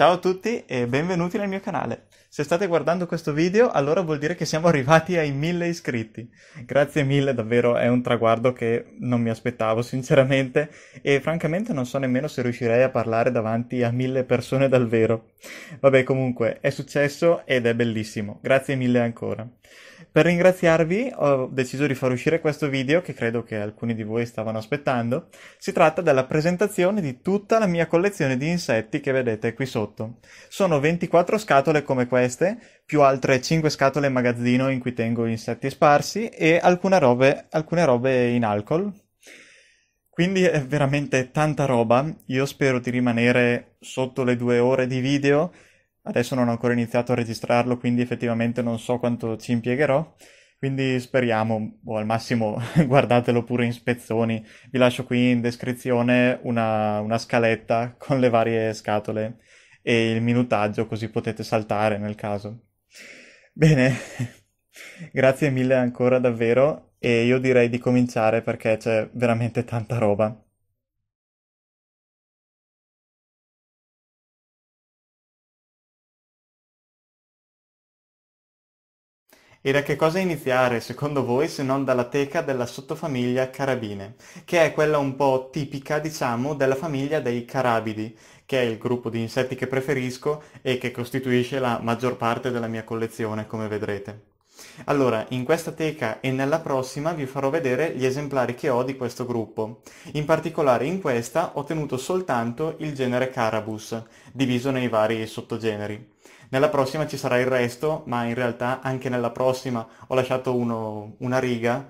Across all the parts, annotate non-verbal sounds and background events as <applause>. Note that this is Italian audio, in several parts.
Ciao a tutti e benvenuti nel mio canale. Se state guardando questo video, allora vuol dire che siamo <laughs> arrivati ai mille iscritti. Grazie mille, davvero è un traguardo che non mi aspettavo sinceramente e francamente non so nemmeno se riuscirei a parlare davanti a mille persone dal vero. Vabbè, comunque è successo ed è bellissimo. Grazie mille ancora. Per ringraziarvi ho deciso di far uscire questo video che credo che alcuni di voi stavano aspettando. Si tratta della presentazione di tutta la mia collezione di insetti che vedete qui sotto sotto. Sono 24 scatole come queste, più altre 5 scatole in magazzino in cui tengo insetti sparsi e alcune robe, alcune robe in alcol. Quindi è veramente tanta roba. Io spero di rimanere sotto le due ore di video. Adesso non ho ancora iniziato a registrarlo, quindi effettivamente non so quanto ci impiegherò. Quindi speriamo, o al massimo <laughs> guardatelo pure in spezzoni. Vi lascio qui in descrizione una, una scaletta con le varie scatole e il minutaggio, così potete saltare nel caso. Bene, <laughs> grazie mille ancora davvero e io direi di cominciare perché c'è veramente tanta roba. E da che cosa iniziare secondo voi se non dalla teca della sottofamiglia Carabine, che è quella un po' tipica diciamo della famiglia dei Carabidi, che è il gruppo di insetti che preferisco e che costituisce la maggior parte della mia collezione, come vedrete. Allora, in questa teca e nella prossima vi farò vedere gli esemplari che ho di questo gruppo. In particolare in questa ho tenuto soltanto il genere Carabus, diviso nei vari sottogeneri. Nella prossima ci sarà il resto, ma in realtà anche nella prossima ho lasciato uno, una riga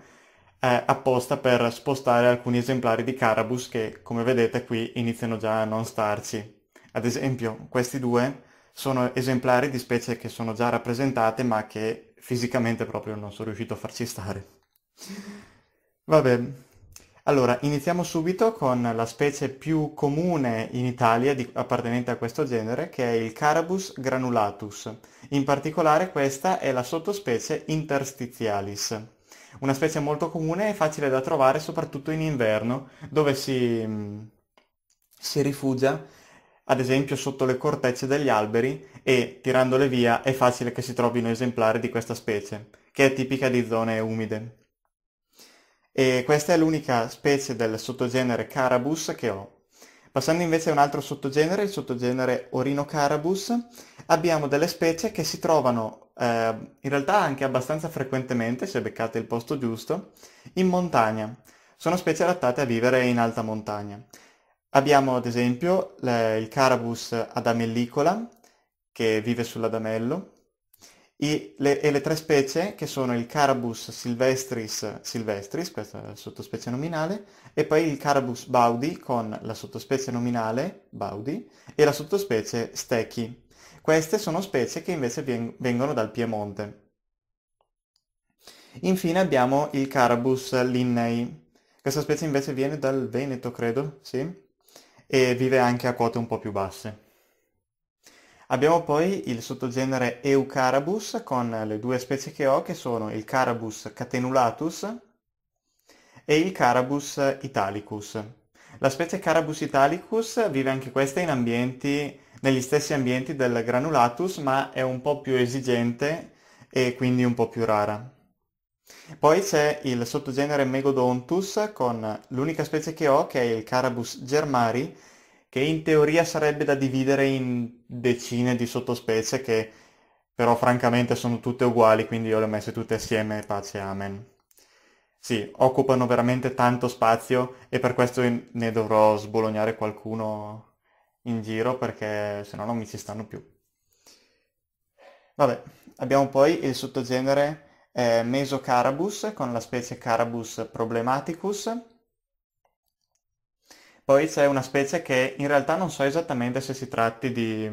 eh, apposta per spostare alcuni esemplari di Carabus che, come vedete qui, iniziano già a non starci. Ad esempio, questi due sono esemplari di specie che sono già rappresentate ma che fisicamente proprio non sono riuscito a farci stare. Vabbè, allora iniziamo subito con la specie più comune in Italia di, appartenente a questo genere che è il Carabus granulatus. In particolare questa è la sottospecie interstizialis una specie molto comune e facile da trovare soprattutto in inverno, dove si, mm, si rifugia ad esempio sotto le cortecce degli alberi e tirandole via è facile che si trovino esemplari di questa specie, che è tipica di zone umide. E questa è l'unica specie del sottogenere Carabus che ho Passando invece a un altro sottogenere, il sottogenere Orinocarabus, abbiamo delle specie che si trovano eh, in realtà anche abbastanza frequentemente, se beccate il posto giusto, in montagna. Sono specie adattate a vivere in alta montagna. Abbiamo ad esempio le, il Carabus adamellicola, che vive sull'adamello, e le, e le tre specie che sono il Carabus silvestris silvestris, questa è la sottospecie nominale, e poi il Carabus baudi con la sottospecie nominale baudi e la sottospecie stecchi. Queste sono specie che invece vengono dal Piemonte. Infine abbiamo il Carabus linnei. Questa specie invece viene dal Veneto, credo, sì? E vive anche a quote un po' più basse. Abbiamo poi il sottogenere Eucarabus con le due specie che ho che sono il Carabus catenulatus e il Carabus italicus. La specie Carabus italicus vive anche questa in ambienti, negli stessi ambienti del granulatus ma è un po' più esigente e quindi un po' più rara. Poi c'è il sottogenere Megodontus con l'unica specie che ho che è il Carabus germari che in teoria sarebbe da dividere in decine di sottospecie che però francamente sono tutte uguali, quindi io le ho messe tutte assieme, pace amen. Sì, occupano veramente tanto spazio e per questo ne dovrò sbolognare qualcuno in giro perché se no non mi ci stanno più. Vabbè, abbiamo poi il sottogenere eh, Mesocarabus con la specie Carabus problematicus poi c'è una specie che in realtà non so esattamente se si tratti di,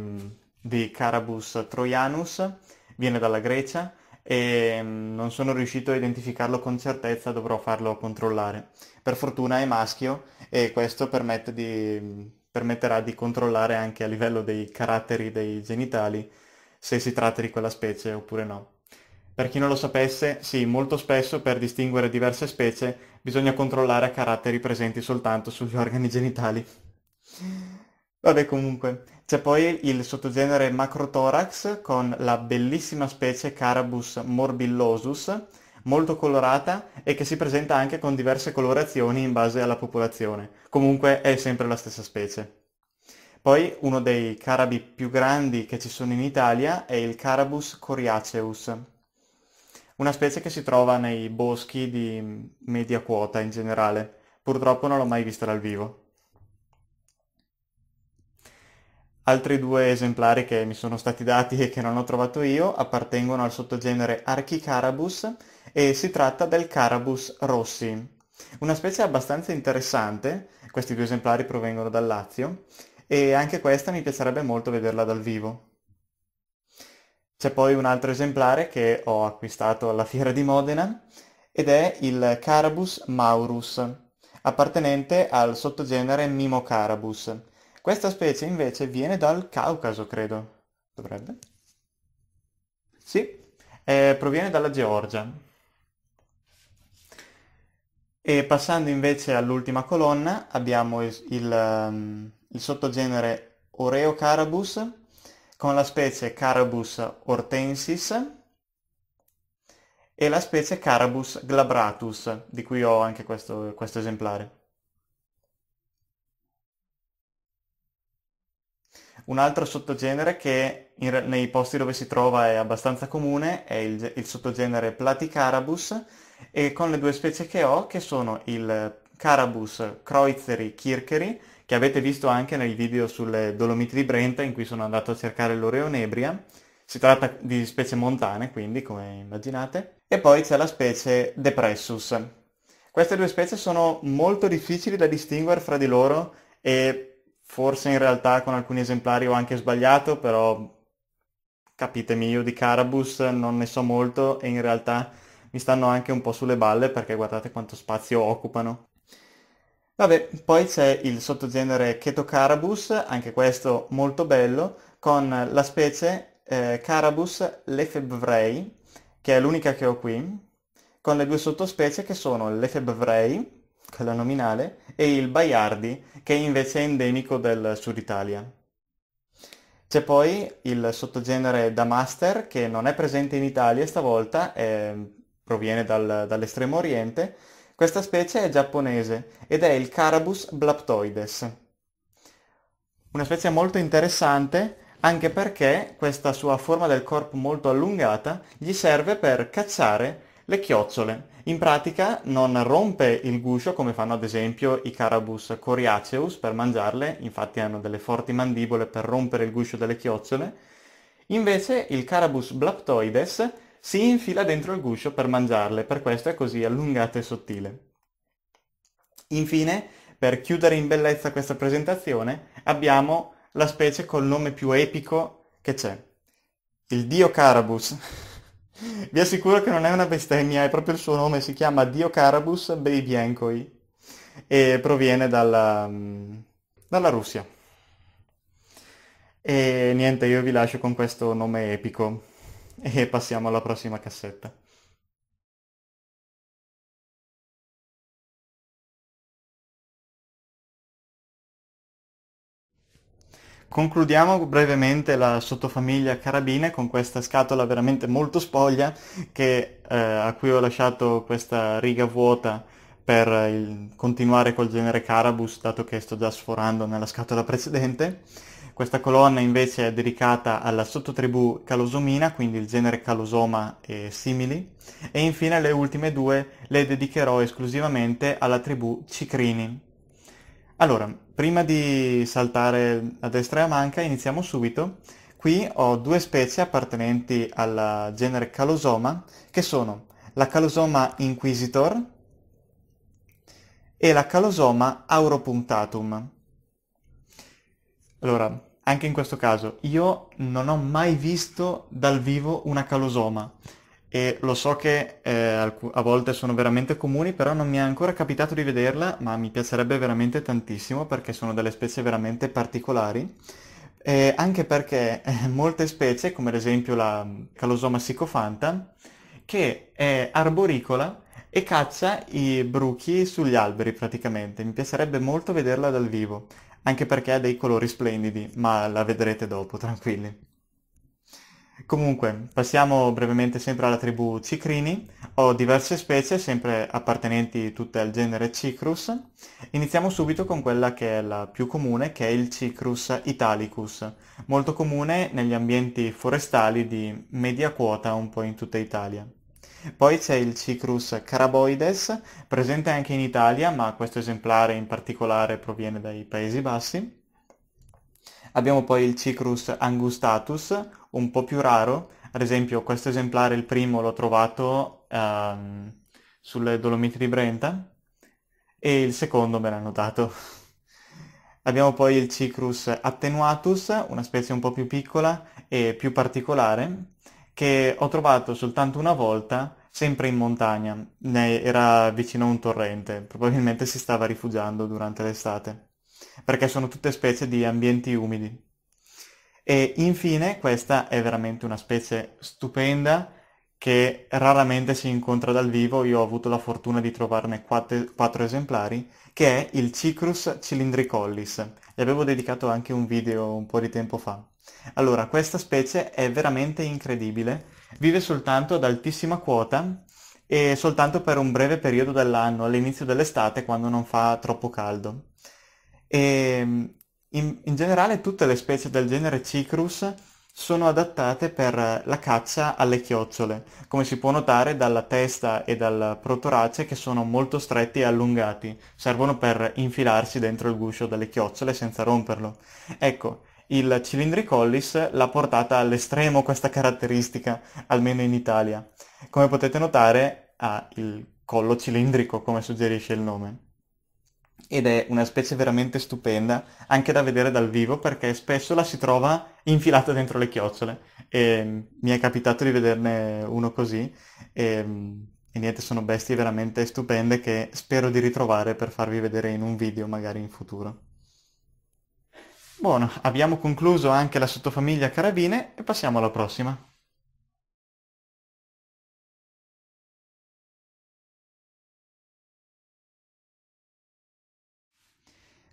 di Carabus troianus, viene dalla Grecia e mm, non sono riuscito a identificarlo con certezza, dovrò farlo controllare. Per fortuna è maschio e questo permette di, permetterà di controllare anche a livello dei caratteri dei genitali se si tratta di quella specie oppure no. Per chi non lo sapesse, sì, molto spesso per distinguere diverse specie bisogna controllare a caratteri presenti soltanto sugli <laughs> organi genitali. Vabbè comunque, c'è poi il sottogenere Macrothorax con la bellissima specie Carabus morbillosus, molto colorata e che si presenta anche con diverse colorazioni in base alla popolazione. Comunque è sempre la stessa specie. Poi uno dei carabi più grandi che ci sono in Italia è il Carabus coriaceus, una specie che si trova nei boschi di media quota in generale. Purtroppo non l'ho mai vista dal vivo. Altri due esemplari che mi sono stati dati e che non ho trovato io appartengono al sottogenere Archicarabus e si tratta del Carabus rossi, una specie abbastanza interessante, questi due esemplari provengono dal Lazio, e anche questa mi piacerebbe molto vederla dal vivo. C'è poi un altro esemplare che ho acquistato alla fiera di Modena ed è il Carabus maurus, appartenente al sottogenere Mimocarabus. Questa specie invece viene dal Caucaso, credo. Dovrebbe? Sì, eh, proviene dalla Georgia. E passando invece all'ultima colonna abbiamo il, il, ehm, il sottogenere Oreocarabus, con la specie Carabus hortensis e la specie Carabus glabratus, di cui ho anche questo, questo esemplare. Un altro sottogenere che in, nei posti dove si trova è abbastanza comune è il, il sottogenere Platicarabus e con le due specie che ho, che sono il Carabus kreuzeri kircheri che avete visto anche nel video sulle Dolomiti di Brenta in cui sono andato a cercare l'oreonebria. Si tratta di specie montane, quindi, come immaginate. E poi c'è la specie Depressus. Queste due specie sono molto difficili da distinguere fra di loro e forse in realtà con alcuni esemplari ho anche sbagliato, però capitemi, io di Carabus non ne so molto e in realtà mi stanno anche un po' sulle balle perché guardate quanto spazio occupano. Vabbè, poi c'è il sottogenere Chetocarabus, anche questo molto bello, con la specie eh, Carabus lefebvrei, che è l'unica che ho qui, con le due sottospecie che sono l'efebvrei, quella nominale, e il baiardi, che invece è endemico del Sud Italia. C'è poi il sottogenere Damaster, che non è presente in Italia stavolta, è, eh, proviene dal, dall'estremo oriente, questa specie è giapponese ed è il Carabus blaptoides. Una specie molto interessante anche perché questa sua forma del corpo molto allungata gli serve per cacciare le chiocciole. In pratica non rompe il guscio come fanno ad esempio i Carabus coriaceus per mangiarle, infatti hanno delle forti mandibole per rompere il guscio delle chiocciole. Invece il Carabus blaptoides si infila dentro il guscio per mangiarle, per questo è così allungata e sottile. Infine, per chiudere in bellezza questa presentazione, abbiamo la specie col nome più epico che c'è, il dio Carabus. <laughs> Vi assicuro che non è una bestemmia, è proprio il suo nome, si chiama Dio Carabus bei e proviene dalla, mm, dalla Russia. E niente, io vi lascio con questo nome epico. <laughs> e passiamo alla prossima cassetta. Concludiamo brevemente la sottofamiglia carabine con questa scatola veramente molto spoglia che, eh, a cui ho lasciato questa riga vuota per il, continuare col genere Carabus dato che sto già sforando nella scatola precedente questa colonna invece è dedicata alla sottotribù Calosomina, quindi il genere Calosoma e eh, simili. E infine le ultime due le dedicherò esclusivamente alla tribù Cicrini. Allora, prima di saltare a destra e a manca, iniziamo subito. Qui ho due specie appartenenti al genere Calosoma, che sono la Calosoma inquisitor e la Calosoma auropuntatum. Allora, anche in questo caso, io non ho mai visto dal vivo una calosoma e lo so che eh, a volte sono veramente comuni, però non mi è ancora capitato di vederla, ma mi piacerebbe veramente tantissimo perché sono delle specie veramente particolari. Eh, anche perché eh, molte specie, come ad esempio la mm, calosoma sicofanta, che è arboricola e caccia i bruchi sugli alberi praticamente. Mi piacerebbe molto vederla dal vivo anche perché ha dei colori splendidi, ma la vedrete dopo, <laughs> tranquilli. Comunque, passiamo brevemente sempre alla tribù Cicrini, ho diverse specie sempre appartenenti tutte al genere Cicrus. Iniziamo subito con quella che è la più comune, che è il Cicrus italicus, molto comune negli ambienti forestali di media quota un po' in tutta Italia. Poi c'è il Cicrus caraboides, presente anche in Italia, ma questo esemplare in particolare proviene dai Paesi Bassi. Abbiamo poi il Cicrus angustatus, un po' più raro, ad esempio questo esemplare, il primo, l'ho trovato ehm, sulle Dolomiti di Brenta e il secondo me l'hanno dato. <laughs> Abbiamo poi il Cicrus attenuatus, una specie un po' più piccola e più particolare, che ho trovato soltanto una volta, sempre in montagna, era vicino a un torrente, probabilmente si stava rifugiando durante l'estate, perché sono tutte specie di ambienti umidi. E infine questa è veramente una specie stupenda che raramente si incontra dal vivo, io ho avuto la fortuna di trovarne quattro, quattro esemplari, che è il Cicrus cilindricollis. Gli avevo dedicato anche un video un po' di tempo fa. Allora, questa specie è veramente incredibile, vive soltanto ad altissima quota e soltanto per un breve periodo dell'anno, all'inizio dell'estate quando non fa troppo caldo. E ehm, in, in generale tutte le specie del genere Cicrus sono adattate per la caccia alle chiocciole, come si può notare dalla testa e dal protorace che sono molto stretti e allungati, servono per infilarsi dentro il guscio delle chiocciole senza romperlo. Ecco, il cilindrico l'ha portata all'estremo questa caratteristica, almeno in Italia. Come potete notare ha il collo cilindrico, come suggerisce il nome. Ed è una specie veramente stupenda, anche da vedere dal vivo, perché spesso la si trova infilata dentro le chiocciole. E mm, mi è capitato di vederne uno così. E, mm, e niente, sono bestie veramente stupende che spero di ritrovare per farvi vedere in un video magari in futuro. Buono, abbiamo concluso anche la sottofamiglia carabine e passiamo alla prossima.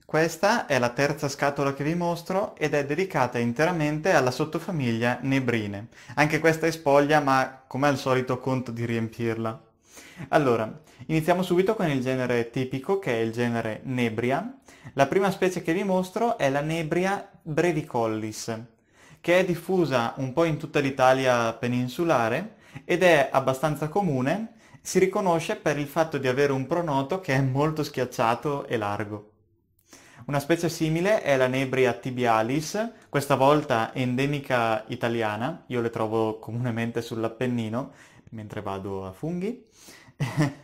Questa è la terza scatola che vi mostro ed è dedicata interamente alla sottofamiglia Nebrine. Anche questa è spoglia ma come al solito conto di riempirla. Allora, iniziamo subito con il genere tipico che è il genere Nebria la prima specie che vi mostro è la Nebria brevicollis, che è diffusa un po' in tutta l'Italia peninsulare ed è abbastanza comune, si riconosce per il fatto di avere un pronoto che è molto schiacciato e largo. Una specie simile è la Nebria tibialis, questa volta endemica italiana, io le trovo comunemente sull'Appennino mentre vado a funghi. <laughs>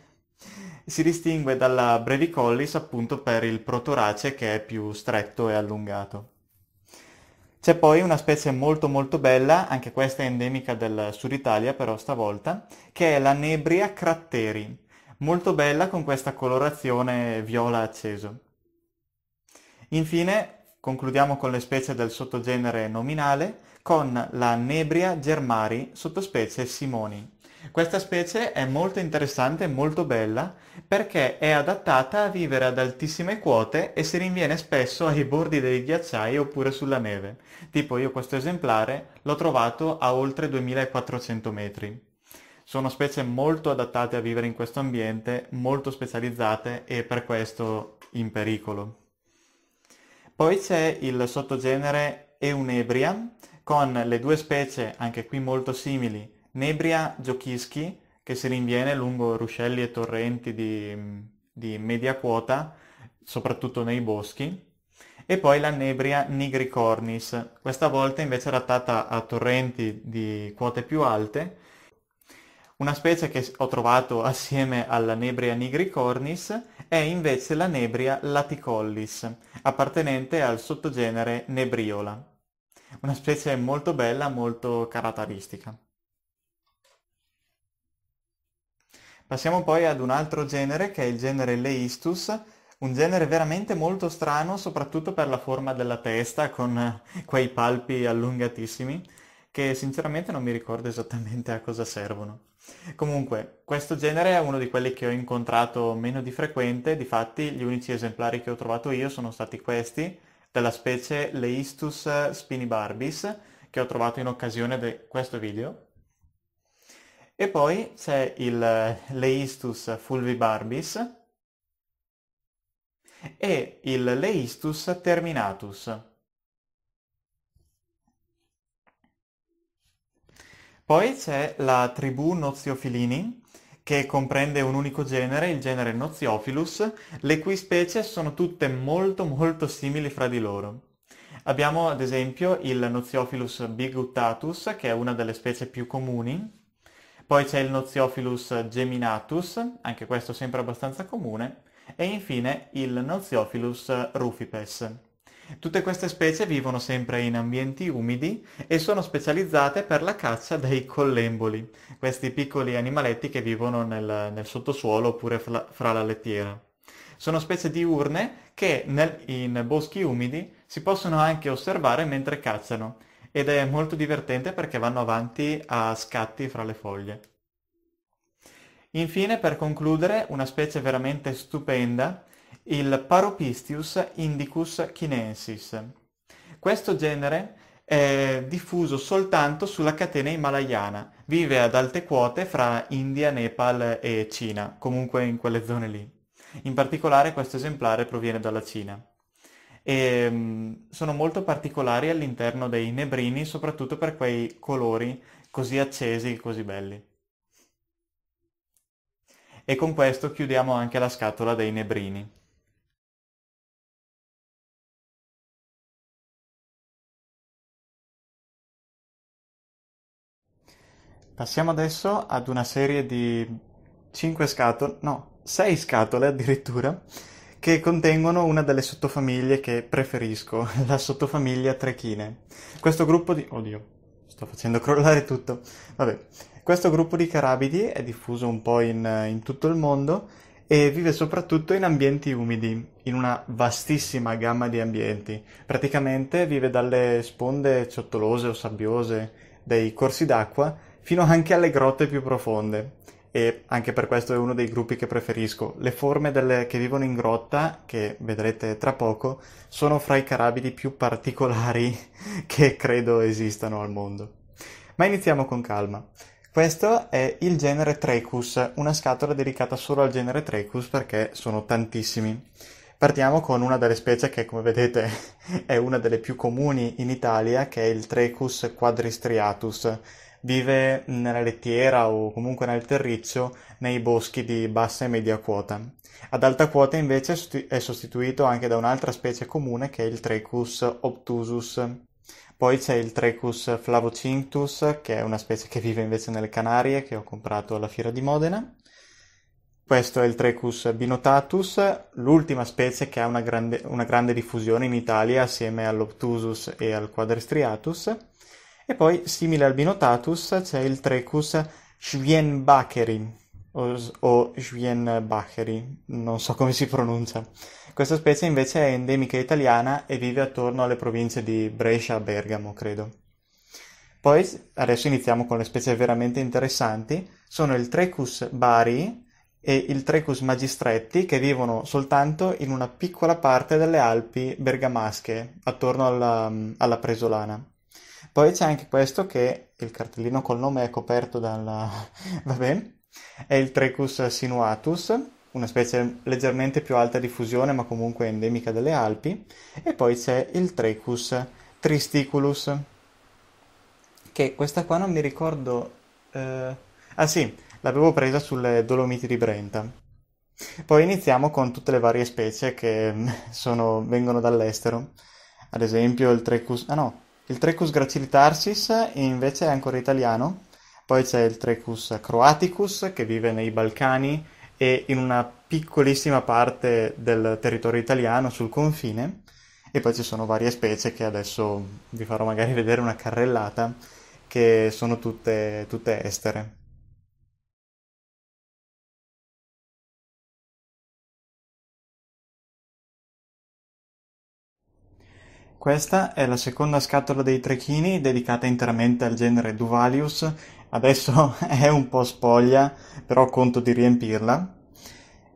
Si distingue dalla Brevicollis appunto per il protorace che è più stretto e allungato. C'è poi una specie molto molto bella, anche questa è endemica del sud Italia però stavolta, che è la Nebria cratteri, molto bella con questa colorazione viola acceso. Infine concludiamo con le specie del sottogenere nominale con la Nebria germari, sottospecie Simoni. Questa specie è molto interessante e molto bella perché è adattata a vivere ad altissime quote e si rinviene spesso ai bordi dei ghiacciai oppure sulla neve. Tipo io questo esemplare l'ho trovato a oltre 2400 metri. Sono specie molto adattate a vivere in questo ambiente, molto specializzate e per questo in pericolo. Poi c'è il sottogenere Eunebria con le due specie, anche qui molto simili, Nebria Giochischi, che si rinviene lungo ruscelli e torrenti di, di media quota, soprattutto nei boschi, e poi la Nebria nigricornis, questa volta invece adattata a torrenti di quote più alte, una specie che ho trovato assieme alla Nebria nigricornis è invece la Nebria laticollis, appartenente al sottogenere Nebriola. Una specie molto bella, molto caratteristica. Passiamo poi ad un altro genere che è il genere Leistus, un genere veramente molto strano soprattutto per la forma della testa con quei palpi allungatissimi che sinceramente non mi ricordo esattamente a cosa servono. Comunque, questo genere è uno di quelli che ho incontrato meno di frequente, difatti gli unici esemplari che ho trovato io sono stati questi, della specie Leistus spinibarbis, che ho trovato in occasione di questo video, e poi c'è il Leistus fulvibarbis e il Leistus terminatus. Poi c'è la tribù Noziophilini che comprende un unico genere, il genere Noziophilus, le cui specie sono tutte molto molto simili fra di loro. Abbiamo ad esempio il Noziophilus biguttatus, che è una delle specie più comuni, poi c'è il Noziophilus geminatus, anche questo sempre abbastanza comune, e infine il Noziophilus rufipes. Tutte queste specie vivono sempre in ambienti umidi e sono specializzate per la caccia dei collemboli, questi piccoli animaletti che vivono nel, nel sottosuolo oppure fra, fra la lettiera. Sono specie diurne che nel, in boschi umidi si possono anche osservare mentre cacciano ed è molto divertente perché vanno avanti a scatti fra le foglie. Infine, per concludere, una specie veramente stupenda, il Paropistius indicus chinensis. Questo genere è diffuso soltanto sulla catena himalayana, vive ad alte quote fra India, Nepal e Cina, comunque in quelle zone lì. In particolare questo esemplare proviene dalla Cina e ehm, sono molto particolari all'interno dei nebrini, soprattutto per quei colori così accesi, e così belli. E con questo chiudiamo anche la scatola dei nebrini. Passiamo adesso ad una serie di 5 scatole, no, 6 scatole addirittura, che contengono una delle sottofamiglie che preferisco, <laughs> la sottofamiglia trechine. Questo gruppo di... Oddio, sto facendo crollare tutto. Vabbè, questo gruppo di carabidi è diffuso un po' in, in tutto il mondo e vive soprattutto in ambienti umidi, in una vastissima gamma di ambienti. Praticamente vive dalle sponde ciottolose o sabbiose dei corsi d'acqua fino anche alle grotte più profonde e anche per questo è uno dei gruppi che preferisco. Le forme delle, che vivono in grotta, che vedrete tra poco, sono fra i carabidi più particolari <laughs> che credo esistano al mondo. Ma iniziamo con calma. Questo è il genere Trecus, una scatola dedicata solo al genere Trecus perché sono tantissimi. Partiamo con una delle specie che, come vedete, <laughs> è una delle più comuni in Italia, che è il Trecus quadristriatus vive nella lettiera o comunque nel terriccio nei boschi di bassa e media quota. Ad alta quota invece è sostituito anche da un'altra specie comune che è il Trecus obtusus. Poi c'è il Trecus flavocinctus, che è una specie che vive invece nelle Canarie, che ho comprato alla fiera di Modena. Questo è il Trecus binotatus, l'ultima specie che ha una grande, una grande diffusione in Italia assieme all'obtusus e al quadristriatus. E poi, simile al Binotatus, c'è il Trecus Schwienbacheri o, o Schwienbacheri, non so come si pronuncia. Questa specie invece è endemica italiana e vive attorno alle province di Brescia, Bergamo, credo. Poi, adesso iniziamo con le specie veramente interessanti, sono il Trecus bari e il Trecus magistretti che vivono soltanto in una piccola parte delle Alpi bergamasche, attorno alla, alla Presolana. Poi c'è anche questo che il cartellino col nome è coperto dalla... <laughs> vabbè, è il Trecus sinuatus, una specie leggermente più alta di fusione ma comunque endemica delle Alpi, e poi c'è il Trecus tristiculus, che questa qua non mi ricordo... Eh... Ah sì, l'avevo presa sulle Dolomiti di Brenta. Poi iniziamo con tutte le varie specie che mm, <laughs> sono... vengono dall'estero, ad esempio il Trecus... ah no, il Trecus gracilitarsis invece è ancora italiano, poi c'è il Trecus croaticus che vive nei Balcani e in una piccolissima parte del territorio italiano sul confine e poi ci sono varie specie che adesso vi farò magari vedere una carrellata che sono tutte, tutte estere. Questa è la seconda scatola dei Trechini dedicata interamente al genere Duvalius, adesso <laughs> è un po' spoglia, però conto di riempirla.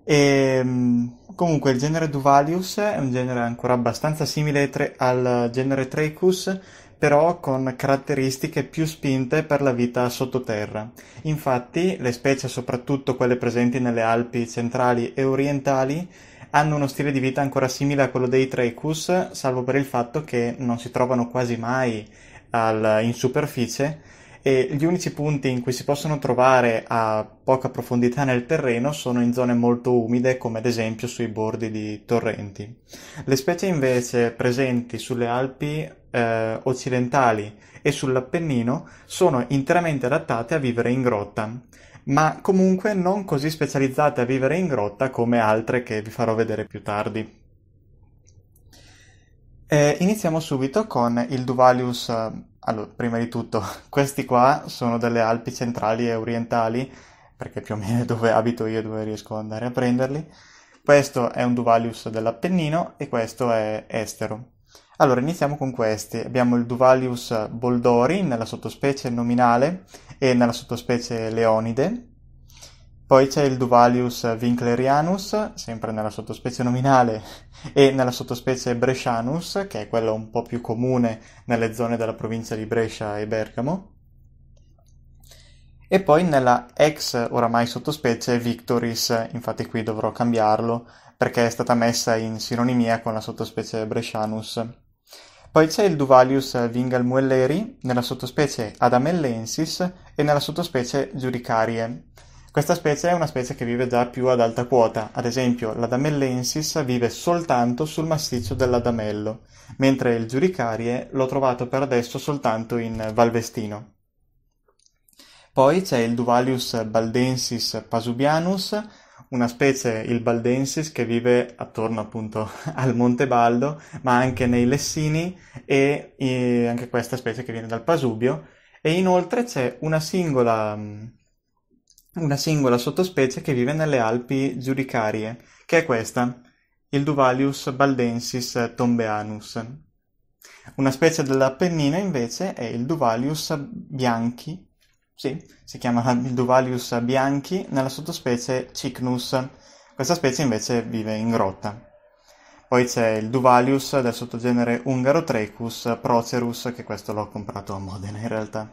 E, ehm, comunque il genere Duvalius è un genere ancora abbastanza simile tre- al genere Trecus, però con caratteristiche più spinte per la vita sottoterra. Infatti le specie, soprattutto quelle presenti nelle Alpi centrali e orientali, hanno uno stile di vita ancora simile a quello dei Trecus, salvo per il fatto che non si trovano quasi mai al, in superficie e gli unici punti in cui si possono trovare a poca profondità nel terreno sono in zone molto umide, come ad esempio sui bordi di torrenti. Le specie invece presenti sulle Alpi eh, occidentali e sull'Appennino sono interamente adattate a vivere in grotta ma comunque non così specializzate a vivere in grotta come altre che vi farò vedere più tardi. Eh, iniziamo subito con il Duvalius. Eh, allora, prima di tutto, <laughs> questi qua sono delle Alpi centrali e orientali, perché più o meno è dove abito io e dove riesco ad andare a prenderli. Questo è un Duvalius dell'Appennino e questo è estero. Allora, iniziamo con questi. Abbiamo il Duvalius boldori nella sottospecie nominale e nella sottospecie leonide. Poi c'è il Duvalius winklerianus, sempre nella sottospecie nominale e nella sottospecie brescianus, che è quella un po' più comune nelle zone della provincia di Brescia e Bergamo. E poi nella ex oramai sottospecie Victoris, infatti qui dovrò cambiarlo perché è stata messa in sinonimia con la sottospecie Brescianus. Poi c'è il Duvalius vingalmuelleri nella sottospecie Adamellensis e nella sottospecie Giuricarie. Questa specie è una specie che vive già più ad alta quota, ad esempio l'Adamellensis vive soltanto sul massiccio dell'Adamello, mentre il Giuricarie l'ho trovato per adesso soltanto in Valvestino. Poi c'è il Duvalius baldensis pasubianus una specie, il Baldensis, che vive attorno appunto <laughs> al Monte Baldo, ma anche nei Lessini e, e anche questa specie che viene dal Pasubio. E inoltre c'è una singola, mm, una singola sottospecie che vive nelle Alpi Giudicarie, che è questa, il Duvalius baldensis tombeanus. Una specie dell'Appennina invece è il Duvalius bianchi sì, si chiama Bilduvalius <laughs> bianchi nella sottospecie Cycnus. Questa specie invece vive in grotta. Poi c'è il Duvalius del sottogenere Ungarotrecus procerus, che questo l'ho comprato a Modena in realtà.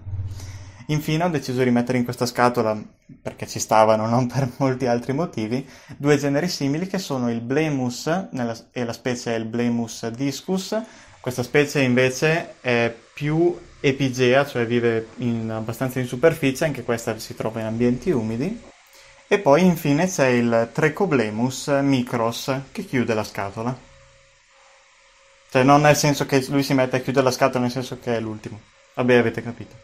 Infine ho deciso di mettere in questa scatola, perché ci stavano, non per <laughs> molti altri motivi, due generi simili che sono il Blemus, nella, e la specie è il Blemus discus. Questa specie invece è più epigea, cioè vive in, abbastanza in superficie, anche questa si trova in ambienti umidi. E poi infine c'è il Trecoblemus micros che chiude la scatola. Cioè non nel senso che lui si mette a chiudere la scatola, nel senso che è l'ultimo. Vabbè, avete capito.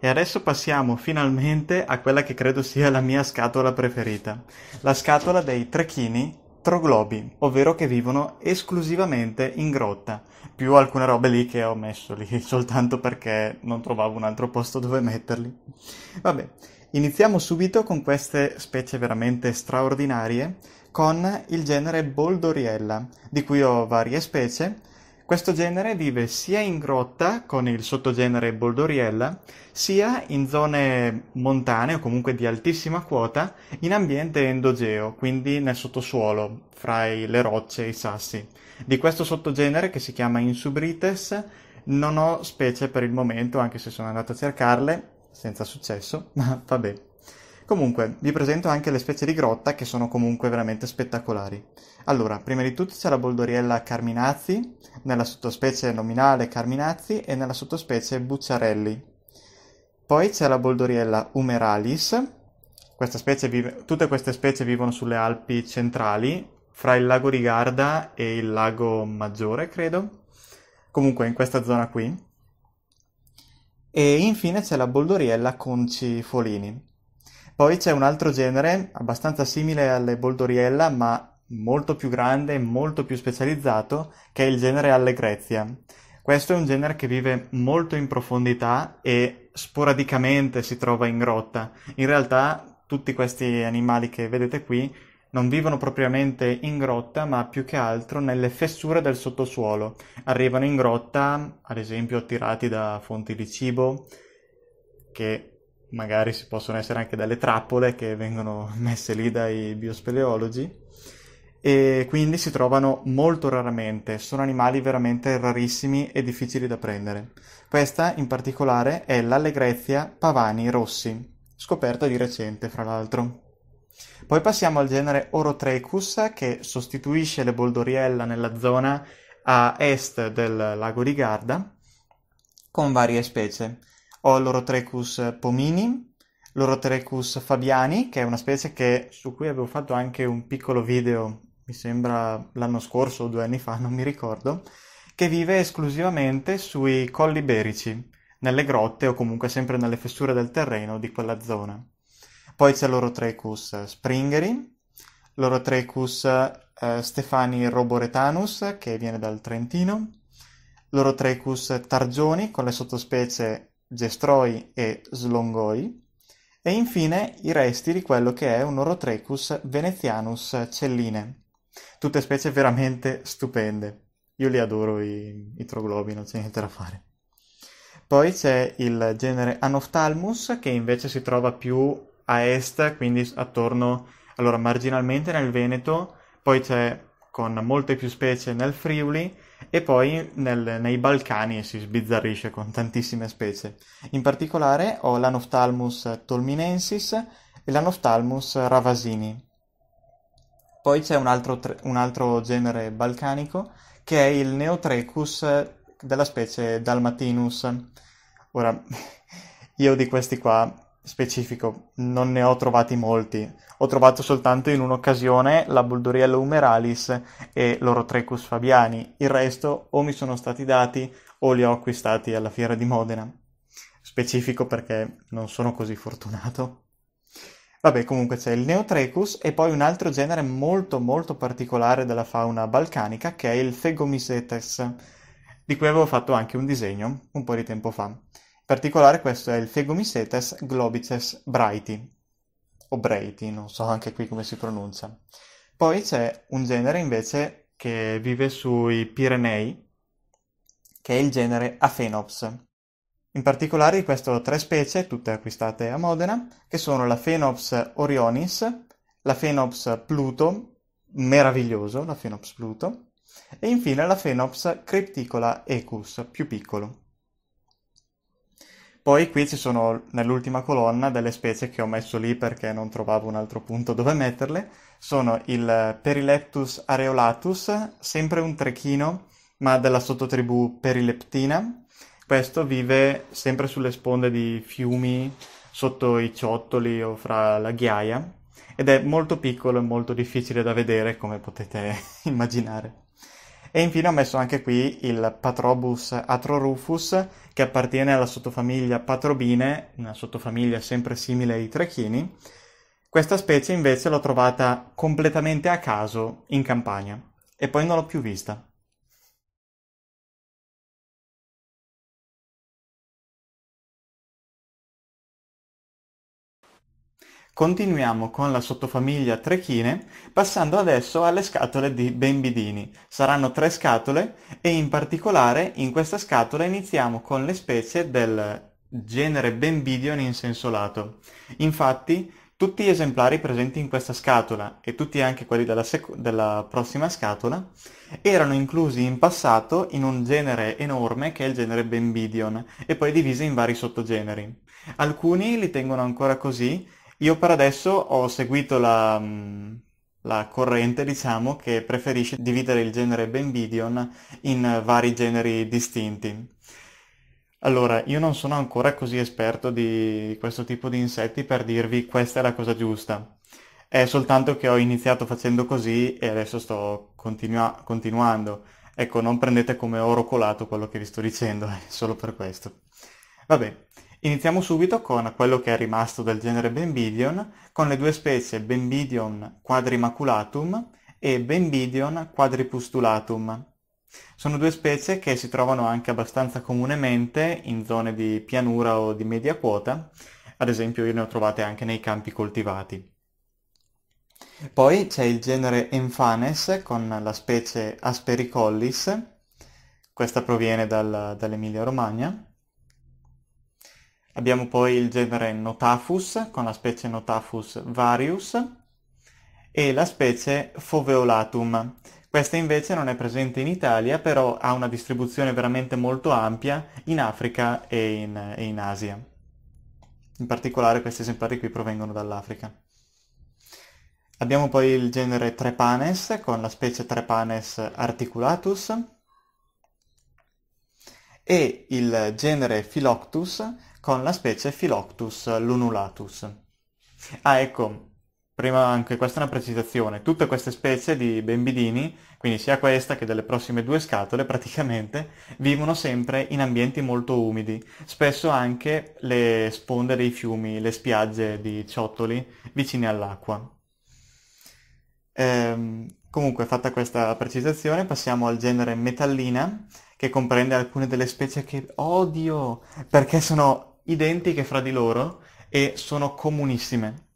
E adesso passiamo finalmente a quella che credo sia la mia scatola preferita, la scatola dei trechini troglobi, ovvero che vivono esclusivamente in grotta, più alcune robe lì che ho messo lì <laughs> soltanto perché non trovavo un altro posto dove metterli. Vabbè, iniziamo subito con queste specie veramente straordinarie, con il genere Boldoriella, di cui ho varie specie, questo genere vive sia in grotta, con il sottogenere Boldoriella, sia in zone montane o comunque di altissima quota, in ambiente endogeo, quindi nel sottosuolo, fra le rocce e i sassi. Di questo sottogenere, che si chiama Insubrites, non ho specie per il momento, anche se sono andato a cercarle, senza successo, <laughs> ma vabbè. Comunque, vi presento anche le specie di grotta che sono comunque veramente spettacolari. Allora, prima di tutto c'è la boldoriella Carminazzi, nella sottospecie nominale Carminazzi e nella sottospecie Bucciarelli. Poi c'è la boldoriella Umeralis, vive... tutte queste specie vivono sulle Alpi centrali, fra il lago Rigarda e il lago Maggiore, credo. Comunque in questa zona qui. E infine c'è la boldoriella Conci Folini. Poi c'è un altro genere, abbastanza simile alle Boldoriella, ma molto più grande e molto più specializzato, che è il genere Allegrezia. Questo è un genere che vive molto in profondità e sporadicamente si trova in grotta. In realtà tutti questi animali che vedete qui non vivono propriamente in grotta, ma più che altro nelle fessure del sottosuolo. Arrivano in grotta, ad esempio, attirati da fonti di cibo che magari ci possono essere anche delle trappole che vengono <laughs> messe lì dai biospeleologi e quindi si trovano molto raramente, sono animali veramente rarissimi e difficili da prendere. Questa in particolare è l'allegrezia pavani rossi, scoperta di recente fra l'altro. Poi passiamo al genere Orotrecus che sostituisce le boldoriella nella zona a est del lago di Garda con varie specie ho l'Orotrecus pomini, l'Orotrecus fabiani, che è una specie che, su cui avevo fatto anche un piccolo video, mi sembra l'anno scorso o due anni fa, <laughs> non mi ricordo, che vive esclusivamente sui colli berici, nelle grotte o comunque sempre nelle fessure del terreno di quella zona. Poi c'è l'Orotrecus springeri, l'Orotrecus eh, Stefani roboretanus, che viene dal Trentino, l'Orotrecus targioni con le sottospecie Gestroi e Slongoi, e infine i resti di quello che è un Orotrecus venezianus celline. Tutte specie veramente stupende. Io li adoro i, i troglobini, non c'è niente da fare. Poi c'è il genere Anophthalmus che invece si trova più a est, quindi attorno, allora marginalmente nel Veneto, poi c'è con molte più specie nel Friuli e poi nel, nei Balcani si sbizzarrisce con tantissime specie. In particolare ho l'Anophthalmus tolminensis e l'Anophthalmus ravasini. Poi c'è un altro, un altro genere balcanico che è il Neotrecus della specie Dalmatinus. Ora, <laughs> io di questi qua specifico non ne ho trovati molti, ho trovato soltanto in un'occasione la Buldoriello umeralis e l'Orotrecus fabiani, il resto o mi sono stati dati o li ho acquistati alla fiera di Modena. Specifico perché non sono così fortunato. Vabbè, comunque c'è il Neotrecus e poi un altro genere molto molto particolare della fauna balcanica che è il Fegomisetes, di cui avevo fatto anche un disegno un po' di tempo fa. In particolare questo è il Fegomisetes globices brighti o Breiti, non so anche qui come si pronuncia. Poi c'è un genere invece che vive sui Pirenei, che è il genere Aphenops. In particolare di queste tre specie, tutte acquistate a Modena, che sono la Phenops orionis, la Phenops pluto, meraviglioso, la Phenops pluto, e infine la Phenops crypticola ecus, più piccolo. Poi qui ci sono nell'ultima colonna delle specie che ho messo lì perché non trovavo un altro punto dove metterle. Sono il Perileptus areolatus, sempre un trechino, ma della sottotribù Perileptina. Questo vive sempre sulle sponde di fiumi, sotto i ciottoli o fra la ghiaia ed è molto piccolo e molto difficile da vedere come potete <laughs> immaginare. E infine ho messo anche qui il Patrobus atrorufus, che appartiene alla sottofamiglia Patrobine, una sottofamiglia sempre simile ai trechini. Questa specie invece l'ho trovata completamente a caso in campagna e poi non l'ho più vista. Continuiamo con la sottofamiglia trechine, passando adesso alle scatole di Bembidini. Saranno tre scatole e in particolare in questa scatola iniziamo con le specie del genere Bembidion in senso lato. Infatti tutti gli esemplari presenti in questa scatola e tutti anche quelli della, sec- della prossima scatola erano inclusi in passato in un genere enorme che è il genere Bembidion e poi divisi in vari sottogeneri. Alcuni li tengono ancora così io per adesso ho seguito la, mm, la corrente, diciamo, che preferisce dividere il genere Benvidion in vari generi distinti. Allora, io non sono ancora così esperto di questo tipo di insetti per dirvi questa è la cosa giusta. È soltanto che ho iniziato facendo così e adesso sto continua- continuando. Ecco, non prendete come oro colato quello che vi sto dicendo, <laughs> è solo per questo. Vabbè, Iniziamo subito con quello che è rimasto del genere Bembidion, con le due specie Bembidion quadrimaculatum e Bembidion quadripustulatum. Sono due specie che si trovano anche abbastanza comunemente in zone di pianura o di media quota, ad esempio io ne ho trovate anche nei campi coltivati. Poi c'è il genere Enfanes con la specie Aspericollis, questa proviene dal, dall'Emilia Romagna, Abbiamo poi il genere Notaphus con la specie Notaphus varius e la specie Foveolatum. Questa invece non è presente in Italia, però ha una distribuzione veramente molto ampia in Africa e in, e in Asia. In particolare questi esemplari qui provengono dall'Africa. Abbiamo poi il genere Trepanes con la specie Trepanes articulatus e il genere Philoctus con la specie Philoctus lunulatus. Ah ecco, prima anche questa è una precisazione, tutte queste specie di bembidini, quindi sia questa che delle prossime due scatole praticamente, vivono sempre in ambienti molto umidi, spesso anche le sponde dei fiumi, le spiagge di ciottoli vicine all'acqua. Ehm, comunque fatta questa precisazione passiamo al genere metallina che comprende alcune delle specie che odio perché sono identiche fra di loro e sono comunissime.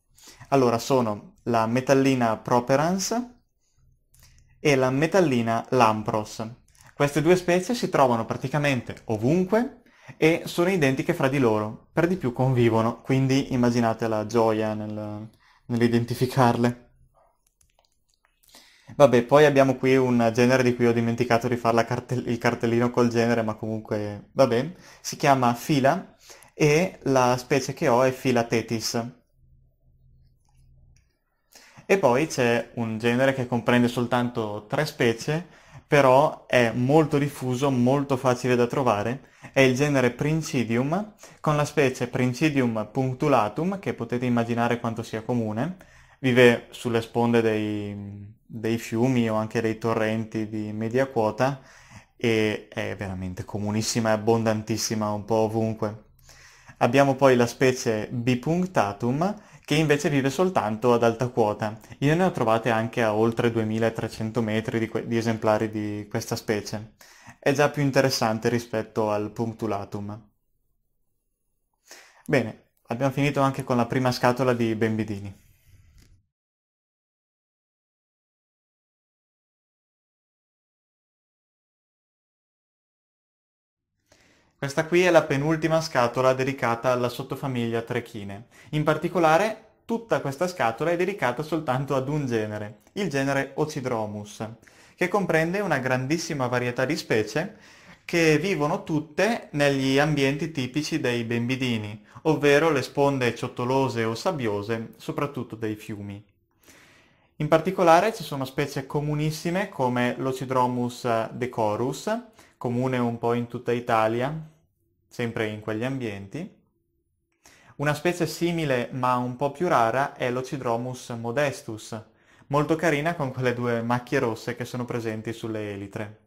Allora, sono la metallina properans e la metallina lampros. Queste due specie si trovano praticamente ovunque e sono identiche fra di loro, per di più convivono, quindi immaginate la gioia nel, nell'identificarle. Vabbè, poi abbiamo qui un genere di cui ho dimenticato di fare cartell- il cartellino col genere, ma comunque, vabbè, si chiama Fila e la specie che ho è Philatetis. E poi c'è un genere che comprende soltanto tre specie, però è molto diffuso, molto facile da trovare, è il genere Principium, con la specie Principium punctulatum, che potete immaginare quanto sia comune, vive sulle sponde dei, dei fiumi o anche dei torrenti di media quota e è veramente comunissima e abbondantissima un po' ovunque. Abbiamo poi la specie Bipunctatum che invece vive soltanto ad alta quota. Io ne ho trovate anche a oltre 2300 metri di, que- di esemplari di questa specie. È già più interessante rispetto al Punctulatum. Bene, abbiamo finito anche con la prima scatola di Bembidini. Questa qui è la penultima scatola dedicata alla sottofamiglia Trechine. In particolare, tutta questa scatola è dedicata soltanto ad un genere, il genere Ocidromus, che comprende una grandissima varietà di specie che vivono tutte negli ambienti tipici dei bembidini, ovvero le sponde ciottolose o sabbiose, soprattutto dei fiumi. In particolare ci sono specie comunissime come l'Ocidromus decorus, comune un po' in tutta Italia, sempre in quegli ambienti. Una specie simile ma un po' più rara è l'Ocidromus modestus, molto carina con quelle due macchie rosse che sono presenti sulle elitre.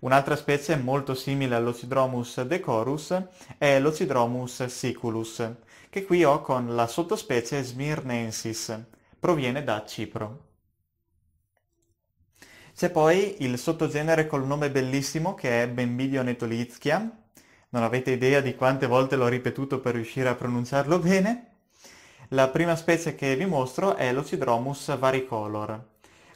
Un'altra specie molto simile all'Ocidromus decorus è l'Ocidromus siculus, che qui ho con la sottospecie Smirnensis, proviene da Cipro. C'è poi il sottogenere col nome bellissimo che è Bembidio netolizchia, non avete idea di quante volte l'ho ripetuto per riuscire a pronunciarlo bene. La prima specie che vi mostro è l'Ocidromus varicolor.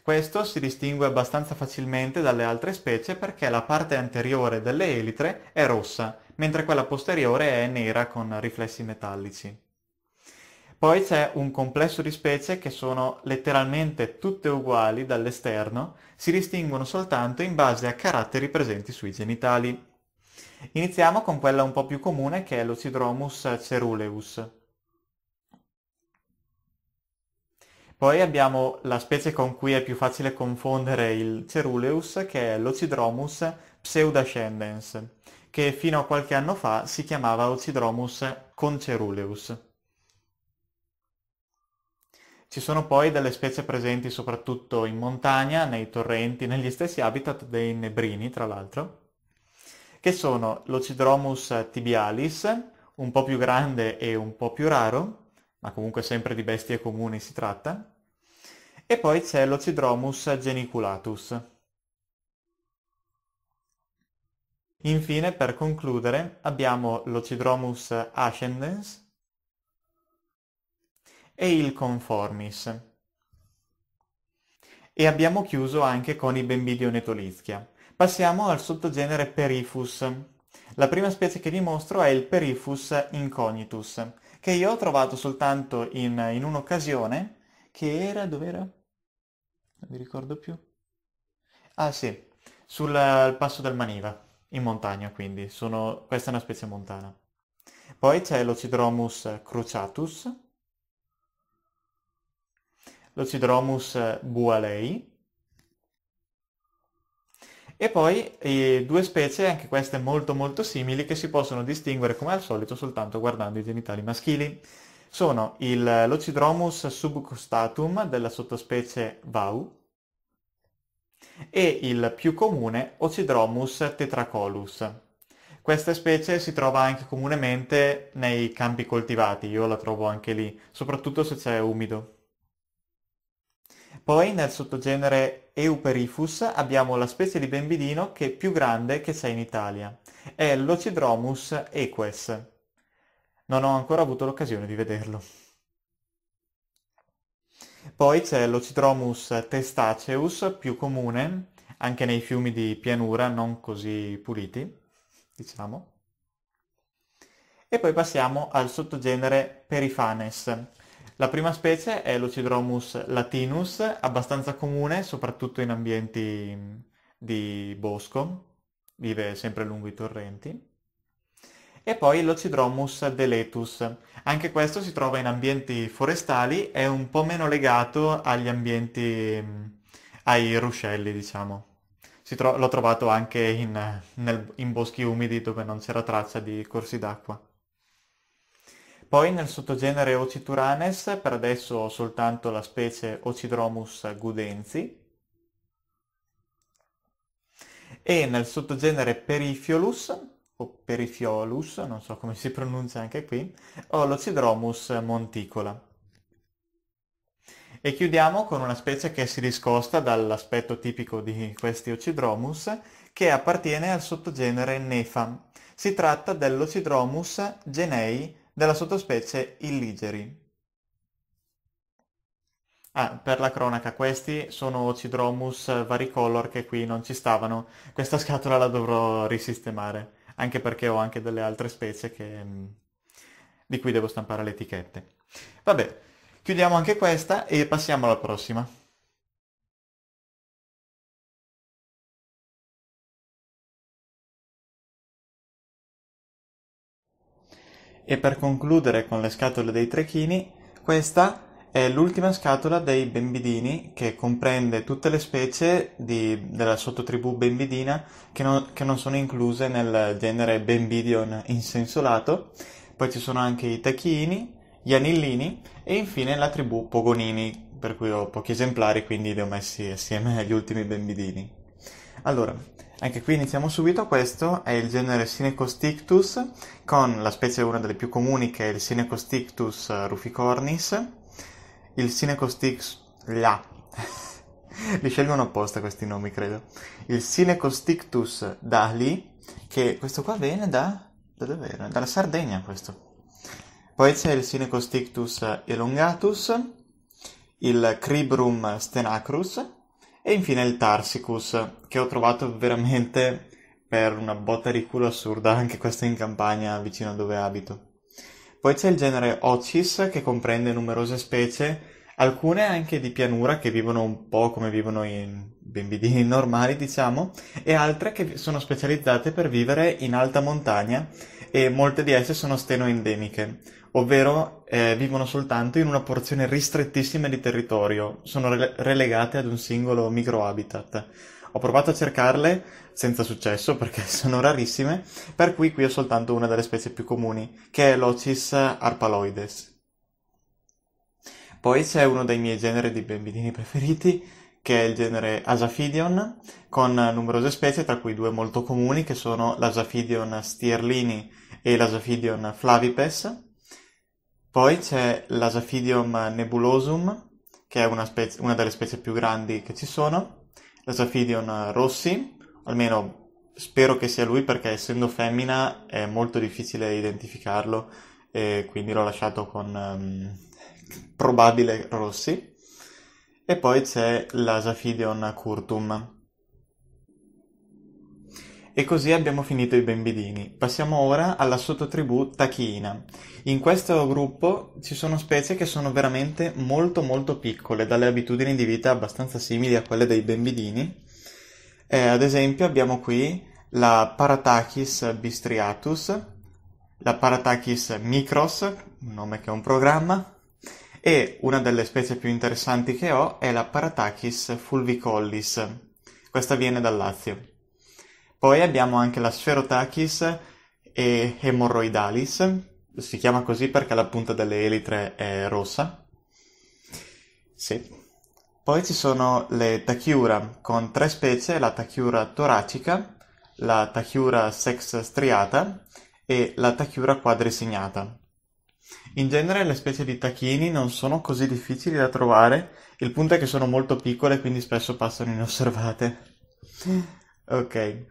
Questo si distingue abbastanza facilmente dalle altre specie perché la parte anteriore delle elitre è rossa, mentre quella posteriore è nera con riflessi metallici. Poi c'è un complesso di specie che sono letteralmente tutte uguali dall'esterno, si distinguono soltanto in base a caratteri presenti sui genitali. Iniziamo con quella un po' più comune che è l'Ocidromus ceruleus. Poi abbiamo la specie con cui è più facile confondere il ceruleus che è l'Ocidromus pseudascendens, che fino a qualche anno fa si chiamava Ocidromus conceruleus. Ci sono poi delle specie presenti soprattutto in montagna, nei torrenti, negli stessi habitat dei nebrini, tra l'altro, che sono l'Ocidromus tibialis, un po' più grande e un po' più raro, ma comunque sempre di bestie comuni si tratta, e poi c'è l'Ocidromus geniculatus. Infine, per concludere, abbiamo l'Ocidromus ascendens, e il conformis. E abbiamo chiuso anche con i Bembidione tolischia. Passiamo al sottogenere Perifus. La prima specie che vi mostro è il Perifus incognitus, che io ho trovato soltanto in, in un'occasione, che era, dov'era? Non mi ricordo più. Ah sì, sul passo del Maniva, in montagna quindi, sono, questa è una specie montana. Poi c'è l'Ocidromus cruciatus, l'Ocidromus bualei. E poi eh, due specie, anche queste molto molto simili, che si possono distinguere come al solito soltanto guardando i genitali maschili. Sono il, l'Ocidromus subcostatum della sottospecie Vau e il più comune Ocidromus tetracolus. Questa specie si trova anche comunemente nei campi coltivati, io la trovo anche lì, soprattutto se c'è umido. Poi nel sottogenere Euperifus abbiamo la specie di bembidino che è più grande che c'è in Italia. È l'Ocidromus eques. Non ho ancora avuto l'occasione di vederlo. Poi c'è l'Ocidromus testaceus, più comune, anche nei fiumi di pianura non così puliti, diciamo. E poi passiamo al sottogenere Perifanes, la prima specie è l'Ocidromus latinus, abbastanza comune soprattutto in ambienti mm, di bosco, vive sempre lungo i torrenti. E poi l'Ocidromus deletus, anche questo si trova in ambienti forestali, è un po' meno legato agli ambienti, mm, ai ruscelli diciamo. Tro- l'ho trovato anche in, nel, in boschi umidi dove non c'era traccia di corsi d'acqua. Poi nel sottogenere Ocituranes, per adesso ho soltanto la specie Ocidromus gudensi. e nel sottogenere Perifiolus, o Perifiolus, non so come si pronuncia anche qui, ho l'Ocidromus monticola. E chiudiamo con una specie che si discosta dall'aspetto tipico di questi Ocidromus, che appartiene al sottogenere Nefa. Si tratta dell'Ocidromus genei della sottospecie illigeri. Ah, eh, per la cronaca, questi sono Ocidromus varicolor che qui non ci stavano. Questa scatola la dovrò risistemare, anche perché ho anche delle altre specie che, mm, di cui devo stampare le etichette. Vabbè, chiudiamo anche questa e passiamo alla prossima. E per concludere con le scatole dei trechini, questa è l'ultima scatola dei bembidini che comprende tutte le specie di, della sottotribù bembidina che non, che non sono incluse nel genere Bembidion in senso lato. Poi ci sono anche i tachini, gli anillini e infine la tribù Pogonini, per cui ho pochi esemplari, quindi li ho messi assieme agli ultimi bembidini. Allora, anche ecco, qui iniziamo subito, questo è il genere Sinecostictus, con la specie una delle più comuni che è il Sinecostictus ruficornis. Il Sinecostictus... La. <laughs> Li scelgono apposta questi nomi, credo. Il Sinecostictus dali, che questo qua viene da... da dove era? Dalla Sardegna questo. Poi c'è il Sinecostictus elongatus, il Cribrum stenacrus, e infine il Tarsicus, che ho trovato veramente per una botta di culo assurda, anche questo in campagna vicino a dove abito. Poi c'è il genere Ocis, che comprende numerose specie, alcune anche di pianura che vivono un po' come vivono i bambini <laughs> normali, diciamo, e altre che sono specializzate per vivere in alta montagna e molte di esse sono stenoendemiche, ovvero eh, vivono soltanto in una porzione ristrettissima di territorio, sono re- relegate ad un singolo microhabitat. Ho provato a cercarle senza successo <laughs> perché sono rarissime, per cui qui ho soltanto una delle specie più comuni, che è l'Ocis arpaloides. Poi c'è uno dei miei generi di bambini preferiti, che è il genere Asafidion, con numerose specie, tra cui due molto comuni, che sono l'Asafidion stierlini e l'Asafidion flavipes. Poi c'è l'Asaphidium nebulosum, che è una, specie, una, delle specie più grandi che ci sono, l'Asaphidium rossi, almeno spero che sia lui perché essendo femmina è molto difficile identificarlo e quindi l'ho lasciato con um, probabile rossi. E poi c'è l'Asaphidium curtum, e così abbiamo finito i bembidini. Passiamo ora alla sottotribù Tachina. In questo gruppo ci sono specie che sono veramente molto molto piccole, dalle abitudini di vita abbastanza simili a quelle dei bembidini. Eh, ad esempio abbiamo qui la Paratachis bistriatus, la Paratachis micros, un nome che è un programma, e una delle specie più interessanti che ho è la Paratachis fulvicollis. Questa viene dal Lazio. Poi abbiamo anche la Sferotachis e Hemorroidalis, si chiama così perché la punta delle elitre è rossa. Sì. Poi ci sono le Tachiura con tre specie, la Tachiura toracica, la Tachiura sex striata e la Tachiura quadrisignata. In genere le specie di tachini non sono così difficili da trovare, il punto è che sono molto piccole quindi spesso passano inosservate. ok.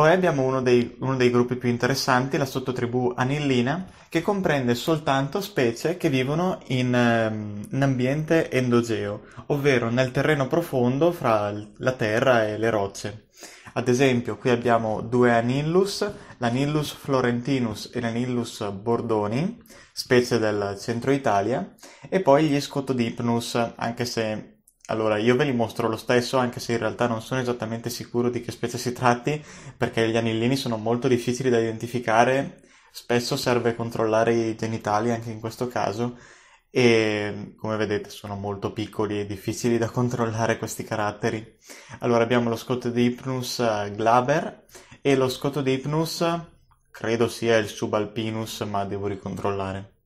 Poi abbiamo uno dei, uno dei gruppi più interessanti, la sottotribù anillina, che comprende soltanto specie che vivono in, ehm, in ambiente endogeo, ovvero nel terreno profondo fra la terra e le rocce. Ad esempio, qui abbiamo due Anillus, l'Anillus florentinus e l'Anillus bordoni, specie del centro Italia, e poi gli Scotodipnus, anche se allora, io ve li mostro lo stesso, anche se in realtà non sono esattamente sicuro di che specie si tratti, perché gli anillini sono molto difficili da identificare, spesso serve controllare i genitali anche in questo caso, e come vedete sono molto piccoli e difficili da <laughs> controllare questi caratteri. Allora, abbiamo lo scotto di Hypnus eh, Glaber e lo scotto di Hypnus credo sia il Subalpinus, ma devo ricontrollare.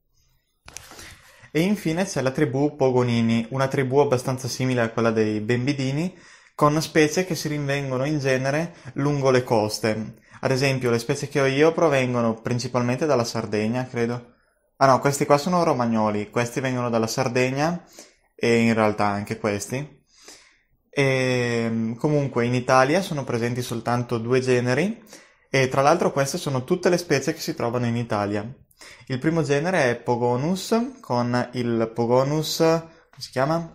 E infine c'è la tribù Pogonini, una tribù abbastanza simile a quella dei Bembidini, con specie che si rinvengono in genere lungo le coste. Ad esempio, le specie che ho io provengono principalmente dalla Sardegna, credo. Ah no, questi qua sono romagnoli, questi vengono dalla Sardegna e in realtà anche questi. E, mm, comunque in Italia sono presenti soltanto due generi e tra l'altro queste sono tutte le specie che si trovano in Italia. Il primo genere è Pogonus con il Pogonus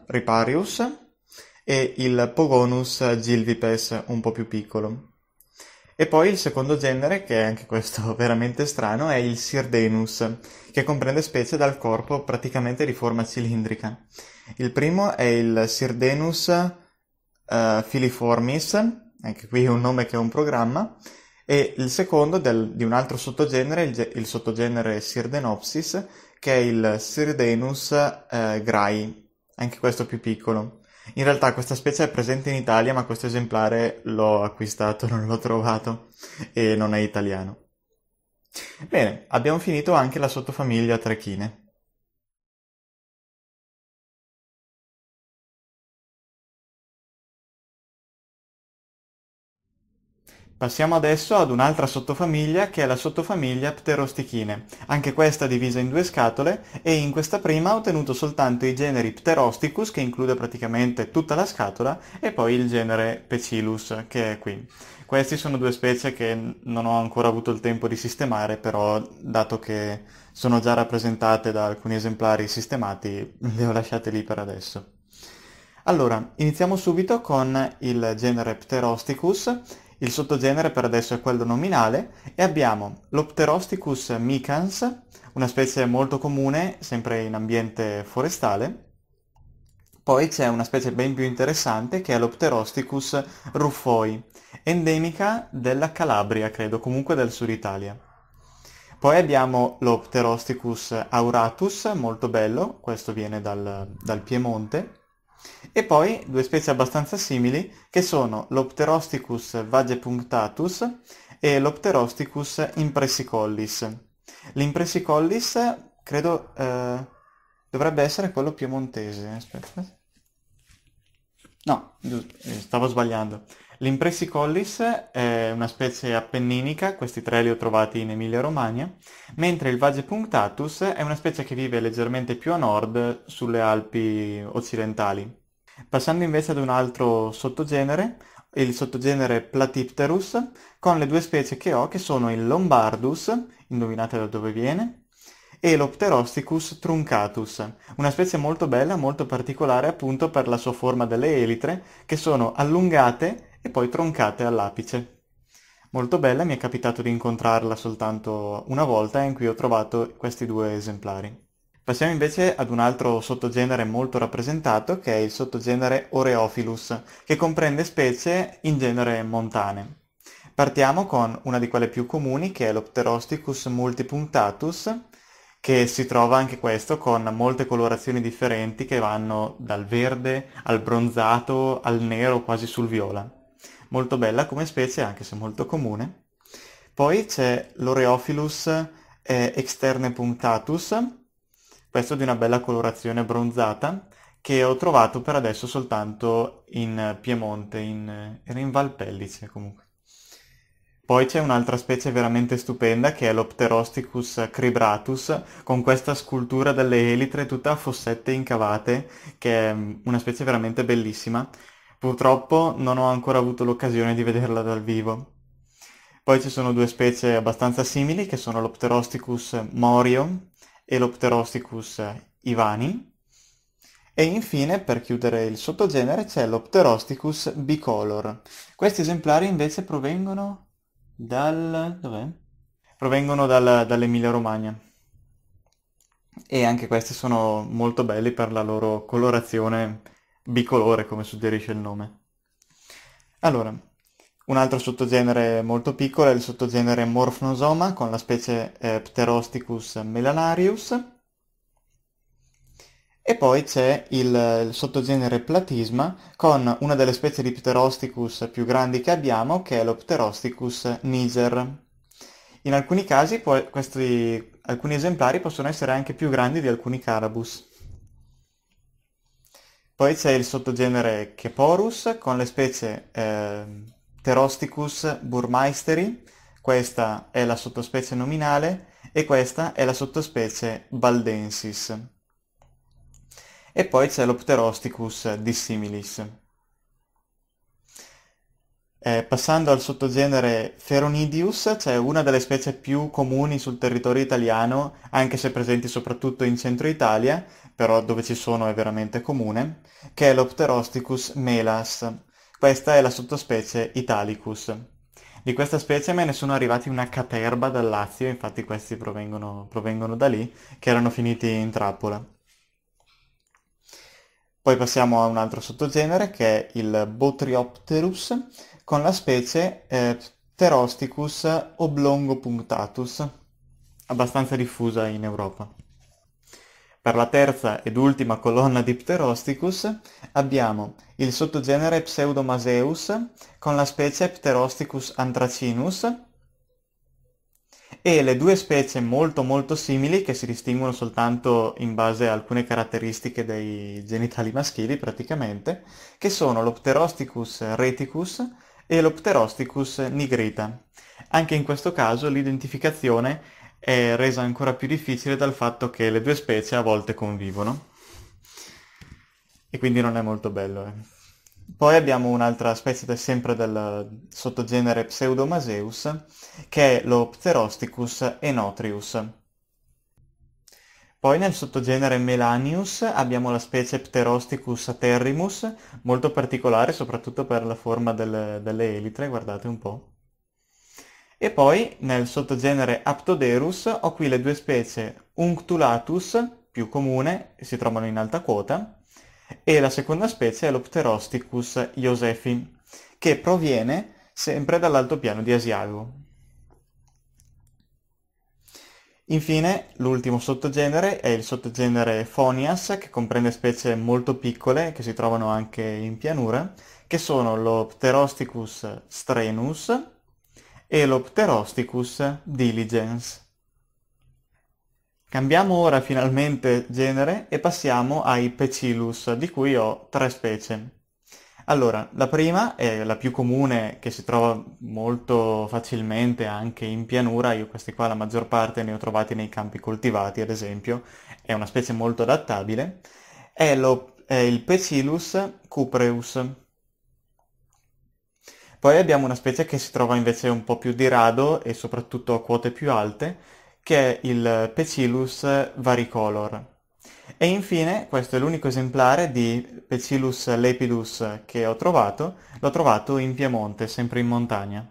riparius e il Pogonus gilvipes un po' più piccolo. E poi il secondo genere, che è anche questo <laughs> veramente strano, è il Sirdenus, che comprende specie dal corpo praticamente di forma cilindrica. Il primo è il Sirdenus uh, filiformis, anche qui è un nome che è un programma, e il secondo del, di un altro sottogenere, il, il, sottogenere Sirdenopsis, che è il Sirdenus eh, grai, anche questo più piccolo. In realtà questa specie è presente in Italia, ma questo esemplare l'ho acquistato, <laughs> non l'ho trovato e non è italiano. Bene, abbiamo finito anche la sottofamiglia Trechine. Passiamo adesso ad un'altra sottofamiglia che è la sottofamiglia Pterostichine, anche questa divisa in due scatole e in questa prima ho ottenuto soltanto i generi Pterosticus che include praticamente tutta la scatola e poi il genere Pecilus che è qui. Queste sono due specie che non ho ancora avuto il tempo di sistemare però dato che sono già rappresentate da alcuni esemplari sistemati <laughs> le ho lasciate lì per adesso. Allora, iniziamo subito con il genere Pterosticus il sottogenere per adesso è quello nominale e abbiamo l'Opterosticus micans, una specie molto comune, sempre in ambiente forestale. Poi c'è una specie ben più interessante che è l'Opterosticus ruffoi, endemica della Calabria, credo, comunque del sud Italia. Poi abbiamo l'Opterosticus auratus, molto bello, questo viene dal, dal Piemonte, e poi due specie abbastanza simili che sono l'Opterosticus vagepunctatus e l'Opterosticus impressicollis. L'impressicollis credo eh, dovrebbe essere quello piemontese, eh, aspetta. No, eh, stavo sbagliando. L'impressicollis è una specie appenninica, questi tre li ho trovati in Emilia-Romagna, mentre il vagepunctatus è una specie che vive leggermente più a nord sulle Alpi occidentali. Passando invece ad un altro sottogenere, il sottogenere Platipterus, con le due specie che ho che sono il Lombardus, indovinate da dove viene, e l'Opterosticus truncatus, una specie molto bella, molto particolare appunto per la sua forma delle elitre, che sono allungate e poi troncate all'apice. Molto bella, mi è capitato di incontrarla soltanto una volta in cui ho trovato questi due esemplari. Passiamo invece ad un altro sottogenere molto rappresentato che è il sottogenere Oreophilus, che comprende specie in genere montane. Partiamo con una di quelle più comuni che è l'Opterosticus multipunctatus, che si trova anche questo con molte colorazioni differenti che vanno dal verde al bronzato al nero quasi sul viola. Molto bella come specie anche se molto comune. Poi c'è l'Oreophilus eh, externe punctatus questo di una bella colorazione bronzata che ho trovato per adesso soltanto in Piemonte, in, era in Valpellice comunque. Poi c'è un'altra specie veramente stupenda che è l'Opterosticus cribratus con questa scultura delle elitre tutta a fossette incavate che è mm, una specie veramente bellissima. Purtroppo non ho ancora avuto l'occasione di vederla dal vivo. Poi ci sono due specie abbastanza simili che sono l'Opterosticus morio Elopterosticus ivani e infine per chiudere il sottogenere c'è l'Opterosticus bicolor. Questi esemplari invece provengono dal... dov'è? Provengono dal, dall'Emilia Romagna e anche questi sono molto belli per la loro colorazione bicolore come suggerisce il nome. Allora, un altro sottogenere molto piccolo è il sottogenere Morphnosoma con la specie eh, Pterosticus melanarius. E poi c'è il, il, sottogenere Platisma con una delle specie di Pterosticus più grandi che abbiamo che è lo Pterosticus niger. In alcuni casi può, questi, alcuni esemplari possono essere anche più grandi di alcuni carabus. Poi c'è il sottogenere Cheporus con le specie... Eh, Pterosticus burmeisteri, questa è la sottospecie nominale e questa è la sottospecie baldensis. E poi c'è l'Opterosticus dissimilis. Eh, passando al sottogenere Feronidius, c'è una delle specie più comuni sul territorio italiano, anche se presenti soprattutto in centro Italia, però dove ci sono è veramente comune, che è l'Opterosticus melas, questa è la sottospecie Italicus. Di questa specie me ne sono arrivati una caterba dal Lazio, infatti questi provengono, provengono da lì, che erano finiti in trappola. Poi passiamo a un altro sottogenere che è il Botriopterus con la specie eh, Pterosticus oblongo punctatus, abbastanza diffusa in Europa. Per la terza ed ultima colonna di Pterosticus abbiamo il sottogenere Pseudomaseus con la specie Pterosticus anthracinus e le due specie molto molto simili che si distinguono soltanto in base a alcune caratteristiche dei genitali maschili praticamente, che sono l'Opterosticus reticus e l'Opterosticus nigrita. Anche in questo caso l'identificazione è resa ancora più difficile dal fatto che le due specie a volte convivono. E quindi non è molto bello. Eh. Poi abbiamo un'altra specie de, sempre del sottogenere Pseudomaseus, che è lo Pterosticus enotrius. Poi nel sottogenere Melanius abbiamo la specie Pterosticus aterrimus, molto particolare soprattutto per la forma del, delle elitre, guardate un po'. E poi nel sottogenere Aptoderus ho qui le due specie Unctulatus, più comune, si trovano in alta quota, e la seconda specie è l'Opterosticus iosefi, che proviene sempre dall'altopiano di Asiago. Infine, l'ultimo sottogenere è il sottogenere Phonias, che comprende specie molto piccole, che si trovano anche in pianura, che sono l'Opterosticus strenus, e l'Opterosticus diligens. Cambiamo ora finalmente genere e passiamo ai Pecilus, di cui ho tre specie. Allora, la prima è la più comune che si trova molto facilmente anche in pianura, io questi qua la maggior parte ne ho trovati nei campi coltivati ad esempio, è una specie molto adattabile, è, lo, è il Pecilus cupreus, poi abbiamo una specie che si trova invece un po' più di rado e soprattutto a quote più alte, che è il Pecilus varicolor. E infine, questo è l'unico esemplare di Pecilus lepidus che ho trovato, l'ho trovato in Piemonte, sempre in montagna.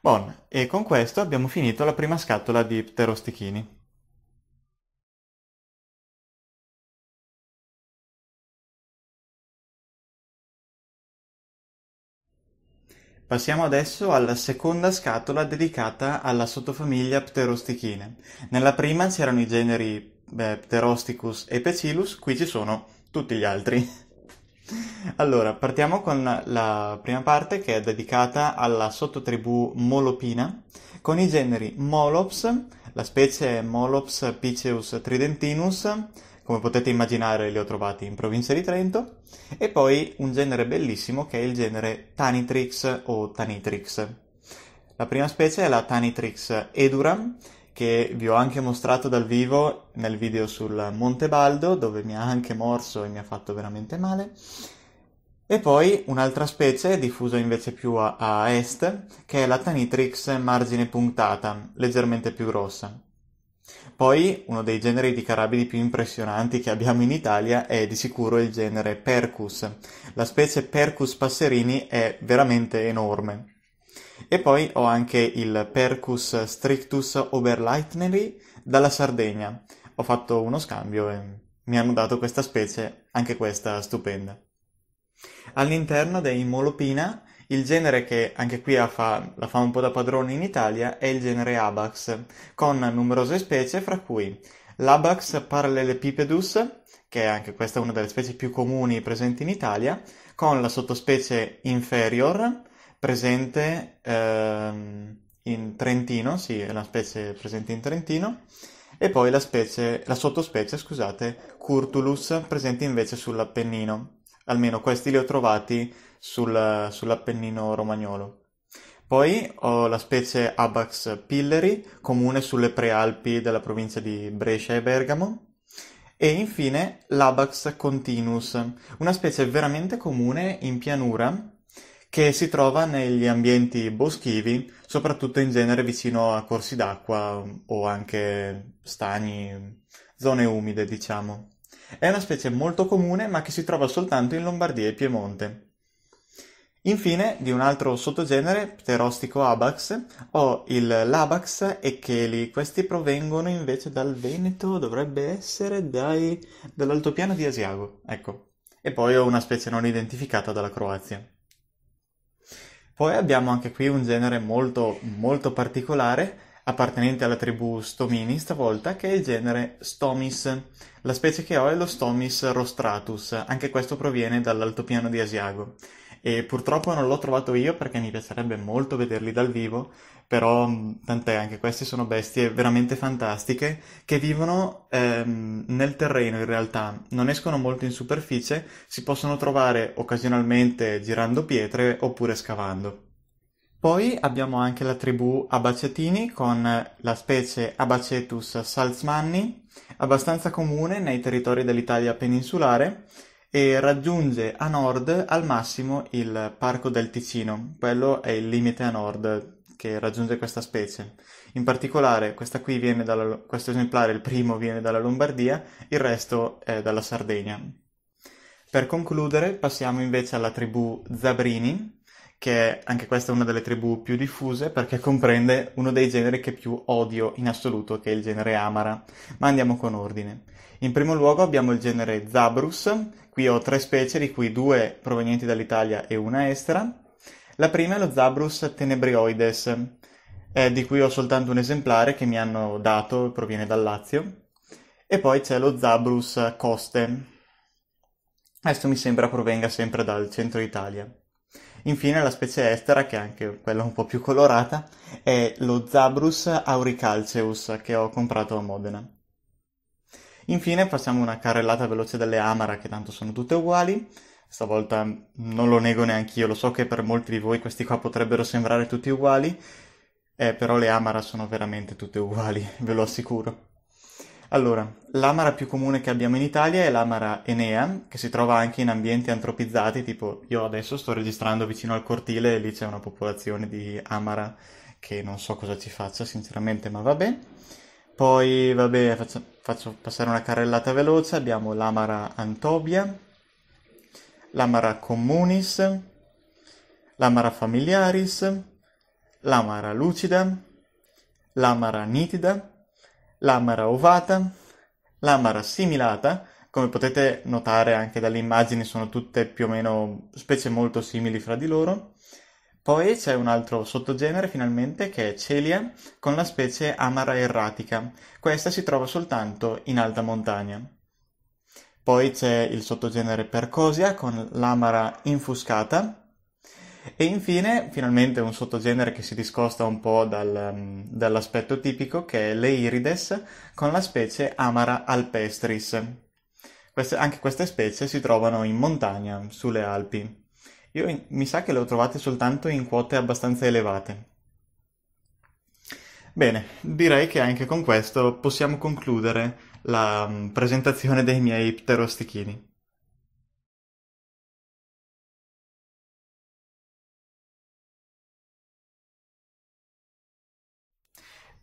Bon, e con questo abbiamo finito la prima scatola di pterostichini. Passiamo adesso alla seconda scatola dedicata alla sottofamiglia Pterostichine. Nella prima c'erano i generi beh, Pterosticus e Pecilus, qui ci sono tutti gli altri. <laughs> allora, partiamo con la prima parte che è dedicata alla sottotribù Molopina, con i generi Molops, la specie Molops piceus tridentinus, come potete immaginare li ho trovati in provincia di Trento, e poi un genere bellissimo che è il genere Tanitrix o Tanitrix. La prima specie è la Tanitrix eduram, che vi ho anche mostrato dal vivo nel video sul Monte Baldo, dove mi ha anche morso e mi ha fatto veramente male. E poi un'altra specie diffusa invece più a, a est, che è la Tanitrix margine puntata, leggermente più grossa. Poi uno dei generi di carabini più impressionanti che abbiamo in Italia è di sicuro il genere Percus. La specie Percus passerini è veramente enorme. E poi ho anche il Percus strictus oberleitneri dalla Sardegna. Ho fatto uno scambio e mi hanno dato questa specie, anche questa stupenda. All'interno dei Molopina il genere che anche qui la fa, la fa un po' da padrone in Italia è il genere Abax, con numerose specie fra cui l'Abax parallelepipedus, che è anche questa una delle specie più comuni presenti in Italia, con la sottospecie inferior presente ehm, in Trentino, sì, è una specie presente in Trentino, e poi la, specie, la sottospecie, scusate, Curtulus, presente invece sull'Appennino. Almeno questi li ho trovati sul, sull'Appennino romagnolo. Poi ho la specie Abax pilleri, comune sulle prealpi della provincia di Brescia e Bergamo. E infine l'Abax continuus, una specie veramente comune in pianura che si trova negli ambienti boschivi, soprattutto in genere vicino a corsi d'acqua mm, o anche stagni, zone umide diciamo. È una specie molto comune ma che si trova soltanto in Lombardia e Piemonte. Infine, di un altro sottogenere, Pterostico abax, ho il Labax e cheli. Questi provengono invece dal Veneto, dovrebbe essere dai... dall'altopiano di Asiago, ecco. E poi ho una specie non identificata dalla Croazia. Poi abbiamo anche qui un genere molto, molto particolare, appartenente alla tribù Stomini stavolta, che è il genere Stomis. La specie che ho è lo Stomis rostratus, anche questo proviene dall'altopiano di Asiago e purtroppo non l'ho trovato io perché mi piacerebbe molto vederli dal vivo, però mm, tant'è, anche queste sono bestie veramente fantastiche che vivono ehm, nel terreno in realtà, non escono molto in superficie, si possono trovare occasionalmente girando pietre oppure scavando. Poi abbiamo anche la tribù Abacetini con la specie Abacetus salzmanni, abbastanza comune nei territori dell'Italia peninsulare, e raggiunge a nord al massimo il Parco del Ticino, quello è il limite a nord che raggiunge questa specie. In particolare dalla, questo esemplare, il primo, viene dalla Lombardia, il resto è dalla Sardegna. Per concludere passiamo invece alla tribù Zabrini, che è anche questa è una delle tribù più diffuse perché comprende uno dei generi che più odio in assoluto, che è il genere Amara. Ma andiamo con ordine. In primo luogo abbiamo il genere Zabrus, Qui ho tre specie, di cui due provenienti dall'Italia e una estera. La prima è lo Zabrus tenebrioides, eh, di cui ho soltanto un esemplare che mi hanno dato, proviene dal Lazio. E poi c'è lo Zabrus coste. Questo mi sembra provenga sempre dal centro Italia. Infine la specie estera, che è anche quella un po' più colorata, è lo Zabrus auricalceus che ho comprato a Modena. Infine facciamo una carrellata veloce delle Amara che tanto sono tutte uguali. Stavolta non lo nego neanche io, lo so che per molti di voi questi qua potrebbero sembrare tutti uguali, eh, però le Amara sono veramente tutte uguali, <laughs> ve lo assicuro. Allora, l'amara più comune che abbiamo in Italia è l'amara enea, che si trova anche in ambienti antropizzati, tipo io adesso sto registrando vicino al cortile e lì c'è una popolazione di amara che non so cosa ci faccia sinceramente, ma va bene. Poi, vabbè, faccio, faccio passare una carrellata veloce. Abbiamo l'Amara Antobia, l'Amara Communis, l'Amara Familiaris, l'Amara Lucida, l'Amara Nitida, l'Amara Ovata, l'Amara Similata. Come potete notare anche dalle immagini sono tutte più o meno specie molto simili fra di loro poi c'è un altro sottogenere finalmente che è Celia con la specie Amara erratica. Questa si trova soltanto in alta montagna. Poi c'è il sottogenere Percosia con l'Amara infuscata, e infine, finalmente, un sottogenere che si discosta un po' dal, dall'aspetto tipico, che è l'Eirides, con la specie Amara alpestris. Queste, anche queste specie si trovano in montagna, sulle Alpi. Io mi sa che le ho trovate soltanto in quote abbastanza elevate. Bene, direi che anche con questo possiamo concludere la mm, presentazione dei miei pterostichini.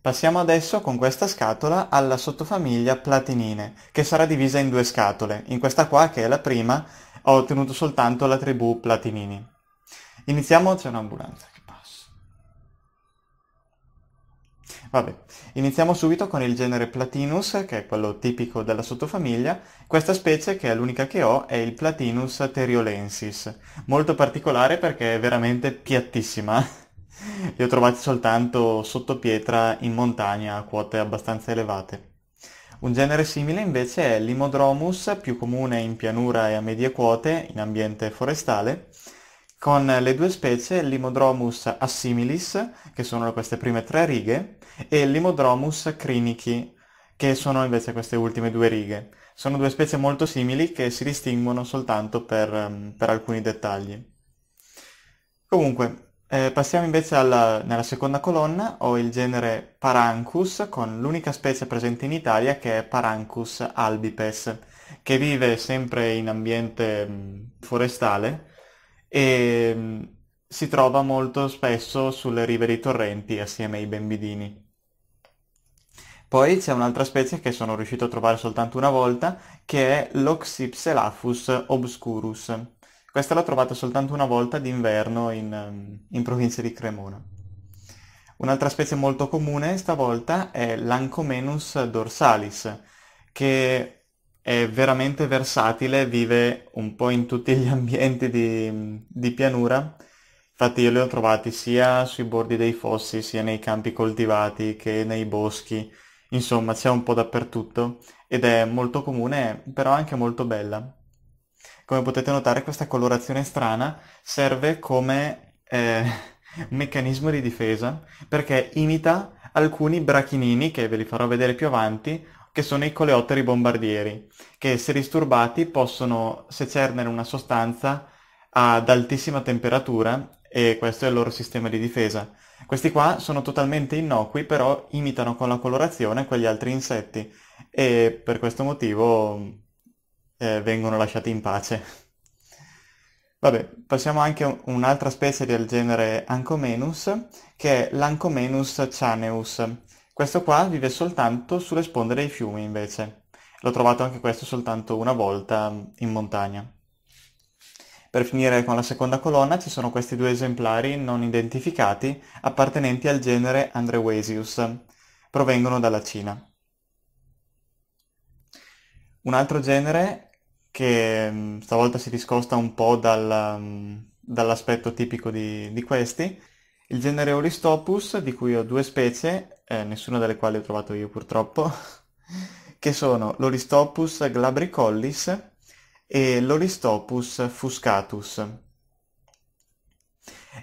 Passiamo adesso con questa scatola alla sottofamiglia Platinine, che sarà divisa in due scatole, in questa qua che è la prima ho ottenuto soltanto la tribù Platinini. Iniziamo, c'è un'ambulanza che passa. Vabbè, iniziamo subito con il genere Platinus, che è quello tipico della sottofamiglia. Questa specie, che è l'unica che ho, è il Platinus teriolensis. Molto particolare perché è veramente piattissima. Li ho trovati soltanto sotto pietra in montagna a quote abbastanza elevate. Un genere simile invece è l'imodromus, più comune in pianura e a medie quote, in ambiente forestale, con le due specie l'imodromus assimilis, che sono queste prime tre righe, e l'imodromus crinichi, che sono invece queste ultime due righe. Sono due specie molto simili che si distinguono soltanto per, per alcuni dettagli. Comunque, eh, passiamo invece alla, nella seconda colonna, ho il genere Parancus con l'unica specie presente in Italia che è Parancus albipes, che vive sempre in ambiente mh, mm, forestale e mh, mm, si trova molto spesso sulle rive dei torrenti assieme ai bembidini. Poi c'è un'altra specie che sono riuscito a trovare soltanto una volta, che è l'Oxypselaphus obscurus questa l'ho trovata soltanto una volta d'inverno in, ehm, in provincia di Cremona. Un'altra specie molto comune stavolta è l'Ancomenus dorsalis, che è veramente versatile, vive un po' in tutti gli <laughs> ambienti di, di pianura. Infatti io li ho trovati sia sui bordi dei fossi, sia nei campi coltivati che nei boschi. Insomma, c'è un po' dappertutto ed è molto comune, però anche molto bella. Come potete notare questa colorazione strana serve come eh, <laughs> meccanismo di difesa perché imita alcuni brachinini, che ve li farò vedere più avanti, che sono i coleotteri bombardieri, che se disturbati possono secernere una sostanza ad altissima temperatura e questo è il loro sistema di difesa. Questi qua sono totalmente innocui, però imitano con la colorazione quegli altri insetti e per questo motivo eh, vengono lasciati in pace. Vabbè, passiamo anche a un'altra specie del genere Ancomenus, che è l'Ancomenus caneus. Questo qua vive soltanto sulle sponde dei fiumi, invece. L'ho trovato anche questo soltanto una volta in montagna. Per finire con la seconda colonna ci sono questi due esemplari non identificati appartenenti al genere Andrewesius. Provengono dalla Cina. Un altro genere che mm, stavolta si discosta un po' dal, mm, dall'aspetto tipico di, di, questi. Il genere Oristopus, di cui ho due specie, eh, nessuna delle quali ho trovato io purtroppo, <laughs> che sono l'Oristopus glabricollis e l'Oristopus fuscatus.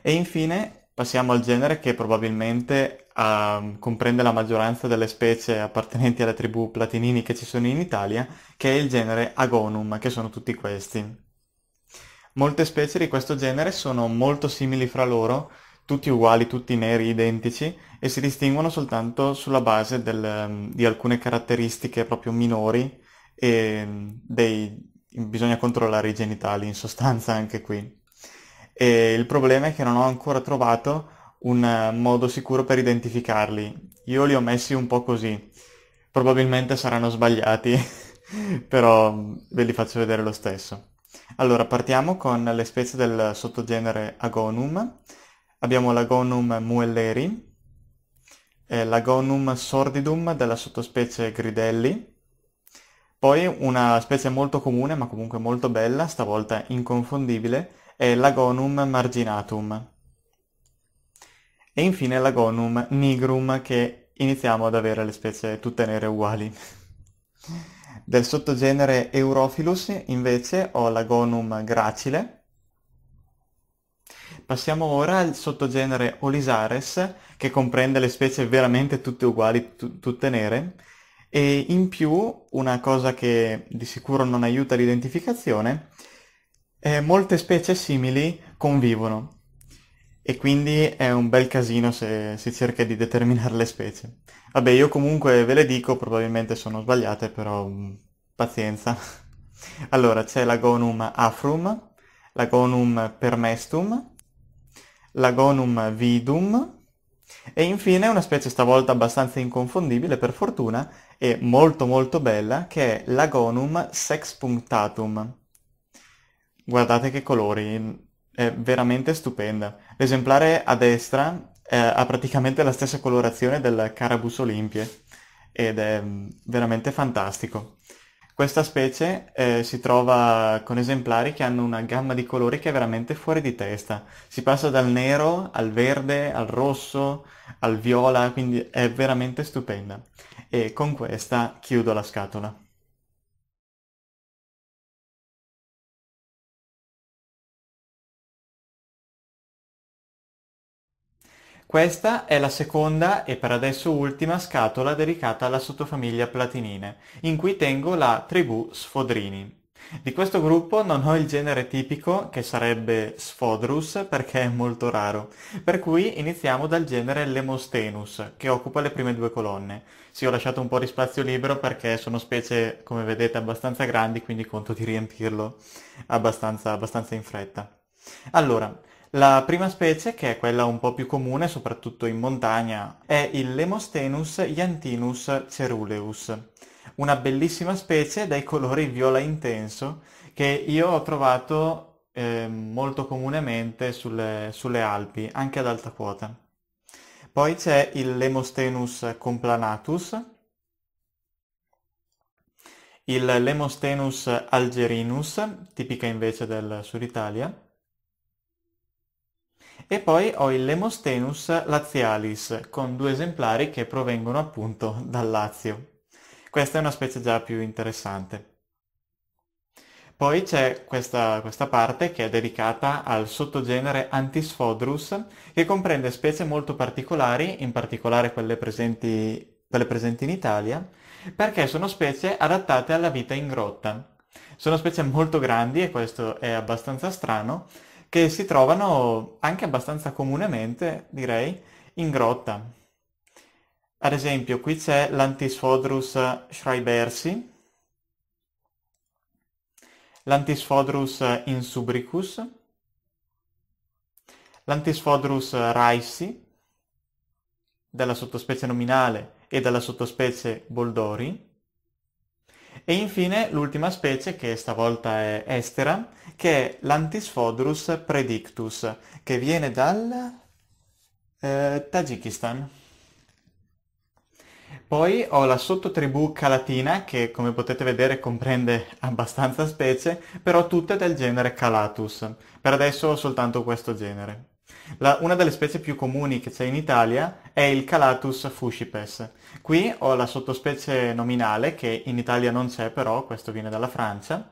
E infine Passiamo al genere che probabilmente uh, comprende la maggioranza delle specie appartenenti alla tribù platinini che ci sono in Italia, che è il genere Agonum, che sono tutti questi. Molte specie di questo genere sono molto simili fra loro, tutti uguali, tutti neri, identici, e si distinguono soltanto sulla base del, ehm, di alcune caratteristiche proprio minori e ehm, dei, bisogna controllare i genitali in sostanza anche qui e il problema è che non ho ancora trovato un eh, modo sicuro per identificarli. Io li ho messi un po' così, probabilmente saranno sbagliati, <laughs> però ve li faccio vedere lo stesso. Allora, partiamo con le specie del sottogenere Agonum. Abbiamo l'Agonum muelleri, eh, l'Agonum sordidum della sottospecie Gridelli, poi una specie molto comune ma comunque molto bella, stavolta inconfondibile, è l'Agonum marginatum. E infine l'Agonum nigrum che iniziamo ad avere le specie tutte nere uguali. Del sottogenere Europhilus invece ho l'Agonum gracile. Passiamo ora al sottogenere Olisares che comprende le specie veramente tutte uguali, t- tutte nere. E in più una cosa che di sicuro non aiuta l'identificazione eh, molte specie simili convivono e quindi è un bel casino se si cerca di determinare le specie. Vabbè, io comunque ve le dico, probabilmente sono sbagliate, però mm, pazienza. <laughs> Allora, c'è l'Agonum afrum, l'Agonum permestum, l'Agonum vidum e infine una specie stavolta abbastanza inconfondibile per fortuna e molto molto bella che è l'Agonum sexpunctatum Guardate che colori, è veramente stupenda. L'esemplare a destra eh, ha praticamente la stessa colorazione del Carabus olimpie ed è mm, veramente fantastico. Questa specie eh, si trova con esemplari che hanno una gamma di colori che è veramente fuori di testa. Si passa dal nero al verde, al rosso, al viola, quindi è veramente stupenda. E con questa chiudo la scatola. Questa è la seconda e per adesso ultima scatola dedicata alla sottofamiglia Platinine, in cui tengo la tribù Sfodrini. Di questo gruppo non ho il genere tipico, che sarebbe Sfodrus, perché è molto raro, per cui iniziamo dal genere Lemostenus, che occupa le prime due colonne. Sì, ho lasciato un po' di spazio libero perché sono specie, come vedete, abbastanza grandi, quindi conto di riempirlo abbastanza, abbastanza in fretta. Allora, la prima specie, che è quella un po' più comune soprattutto in montagna, è il Lemostenus iantinus ceruleus, una bellissima specie dai colori viola intenso che io ho trovato eh, molto comunemente sulle, sulle Alpi, anche ad alta quota. Poi c'è il Lemostenus complanatus, il Lemostenus algerinus, tipica invece del Sud Italia, e poi ho il Lemostenus lazialis, con due esemplari che provengono appunto dal Lazio. Questa è una specie già più interessante. Poi c'è questa, questa, parte che è dedicata al sottogenere Antisphodrus che comprende specie molto particolari, in particolare quelle presenti, quelle presenti in Italia, perché sono specie adattate alla vita in grotta. Sono specie molto grandi, e questo è abbastanza strano, che si trovano anche abbastanza comunemente, direi, in grotta. Ad esempio, qui c'è l'Antisfodrus schreibersi, l'Antisfodrus insubricus, l'Antisfodrus raissi, della sottospecie nominale e della sottospecie boldori, e infine l'ultima specie, che stavolta è estera, che è l'Antisfodrus predictus, che viene dal eh, Tagikistan. Poi ho la sottotribù calatina, che come potete vedere comprende abbastanza specie, però tutte del genere Calatus. Per adesso ho soltanto questo genere. La, una delle specie più comuni che c'è in Italia è il Calatus fucipes. Qui ho la sottospecie nominale che in Italia non c'è però, questo viene dalla Francia,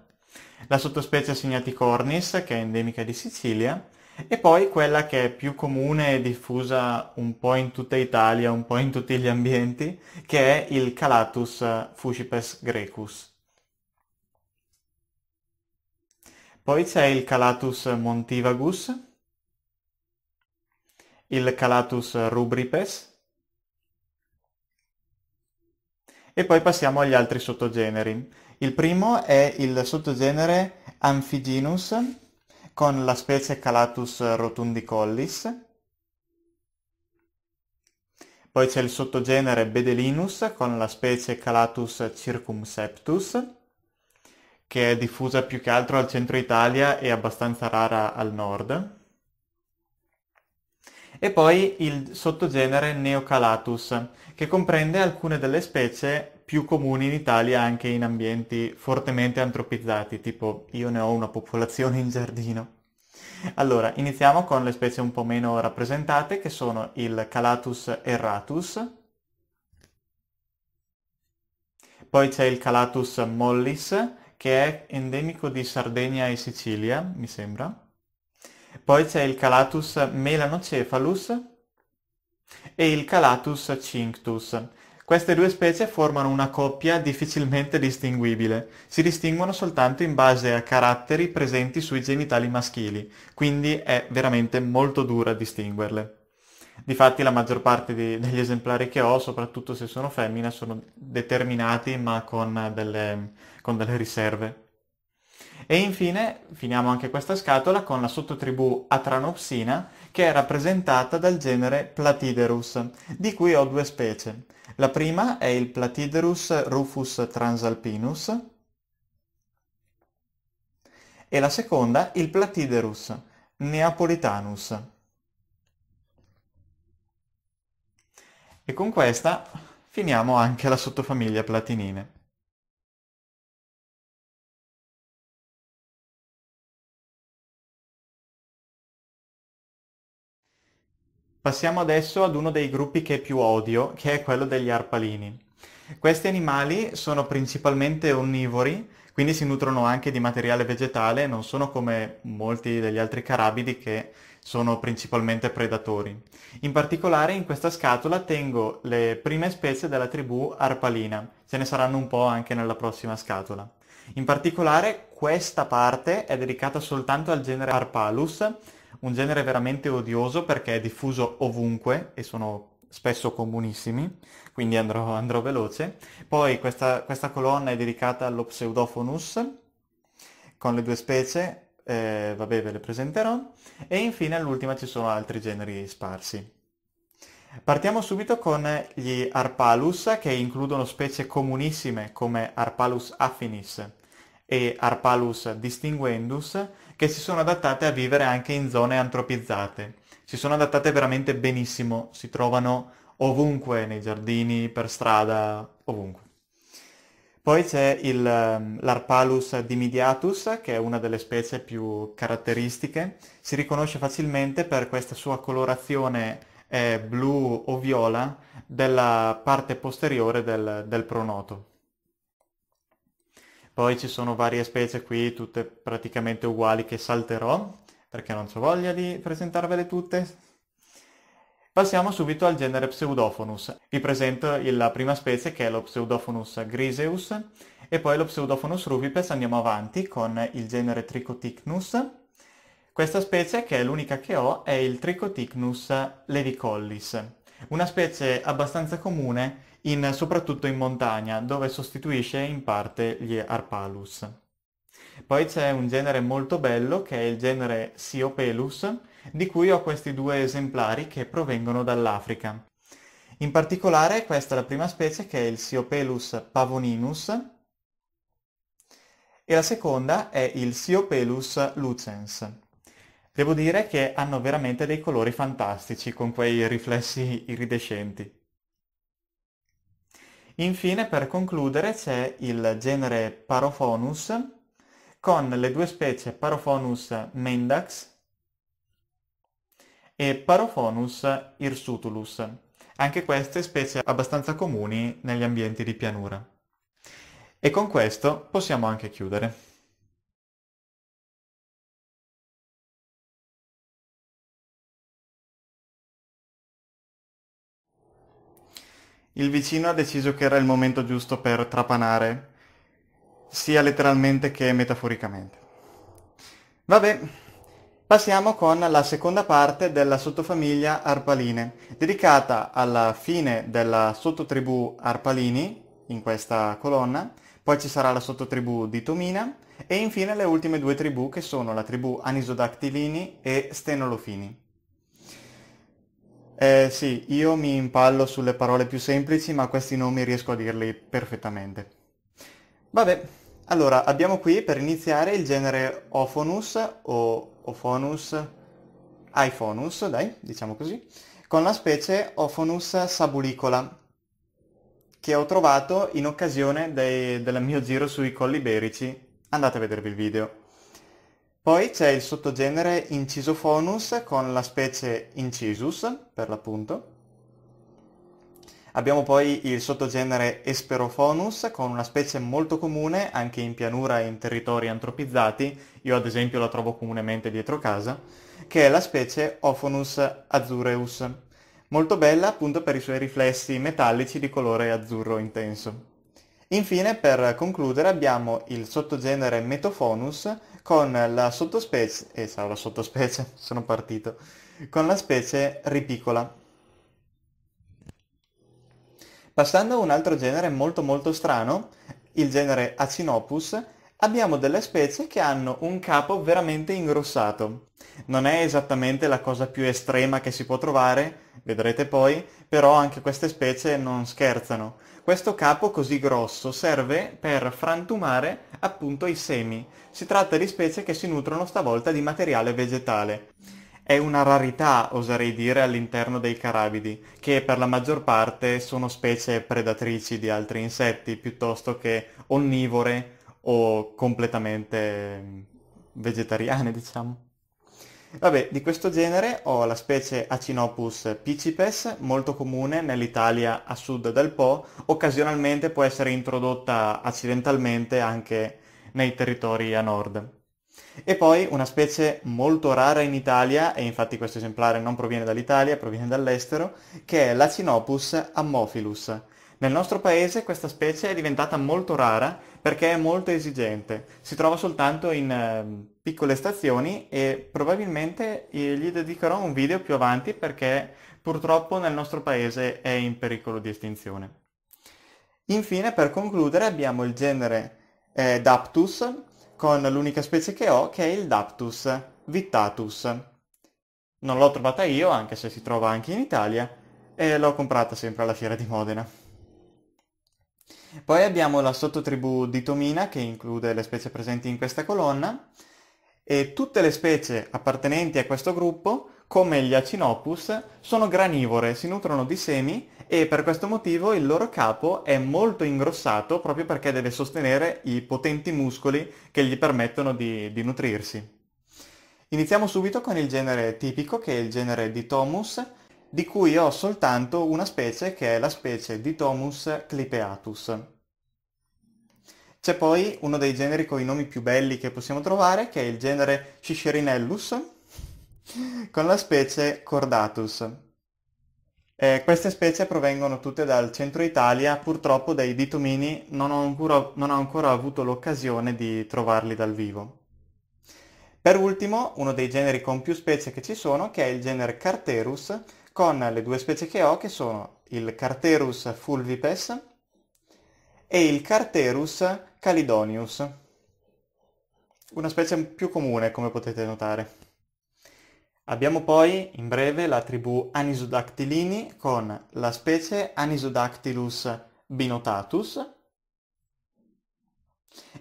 la sottospecie Signaticornis che è endemica di Sicilia e poi quella che è più comune e diffusa un po' in tutta Italia, un po' in tutti gli ambienti, che è il Calatus fucipes grecus. Poi c'è il Calatus montivagus, il Calatus rubripes e poi passiamo agli altri sottogeneri. Il primo è il sottogenere Amphigenus con la specie Calatus rotundicollis. Poi c'è il sottogenere Bedelinus con la specie Calatus circumseptus che è diffusa più che altro al centro Italia e abbastanza rara al nord e poi il sottogenere Neocalatus, che comprende alcune delle specie più comuni in Italia anche in ambienti fortemente antropizzati, tipo io ne ho una popolazione in giardino. Allora, iniziamo con le specie un po' meno rappresentate, che sono il Calatus erratus, poi c'è il Calatus mollis, che è endemico di Sardegna e Sicilia, mi sembra, poi c'è il Calatus melanocephalus e il Calatus cinctus. Queste due specie formano una coppia difficilmente distinguibile. Si distinguono soltanto in base a caratteri presenti sui genitali maschili, quindi è veramente molto dura distinguerle. Difatti la maggior parte di, degli esemplari che ho, soprattutto se sono femmina, sono determinati ma con delle, con delle riserve. E infine finiamo anche questa scatola con la sottotribù Atranopsina che è rappresentata dal genere Platiderus, di cui ho due specie. La prima è il Platiderus rufus transalpinus e la seconda il Platiderus neapolitanus. E con questa finiamo anche la sottofamiglia Platinine. Passiamo adesso ad uno dei gruppi che più odio, che è quello degli arpalini. Questi animali sono principalmente onnivori, quindi si nutrono anche di materiale vegetale, non sono come molti degli altri carabidi che sono principalmente predatori. In particolare in questa scatola tengo le prime specie della tribù arpalina, ce ne saranno un po' anche nella prossima scatola. In particolare questa parte è dedicata soltanto al genere Arpalus, un genere veramente odioso perché è diffuso ovunque e sono spesso comunissimi, quindi andrò, <laughs> andrò veloce. Poi questa, questa, colonna è dedicata allo Pseudophonus, con le due specie, eh, vabbè ve le presenterò, e infine all'ultima ci sono altri generi sparsi. Partiamo subito con gli Arpalus, che includono specie comunissime come Arpalus affinis e Arpalus distinguendus, che si sono adattate a vivere anche in zone antropizzate. Si sono adattate veramente benissimo, si trovano ovunque, nei giardini, per strada, ovunque. Poi c'è il, ehm, l'Arpalus dimidiatus, che è una delle specie più caratteristiche. Si riconosce facilmente per questa sua colorazione eh, blu o viola della parte posteriore del, del pronoto. Poi ci sono varie specie qui, tutte praticamente uguali, che salterò, perché non ho voglia di presentarvele tutte. Passiamo subito al genere Pseudophonus. Vi presento la prima specie che è lo Pseudophonus griseus e poi lo Pseudophonus ruvipes andiamo avanti con il genere Tricotichnus. Questa specie, che è l'unica che ho, è il Tricotichnus levicollis, una specie abbastanza comune in, soprattutto in montagna, dove sostituisce in parte gli Arpalus. Poi c'è un genere molto bello che è il genere Siopelus, di cui ho questi due esemplari che provengono dall'Africa. In particolare questa è la prima specie che è il Siopelus pavoninus e la seconda è il Siopelus lucens. Devo dire che hanno veramente dei colori fantastici con quei riflessi iridescenti. Infine, per concludere, c'è il genere Parophonus con le due specie Parophonus mendax e Parophonus irsutulus, anche queste specie abbastanza comuni negli ambienti di pianura. E con questo possiamo anche chiudere. il vicino ha deciso che era il momento giusto per trapanare, sia letteralmente che metaforicamente. Vabbè, passiamo con la seconda parte della sottofamiglia Arpaline, dedicata alla fine della sottotribù Arpalini, in questa colonna, poi ci sarà la sottotribù di Tomina e infine le ultime due tribù che sono la tribù Anisodactilini e Stenolofini. Eh sì, io mi impallo sulle parole più semplici, ma questi nomi riesco a dirli perfettamente. Vabbè, allora abbiamo qui per iniziare il genere Ophonus o Ophonus, Iphonus, dai, diciamo così, con la specie Ophonus sabulicola, che ho trovato in occasione dei, del mio giro sui colli berici. Andate a vedervi il video. Poi c'è il sottogenere Incisophonus con la specie Incisus, per l'appunto. Abbiamo poi il sottogenere Esperophonus con una specie molto comune anche in pianura e in territori antropizzati, io ad esempio la trovo comunemente dietro casa, che è la specie Ophonus azureus, molto bella appunto per i suoi riflessi metallici di colore azzurro intenso. Infine, per concludere, abbiamo il sottogenere Metophonus con la sottospecie, eh, la sottospecie, <laughs> sono partito, con la specie Ripicola. Passando a un altro genere molto molto strano, il genere Acinopus, abbiamo delle specie che hanno un capo veramente ingrossato. Non è esattamente la cosa più estrema che si può trovare, vedrete poi, però anche queste specie non scherzano questo capo così grosso serve per frantumare appunto i semi. Si tratta di specie che si nutrono stavolta di materiale vegetale. È una rarità, oserei dire, all'interno dei carabidi, che per la maggior parte sono specie predatrici di altri insetti, piuttosto che onnivore o completamente mm, vegetariane, diciamo. Vabbè, di questo genere ho la specie Acinopus picipes, molto comune nell'Italia a sud del Po, occasionalmente può essere introdotta accidentalmente anche nei territori a nord. E poi una specie molto rara in Italia, e infatti questo esemplare non proviene dall'Italia, proviene dall'estero, che è l'Acinopus ammophilus. Nel nostro paese questa specie è diventata molto rara perché è molto esigente, si trova soltanto in ehm, piccole stazioni e probabilmente eh, gli dedicherò un video più avanti perché purtroppo nel nostro paese è in pericolo di estinzione. Infine per concludere abbiamo il genere eh, Daptus con l'unica specie che ho che è il Daptus vittatus. Non l'ho trovata io anche se si trova anche in Italia e l'ho comprata sempre alla fiera di Modena. Poi abbiamo la sottotribù di Tomina che include le specie presenti in questa colonna e tutte le specie appartenenti a questo gruppo, come gli Acinopus, sono granivore, si nutrono di semi e per questo motivo il loro capo è molto ingrossato proprio perché deve sostenere i potenti muscoli che gli permettono di, di nutrirsi. Iniziamo subito con il genere tipico che è il genere Ditomus, di cui ho soltanto una specie che è la specie Ditomus clipeatus. C'è poi uno dei generi con i nomi più belli che possiamo trovare, che è il genere Cicerinellus, <laughs> con la specie Cordatus. Eh, queste specie provengono tutte dal centro Italia, purtroppo dai ditomini non ho ancora, non ho ancora avuto l'occasione di trovarli dal vivo. Per ultimo, uno dei generi con più specie che ci sono, che è il genere Carterus, con le due specie che ho, che sono il Carterus fulvipes e il Carterus Calidonius, una specie più comune come potete notare. Abbiamo poi in breve la tribù Anisodactylini con la specie Anisodactylus binotatus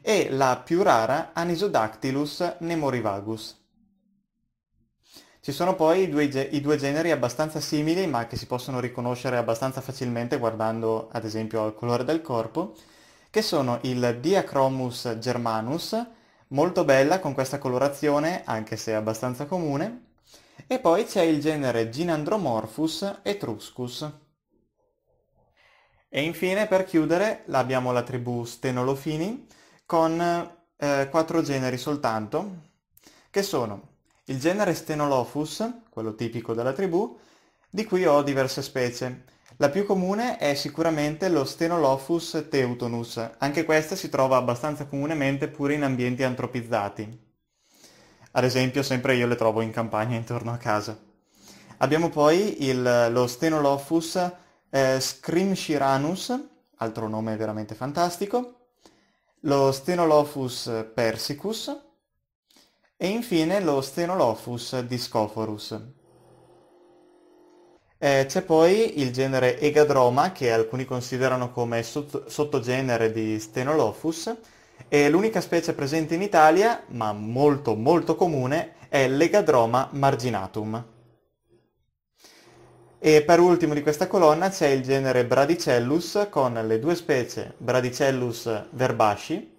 e la più rara Anisodactylus nemorivagus. Ci sono poi i due, i due, generi abbastanza simili ma che si possono riconoscere abbastanza facilmente guardando ad esempio al colore del corpo che sono il Diachromus germanus, molto bella con questa colorazione, anche se abbastanza comune, e poi c'è il genere Ginandromorphus etruscus. E infine, per chiudere, abbiamo la tribù Stenolofini con eh, quattro generi soltanto, che sono il genere Stenolophus, quello tipico della tribù, di cui ho diverse specie, la più comune è sicuramente lo Stenolophus teutonus, anche questa si trova abbastanza comunemente pure in ambienti antropizzati. Ad esempio sempre io le trovo in campagna <laughs> intorno a casa. Abbiamo poi il, lo Stenolophus eh, scrimshiranus, altro nome veramente fantastico, lo Stenolophus persicus e infine lo Stenolophus discoforus. Eh, c'è poi il genere Egadroma, che alcuni considerano come sott- sottogenere di Stenolophus, e l'unica specie presente in Italia, ma molto molto comune, è l'Egadroma marginatum. E per ultimo di questa colonna c'è il genere Bradicellus con le due specie Bradicellus verbasci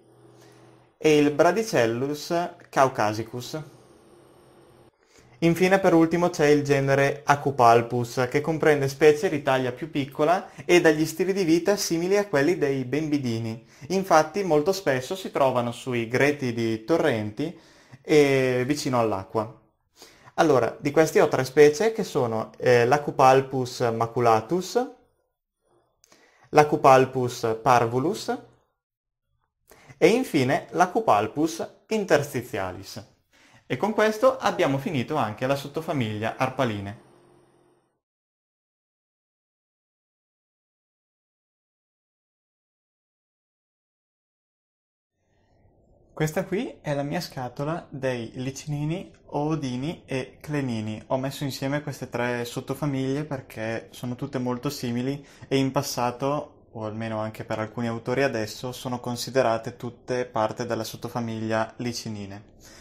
e il Bradicellus caucasicus. Infine per ultimo c'è il genere Acupalpus che comprende specie di taglia più piccola e dagli stili di vita simili a quelli dei bembidini. Infatti molto spesso si trovano sui greti di torrenti e vicino all'acqua. Allora, di questi ho tre specie che sono eh, l'Acupalpus maculatus, l'Acupalpus parvulus e infine l'Acupalpus interstizialis. E con questo abbiamo finito anche la sottofamiglia Arpaline. Questa qui è la mia scatola dei licinini, oodini e clenini. Ho messo insieme queste tre sottofamiglie perché sono tutte molto simili e in passato, o almeno anche per alcuni autori adesso, sono considerate tutte parte della sottofamiglia licinine.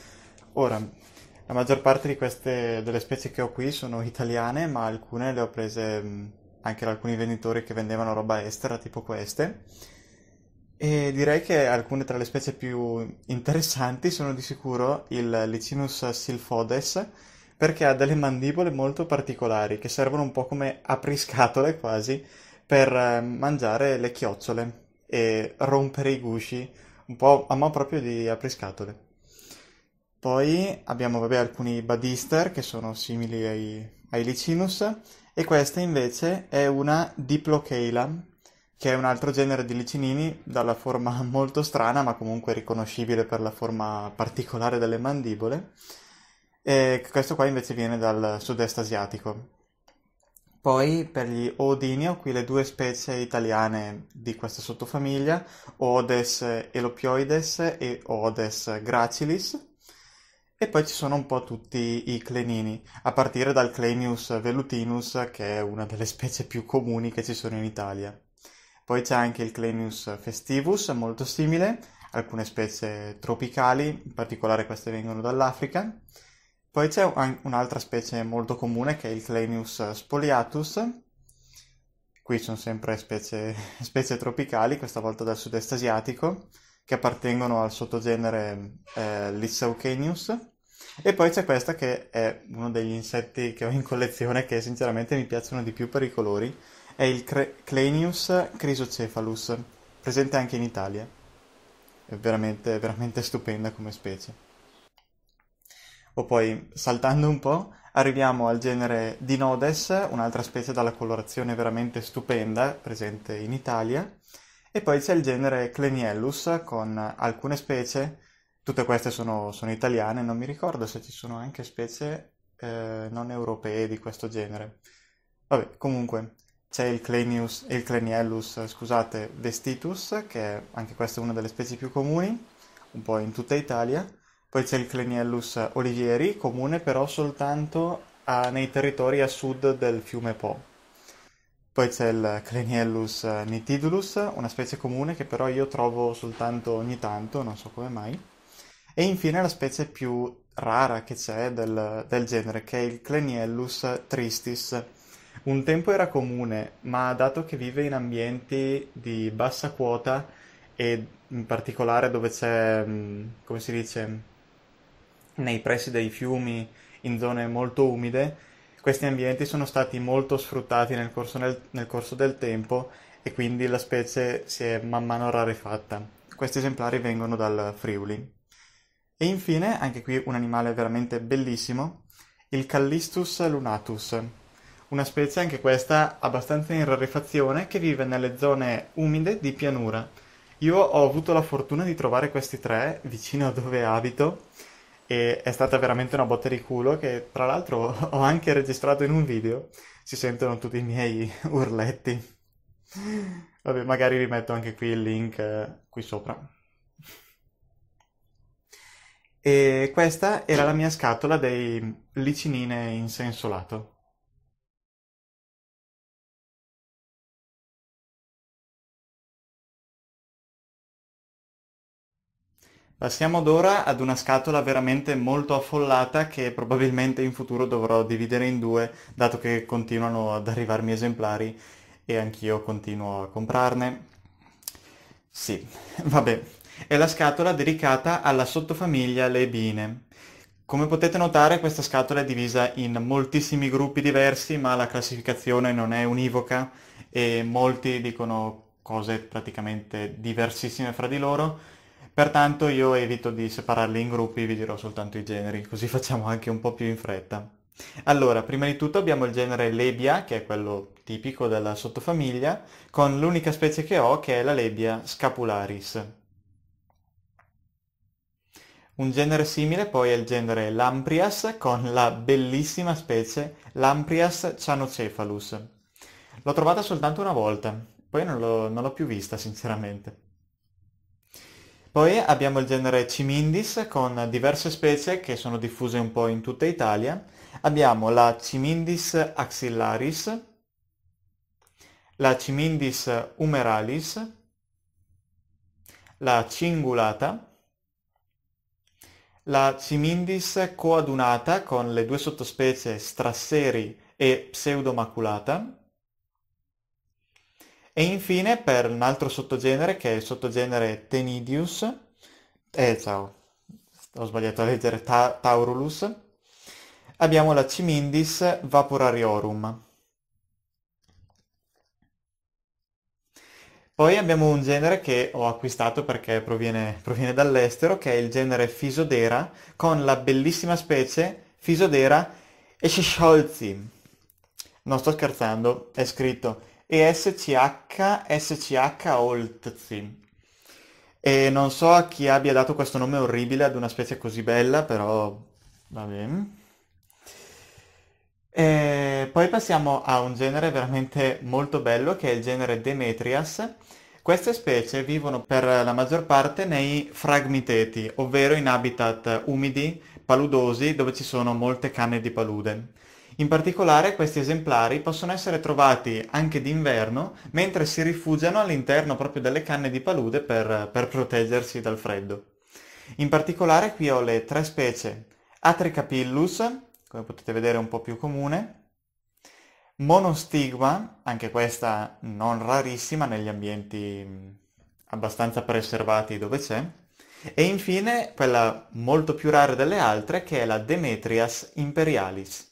Ora, la maggior parte di queste, delle spezie che ho qui sono italiane, ma alcune le ho prese mm, anche da alcuni venditori che vendevano roba estera, tipo queste. E direi che alcune tra le specie più interessanti sono di sicuro il Licinus silfodes, perché ha delle mandibole molto particolari che servono un po' come apriscatole quasi per ehm, mangiare le chiocciole e rompere i gusci, un po' a mo' proprio di apriscatole. Poi abbiamo vabbè, alcuni Badister che sono simili ai, ai Licinus e questa invece è una Diplocaelam che è un altro genere di licinini dalla forma <laughs> molto strana ma comunque riconoscibile per la forma particolare delle mandibole e questo qua invece viene dal sud-est asiatico. Poi per gli Odini ho qui le due specie italiane di questa sottofamiglia, Odes elopioides e Odes gracilis, e poi ci sono un po' tutti i clenini, a partire dal Clenius velutinus, che è una delle <laughs> specie più comuni che ci sono in Italia. Poi c'è anche il Clenius festivus, molto simile, alcune specie tropicali, in particolare queste vengono dall'Africa. Poi c'è un'altra specie molto comune che è il Clenius spoliatus. Qui sono sempre specie, <laughs> specie tropicali, questa volta dal sud-est asiatico che appartengono al sottogenere eh, Lissaucanius. E poi c'è questa che è uno degli insetti che ho in collezione che sinceramente mi piacciono di più per i colori, è il Cre- Clenius chrysocephalus, presente anche in Italia. È veramente, veramente stupenda come specie. O poi, saltando un po', arriviamo al genere Dinodes, un'altra specie dalla colorazione veramente stupenda, presente in Italia, e poi c'è il genere Cleniellus con alcune specie, tutte queste sono, sono italiane, non mi ricordo se ci sono anche specie eh, non europee di questo genere. Vabbè, comunque c'è il Clenius il Cleniellus, scusate, vestitus, che è anche questa è una delle specie più comuni, un po' in tutta Italia. Poi c'è il Cleniellus olivieri, comune però soltanto a, nei territori a sud del fiume Po poi c'è il Cleniellus eh, nitidulus, una specie comune che però io trovo soltanto ogni tanto, non so come mai. E infine la specie più rara che c'è del, del genere, che è il Cleniellus tristis. Un tempo era comune, ma dato che vive in ambienti di bassa quota e in particolare dove c'è, mm, come si dice, nei pressi dei fiumi, in zone molto umide, questi ambienti sono stati molto sfruttati nel corso, nel, nel corso del tempo e quindi la specie si è man mano rarefatta. Questi esemplari vengono dal Friuli. E infine, anche qui un animale veramente bellissimo, il Callistus lunatus, una specie anche questa abbastanza in rarefazione che vive nelle zone umide di pianura. Io ho avuto la fortuna di trovare questi tre vicino a dove abito e è stata veramente una botta di culo che tra l'altro <laughs> ho anche registrato in un video, si sentono tutti i miei <laughs> urletti. Vabbè, magari vi metto anche qui il link eh, qui sopra. E questa era la mia scatola dei licinine in senso lato. Passiamo ad ora ad una scatola veramente molto affollata che probabilmente in futuro dovrò dividere in due, dato che continuano ad arrivarmi esemplari e anch'io continuo a comprarne. Sì, <laughs> vabbè. È la scatola dedicata alla sottofamiglia Leibine. Come potete notare questa scatola è divisa in moltissimi gruppi diversi, ma la classificazione non è univoca e molti dicono cose praticamente diversissime fra di loro Pertanto io evito di separarli in gruppi, vi dirò soltanto i generi, così facciamo anche un po' più in fretta. Allora, prima di tutto abbiamo il genere Lebia, che è quello tipico della sottofamiglia, con l'unica specie che ho che è la Lebia scapularis. Un genere simile poi è il genere Lamprias con la bellissima specie Lamprias cianocephalus. L'ho trovata soltanto una volta, poi non l'ho, non l'ho più vista sinceramente. Poi abbiamo il genere Cimindis con diverse specie che sono diffuse un po' in tutta Italia. Abbiamo la Cimindis axillaris, la Cimindis humeralis, la cingulata, la Cimindis coadunata con le due sottospecie Strasseri e Pseudomaculata, e infine per un altro sottogenere che è il sottogenere Tenidius, eh ciao, ho sbagliato a leggere ta- Taurulus, abbiamo la Cimindis vaporariorum. Poi abbiamo un genere che ho acquistato perché proviene, proviene dall'estero, che è il genere Fisodera, con la bellissima specie Fisodera eschisholzi. Non sto scherzando, è scritto e SCH, SCH Oltzi. E non so a chi abbia dato questo nome orribile ad una specie così bella, però va bene. E poi passiamo a un genere veramente molto bello che è il genere Demetrias. Queste specie vivono per la maggior parte nei fragmiteti, ovvero in habitat umidi, paludosi, dove ci sono molte canne di palude. In particolare questi esemplari possono essere trovati anche d'inverno mentre si rifugiano all'interno proprio delle canne di palude per, per proteggersi dal freddo. In particolare qui ho le tre specie Atricapillus, come potete vedere un po' più comune, Monostigma, anche questa non rarissima negli ambienti mm, abbastanza preservati dove c'è, e infine quella molto più rara delle altre che è la Demetrias imperialis.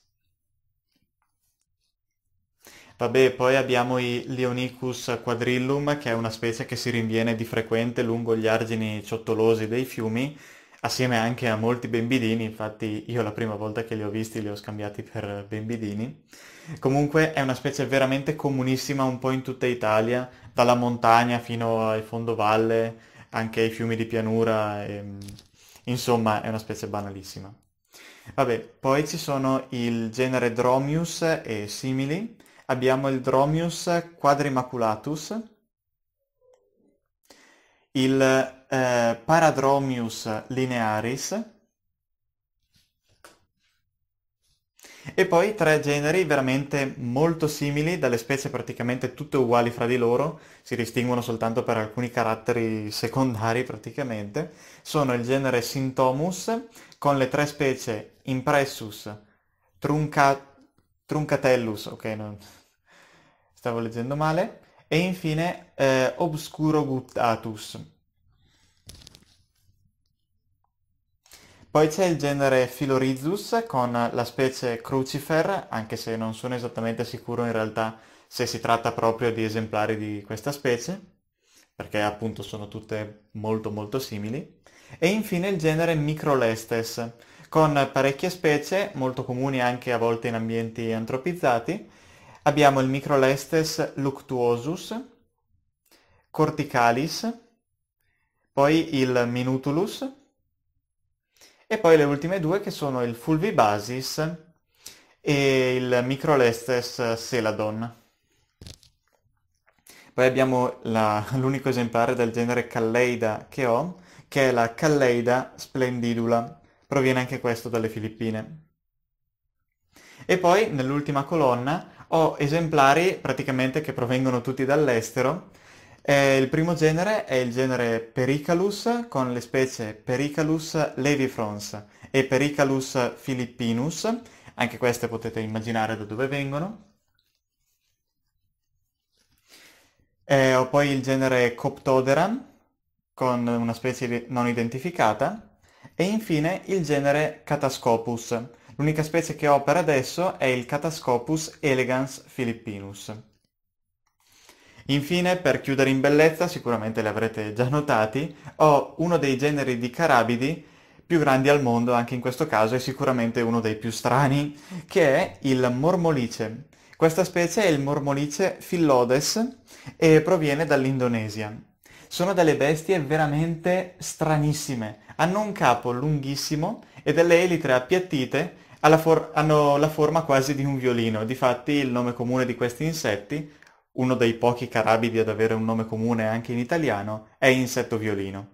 Vabbè, poi abbiamo i Leonicus quadrillum, che è una specie che si rinviene di frequente lungo gli argini ciottolosi dei fiumi, assieme anche a molti bembidini, infatti io la prima volta che li ho visti li ho scambiati per bembidini. Comunque è una specie veramente comunissima un po' in tutta Italia, dalla montagna fino ai fondovalle, anche ai fiumi di pianura, e, ehm, insomma è una specie banalissima. Vabbè, poi ci sono il genere Dromius e simili, abbiamo il Dromius quadrimaculatus, il eh, Paradromius linearis e poi tre generi veramente molto simili, dalle specie praticamente tutte uguali fra di loro, si distinguono soltanto per alcuni caratteri secondari praticamente, sono il genere Symptomus con le tre specie Impressus, Truncatus Truncatellus, ok, non... stavo leggendo male, e infine eh, Guttatus. Poi c'è il genere Filorizus con la specie Crucifer, anche se non sono esattamente sicuro in realtà se si tratta proprio di esemplari di questa specie, perché appunto sono tutte molto molto simili. E infine il genere Microlestes, con parecchie specie, molto comuni anche a volte in ambienti antropizzati. Abbiamo il Microlestes luctuosus, Corticalis, poi il Minutulus e poi le ultime due che sono il Fulvibasis e il Microlestes seladon. Poi abbiamo la, <laughs> l'unico esemplare del genere Calleida che ho, che è la Calleida splendidula, proviene anche questo dalle Filippine. E poi nell'ultima colonna ho esemplari praticamente che provengono tutti dall'estero. Eh, il primo genere è il genere Pericalus con le specie Pericalus levifrons e Pericalus filippinus, anche queste potete immaginare da dove vengono. Eh, ho poi il genere Coptodera con una specie non identificata e infine il genere Catascopus. L'unica specie che opera adesso è il Catascopus elegans philippinus. Infine, per chiudere in bellezza, sicuramente li avrete già notati, ho uno dei generi di carabidi più grandi al mondo, anche in questo caso è sicuramente uno dei più strani, che è il mormolice. Questa specie è il mormolice Phyllodes e proviene dall'Indonesia. Sono delle bestie veramente stranissime, hanno un capo lunghissimo e delle elitre appiattite la for- hanno la forma quasi di un violino. Difatti il nome comune di questi insetti, uno dei pochi carabidi ad avere un nome comune anche in italiano, è insetto violino.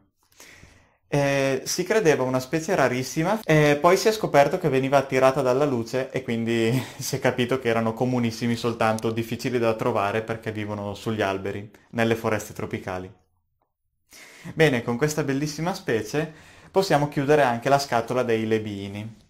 Eh, si credeva una specie rarissima, eh, poi si è scoperto che veniva attirata dalla luce e quindi <laughs> si è capito che erano comunissimi soltanto difficili da trovare perché vivono sugli alberi, nelle foreste tropicali. Bene, con questa bellissima specie possiamo chiudere anche la scatola dei lebini.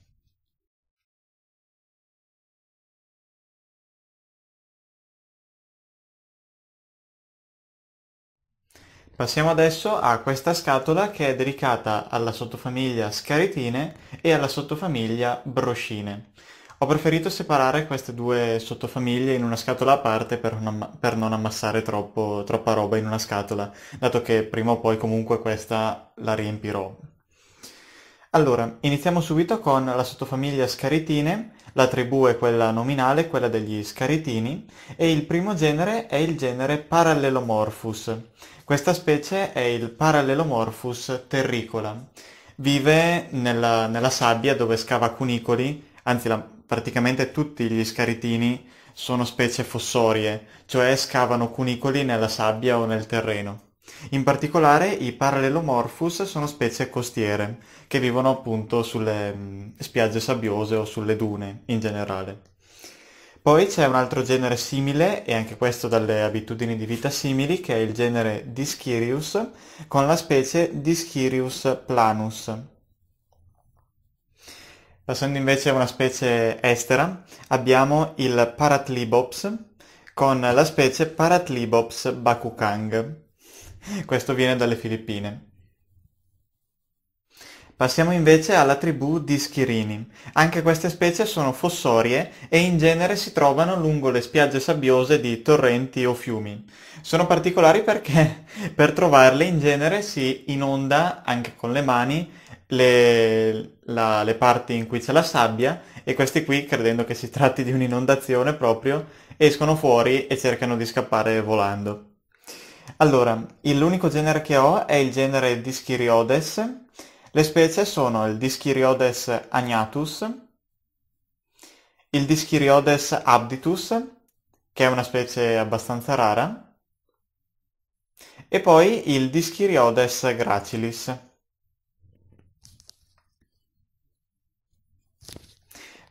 Passiamo adesso a questa scatola che è dedicata alla sottofamiglia Scaritine e alla sottofamiglia Broscine. Ho preferito separare queste due sottofamiglie in una scatola a parte per non, per non ammassare troppo, troppa roba in una scatola, dato che prima o poi comunque questa la riempirò. Allora, iniziamo subito con la sottofamiglia Scaritine, la tribù è quella nominale, quella degli Scaritini, e il primo genere è il genere Parallelomorphus. Questa specie è il Parallelomorphus terricola. Vive nella, nella sabbia dove scava cunicoli, anzi la, praticamente tutti gli Scaritini sono specie fossorie, cioè scavano cunicoli nella sabbia o nel terreno. In particolare i Parallelomorphus sono specie costiere, che vivono appunto sulle mm, spiagge sabbiose o sulle dune in generale. Poi c'è un altro genere simile, e anche questo dalle abitudini di vita simili, che è il genere Dischirius, con la specie Dischirius planus. Passando invece a una specie estera, abbiamo il Paratlibops, con la specie Paratlibops bakukang. <laughs> Questo viene dalle Filippine. Passiamo invece alla tribù di Schirini. Anche queste specie sono fossorie e in genere si trovano lungo le spiagge sabbiose di torrenti o fiumi. Sono particolari perché <laughs> per trovarle in genere si inonda anche con le mani le, la, le parti in cui c'è la sabbia e questi qui, credendo che si tratti di un'inondazione proprio, escono fuori e cercano di scappare volando. Allora, l'unico genere che ho è il genere Dischiriodes. Le specie sono il Dischiriodes agnatus, il Dischiriodes abditus, che è una specie abbastanza rara, e poi il Dischiriodes gracilis.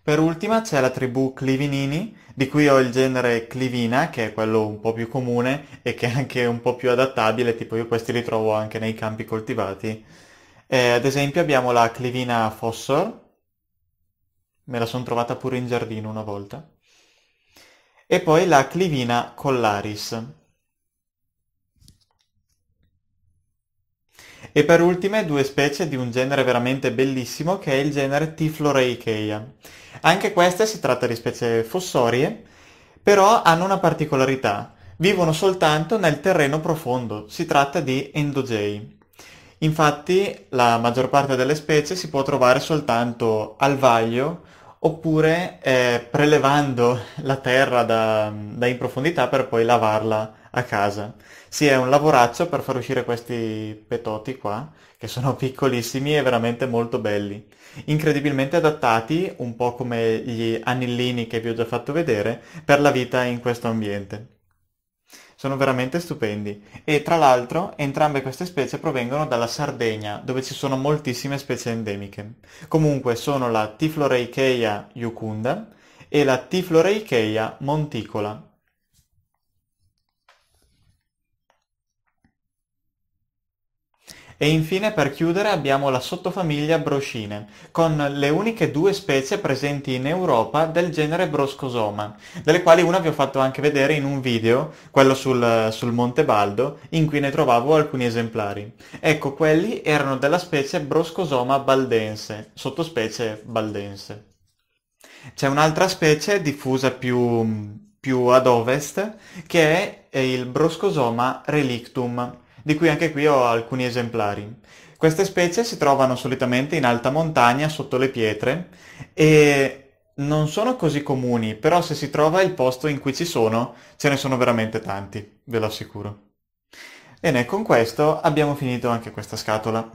Per ultima c'è la tribù Clivinini, di qui ho il genere clivina, che è quello un po' più comune e che è anche un po' più adattabile, tipo io questi li trovo anche nei campi coltivati. Eh, ad esempio abbiamo la clivina fossor, me la sono trovata pure in giardino una volta, e poi la clivina collaris. E per ultime due specie di un genere veramente bellissimo che è il genere Tifloreicheia. Anche queste si tratta di specie fossorie, però hanno una particolarità. Vivono soltanto nel terreno profondo, si tratta di endogei. Infatti la maggior parte delle specie si può trovare soltanto al vaglio oppure eh, prelevando la terra da, da, in profondità per poi lavarla a casa. Sì, è un lavoraccio per far uscire questi petoti qua, che sono <laughs> piccolissimi e veramente molto belli. Incredibilmente adattati, un po' come gli anillini che vi ho già fatto vedere, per la vita in questo ambiente sono veramente stupendi e tra l'altro entrambe queste specie provengono dalla Sardegna dove ci sono moltissime specie endemiche. Comunque sono la Tifloreicheia jucunda e la Tifloreicheia monticola E infine per chiudere abbiamo la sottofamiglia Brochine, con le uniche due specie presenti in Europa del genere Broscosoma, delle quali una vi ho fatto anche vedere in un video, quello sul, sul Monte Baldo, in cui ne trovavo alcuni esemplari. Ecco, quelli erano della specie Broscosoma baldense, sottospecie baldense. C'è un'altra specie diffusa più, più ad ovest che è il Broscosoma relictum di cui anche qui ho alcuni esemplari. Queste specie si trovano solitamente in alta montagna sotto le pietre e non sono così comuni, però se si trova il posto in cui ci sono, ce ne sono veramente tanti, ve lo assicuro. Bene, con questo abbiamo finito anche questa scatola.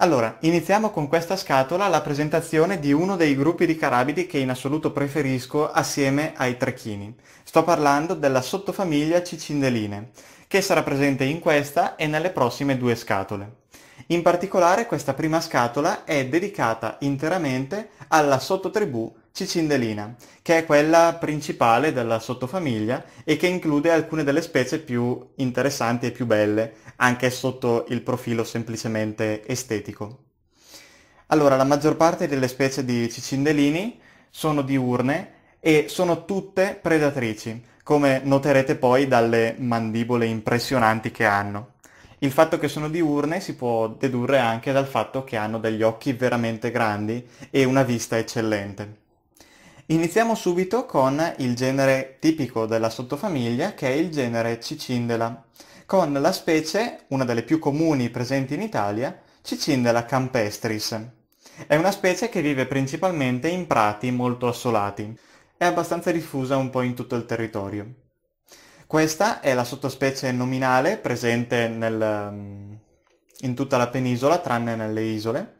Allora, iniziamo con questa scatola la presentazione di uno dei gruppi di carabidi che in assoluto preferisco assieme ai trecchini. Sto parlando della sottofamiglia Cicindeline, che sarà presente in questa e nelle prossime due scatole. In particolare questa prima scatola è dedicata interamente alla sottotribù Cicindelina, che è quella principale della sottofamiglia e che include alcune delle specie più interessanti e più belle anche sotto il profilo semplicemente estetico. Allora, la maggior parte delle specie di cicindelini sono diurne e sono tutte predatrici, come noterete poi dalle mandibole impressionanti che hanno. Il fatto che sono diurne si può dedurre anche dal fatto che hanno degli occhi veramente grandi e una vista eccellente. Iniziamo subito con il genere tipico della sottofamiglia che è il genere Cicindela con la specie, una delle più comuni presenti in Italia, Cicindela campestris. È una specie che vive principalmente in prati molto assolati. È abbastanza diffusa un po' in tutto il territorio. Questa è la sottospecie nominale presente nel, mm, in tutta la penisola, tranne nelle isole.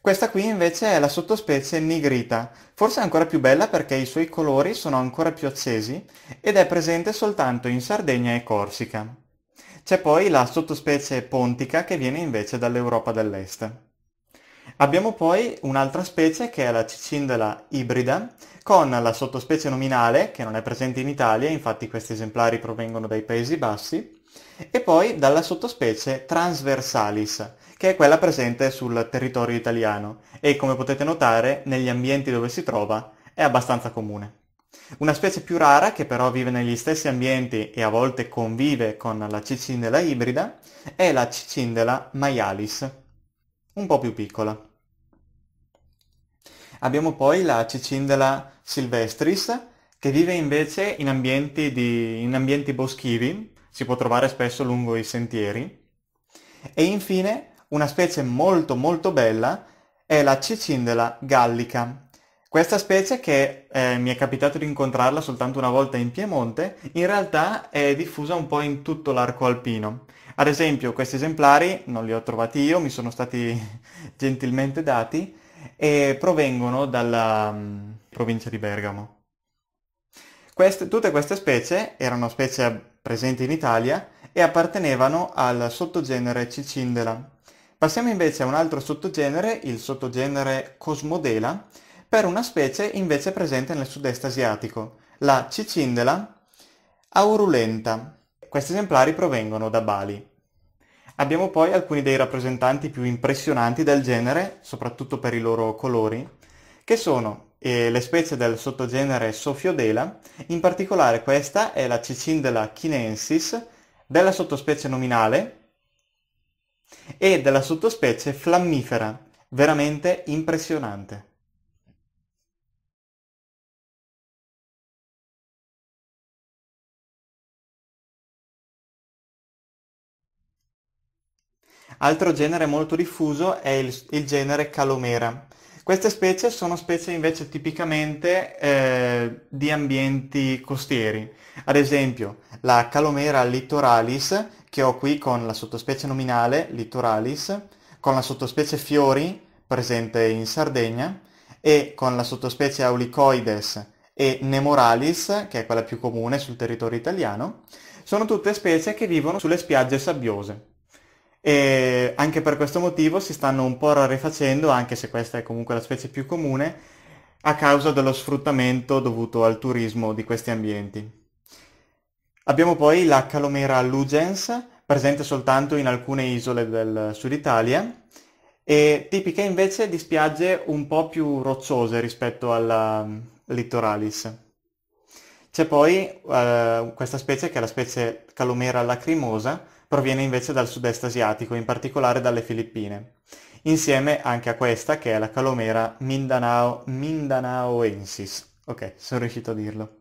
Questa qui invece è la sottospecie nigrita, forse ancora più bella perché i suoi colori sono ancora più accesi ed è presente soltanto in Sardegna e Corsica. C'è poi la sottospecie pontica che viene invece dall'Europa dell'Est. Abbiamo poi un'altra specie che è la cicindela ibrida con la sottospecie nominale che non è presente in Italia, infatti questi esemplari provengono dai Paesi Bassi, e poi dalla sottospecie transversalis che è quella presente sul territorio italiano e come potete notare negli ambienti dove si trova è abbastanza comune. Una specie più rara che però vive negli stessi ambienti e a volte convive con la cicindela ibrida è la cicindela maialis, un po' più piccola. Abbiamo poi la cicindela silvestris che vive invece in ambienti, di, in ambienti boschivi, si può trovare spesso lungo i sentieri. E infine una specie molto molto bella è la cicindela gallica, questa specie che eh, mi è capitato di incontrarla soltanto una volta in Piemonte, in realtà è diffusa un po' in tutto l'arco alpino. Ad esempio questi esemplari non li ho trovati io, mi sono stati <laughs> gentilmente dati e provengono dalla mh, mm, provincia di Bergamo. Queste, tutte queste specie erano specie presenti in Italia e appartenevano al sottogenere Cicindela. Passiamo invece a un altro sottogenere, il sottogenere Cosmodela, per una specie invece presente nel sud-est asiatico, la cicindela aurulenta. Questi esemplari provengono da Bali. Abbiamo poi alcuni dei rappresentanti più impressionanti del genere, soprattutto per i loro colori, che sono eh, le specie del sottogenere Sofiodela, in particolare questa è la Cicindela chinensis della sottospecie nominale e della sottospecie flammifera, veramente impressionante. Altro genere molto diffuso è il, il genere Calomera. Queste specie sono specie invece tipicamente eh, di ambienti costieri. Ad esempio la Calomera littoralis, che ho qui con la sottospecie nominale littoralis, con la sottospecie fiori, presente in Sardegna, e con la sottospecie aulicoides e nemoralis, che è quella più comune sul territorio italiano, sono tutte specie che vivono sulle spiagge sabbiose e anche per questo motivo si stanno un po' rarefacendo, anche se questa è comunque la specie più comune, a causa dello sfruttamento dovuto al turismo di questi ambienti. Abbiamo poi la Calomera lugens, presente soltanto in alcune isole del sud Italia, e tipica invece di spiagge un po' più rocciose rispetto alla mm, Littoralis. C'è poi eh, questa specie che è la specie Calomera lacrimosa, proviene invece dal sud-est asiatico, in particolare dalle Filippine, insieme anche a questa che è la calomera Mindanao, Mindanaoensis. Ok, sono riuscito a dirlo.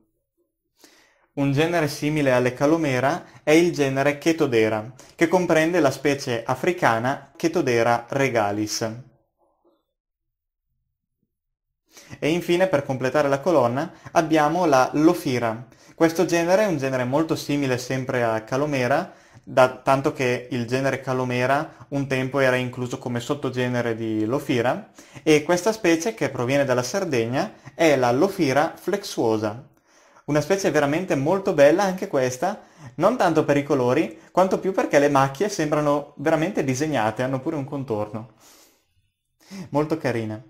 Un genere simile alle calomera è il genere Chetodera, che comprende la specie africana Chetodera regalis. E infine, per completare la colonna, abbiamo la Lofira. Questo genere è un genere molto simile sempre a calomera, da, tanto che il genere Calomera un tempo era incluso come sottogenere di Lofira e questa specie che proviene dalla Sardegna è la Lofira flexuosa. Una specie veramente molto bella anche questa, non tanto per i colori, quanto più perché le macchie sembrano veramente disegnate, hanno pure un contorno. Molto carina.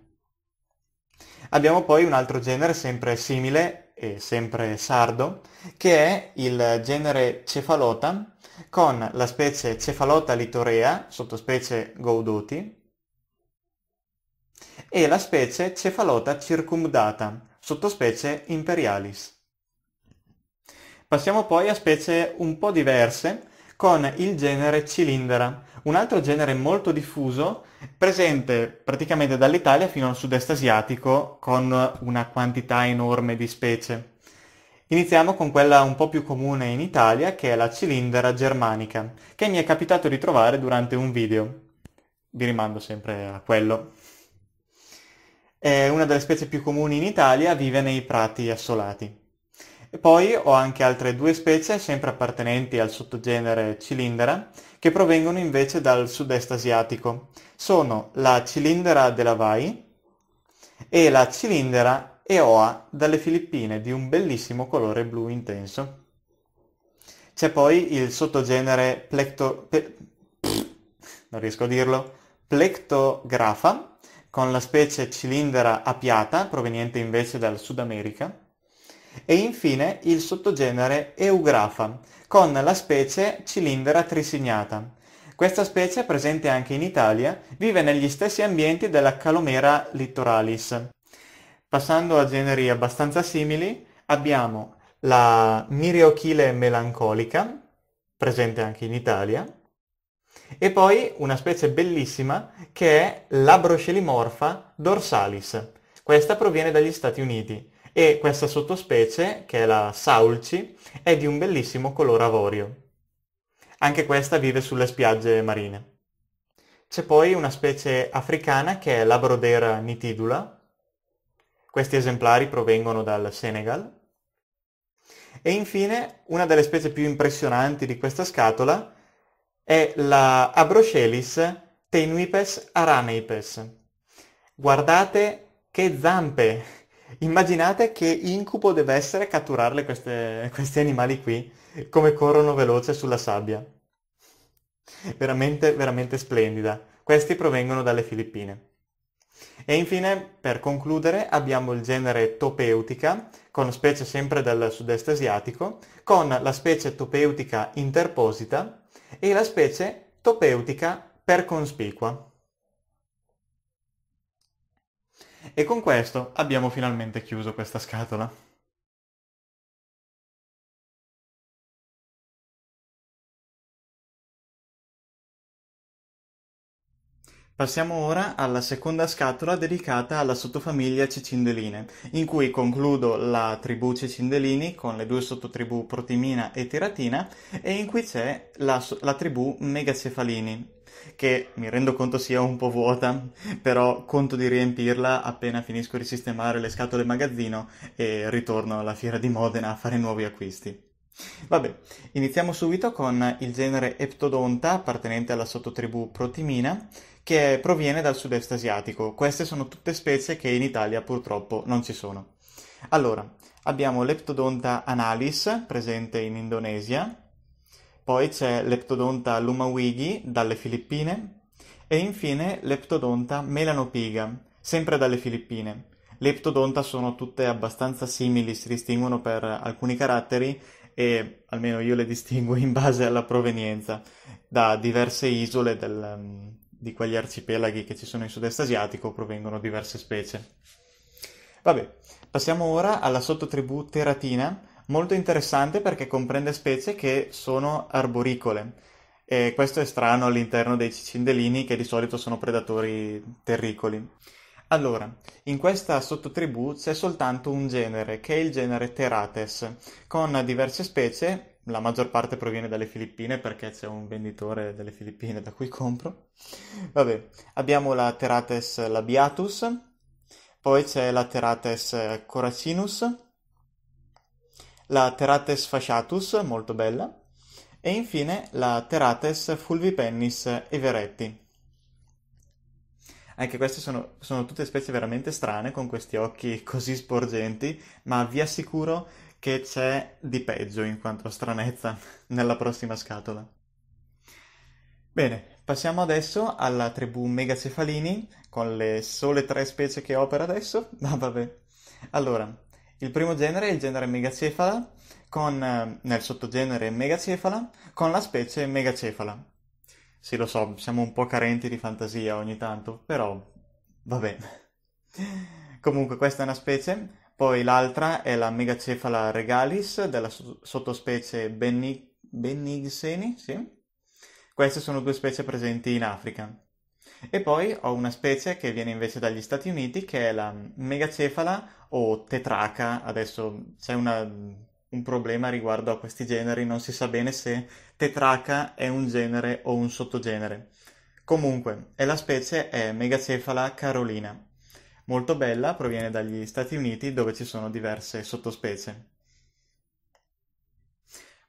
Abbiamo poi un altro genere sempre simile e sempre sardo, che è il genere Cefalota, con la specie Cefalota litorea, sottospecie Gaudoti, e la specie Cefalota circumdata, sottospecie Imperialis. Passiamo poi a specie un po' diverse con il genere Cilindera, un altro genere molto diffuso presente praticamente dall'Italia fino al sud-est asiatico con una quantità enorme di specie. Iniziamo con quella un po' più comune in Italia che è la cilindra germanica, che mi è capitato di trovare durante un video. Vi rimando sempre a quello. È una delle specie più comuni in Italia, vive nei prati assolati. E poi ho anche altre due specie, sempre appartenenti al sottogenere cilindra, che provengono invece dal sud-est asiatico. Sono la cilindra della Vai e la cilindra e oa dalle Filippine di un bellissimo colore blu intenso. C'è poi il sottogenere plecto... Pe, <sniffs> non riesco a dirlo, plectografa, con la specie cilindra apiata, proveniente invece dal Sud America, e infine il sottogenere eugrafa, con la specie cilindra trisignata. Questa specie, presente anche in Italia, vive negli stessi ambienti della Calomera littoralis. Passando a generi abbastanza simili, abbiamo la Miriachile melancolica, presente anche in Italia, e poi una specie bellissima che è la Broscelimorpha dorsalis. Questa proviene dagli Stati Uniti e questa sottospecie, che è la Saulci, è di un bellissimo colore avorio. Anche questa vive sulle spiagge marine. C'è poi una specie africana che è la Brodera nitidula, questi esemplari provengono dal Senegal. E infine, una delle specie più impressionanti di questa scatola è la Abroscelis tenuipes araneipes. Guardate che zampe! Immaginate che incubo deve essere catturarle queste, questi animali qui, come corrono veloce sulla sabbia. Veramente, veramente splendida. Questi provengono dalle Filippine. E infine, per concludere, abbiamo il genere Topeutica, con specie sempre del sud-est asiatico, con la specie Topeutica interposita e la specie Topeutica perconspicua. E con questo abbiamo finalmente chiuso questa scatola. Passiamo ora alla seconda scatola dedicata alla sottofamiglia Cicindeline, in cui concludo la tribù Cicindelini con le due sottotribù Protimina e Tiratina e in cui c'è la, la tribù Megacefalini, che mi rendo conto sia un po' vuota, però conto di riempirla appena finisco di sistemare le scatole magazzino e ritorno alla fiera di Modena a fare nuovi acquisti. Vabbè, iniziamo subito con il genere Eptodonta appartenente alla sottotribù Protimina, che proviene dal sud-est asiatico. Queste sono tutte specie che in Italia purtroppo non ci sono. Allora, abbiamo Leptodonta analis, presente in Indonesia, poi c'è Leptodonta lumawigi, dalle Filippine, e infine Leptodonta melanopiga, sempre dalle Filippine. Leptodonta sono tutte abbastanza simili, si distinguono per alcuni caratteri e almeno io le distingo in base alla provenienza da diverse isole del, di quegli arcipelaghi che ci sono in sud-est asiatico provengono diverse specie. Vabbè, passiamo ora alla sottotribù teratina, molto interessante perché comprende specie che sono arboricole. E questo è strano all'interno dei cicindelini che di solito sono predatori terricoli. Allora, in questa sottotribù c'è soltanto un genere, che è il genere Terates, con diverse specie la maggior parte proviene dalle Filippine perché c'è un venditore delle Filippine da cui compro. Vabbè, abbiamo la Terates labiatus, poi c'è la Terates coracinus, la Terates fasciatus, molto bella, e infine la Terates fulvipennis everetti. Anche queste sono, sono tutte specie veramente strane con questi occhi così sporgenti, ma vi assicuro che c'è di peggio in quanto stranezza <laughs> nella prossima scatola. Bene, passiamo adesso alla tribù Megacefalini, con le sole tre specie che opera per adesso. Ah, <laughs> vabbè. Allora, il primo genere è il genere Megacefala, con, eh, nel sottogenere Megacefala, con la specie Megacefala. Sì, lo so, siamo un po' carenti di fantasia ogni tanto, però va bene. <laughs> Comunque, questa è una specie poi l'altra è la Megacefala regalis della sottospecie Benni- Bennigseni, sì. Queste sono due specie presenti in Africa. E poi ho una specie che viene invece dagli Stati Uniti che è la megacefala o tetraca. Adesso c'è una, un problema riguardo a questi generi, non si sa bene se tetraca è un genere o un sottogenere. Comunque, e la specie è megacefala carolina. Molto bella proviene dagli Stati Uniti dove ci sono diverse sottospecie.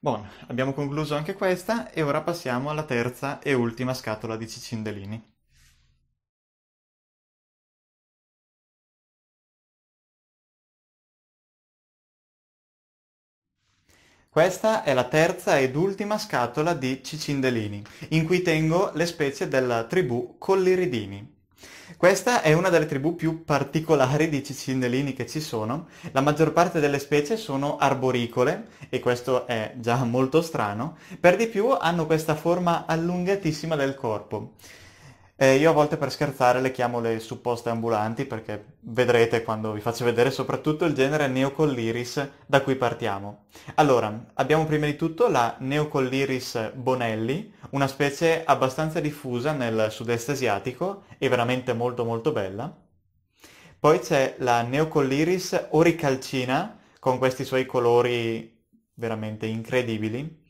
Buono, abbiamo concluso anche questa e ora passiamo alla terza e ultima scatola di cicindelini. Questa è la terza ed ultima scatola di cicindelini, in cui tengo le specie della tribù Colliridini, questa è una delle tribù più particolari di cicindelini che ci sono. La maggior parte delle specie sono arboricole, e questo è già molto strano. Per di più hanno questa forma allungatissima del corpo. Eh, io a volte per scherzare le chiamo le supposte ambulanti perché vedrete quando vi faccio vedere soprattutto il genere Neocolliris da cui partiamo. Allora, abbiamo prima di tutto la Neocolliris bonelli, una specie abbastanza diffusa nel sud-est asiatico e veramente molto molto bella. Poi c'è la Neocolliris oricalcina con questi suoi colori veramente incredibili.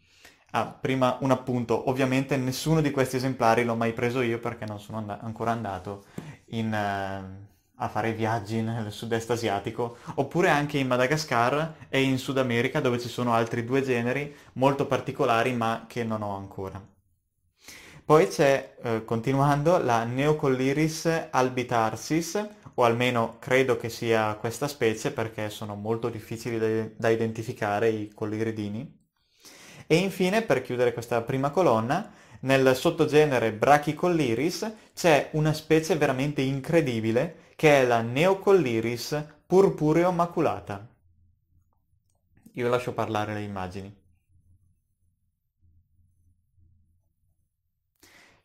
Ah, prima un appunto, ovviamente nessuno di questi esemplari l'ho mai preso io perché non sono and- ancora andato in, uh, a fare viaggi nel sud-est asiatico, oppure anche in Madagascar e in Sud America dove ci sono altri due generi molto particolari ma che non ho ancora. Poi c'è, eh, continuando, la Neocolliris albitarsis, o almeno credo che sia questa specie perché sono molto difficili da, da identificare i colliridini. E infine, per chiudere questa prima colonna, nel sottogenere Brachycolliris c'è una specie veramente incredibile che è la Neocolliris purpureo maculata. Io lascio parlare le immagini.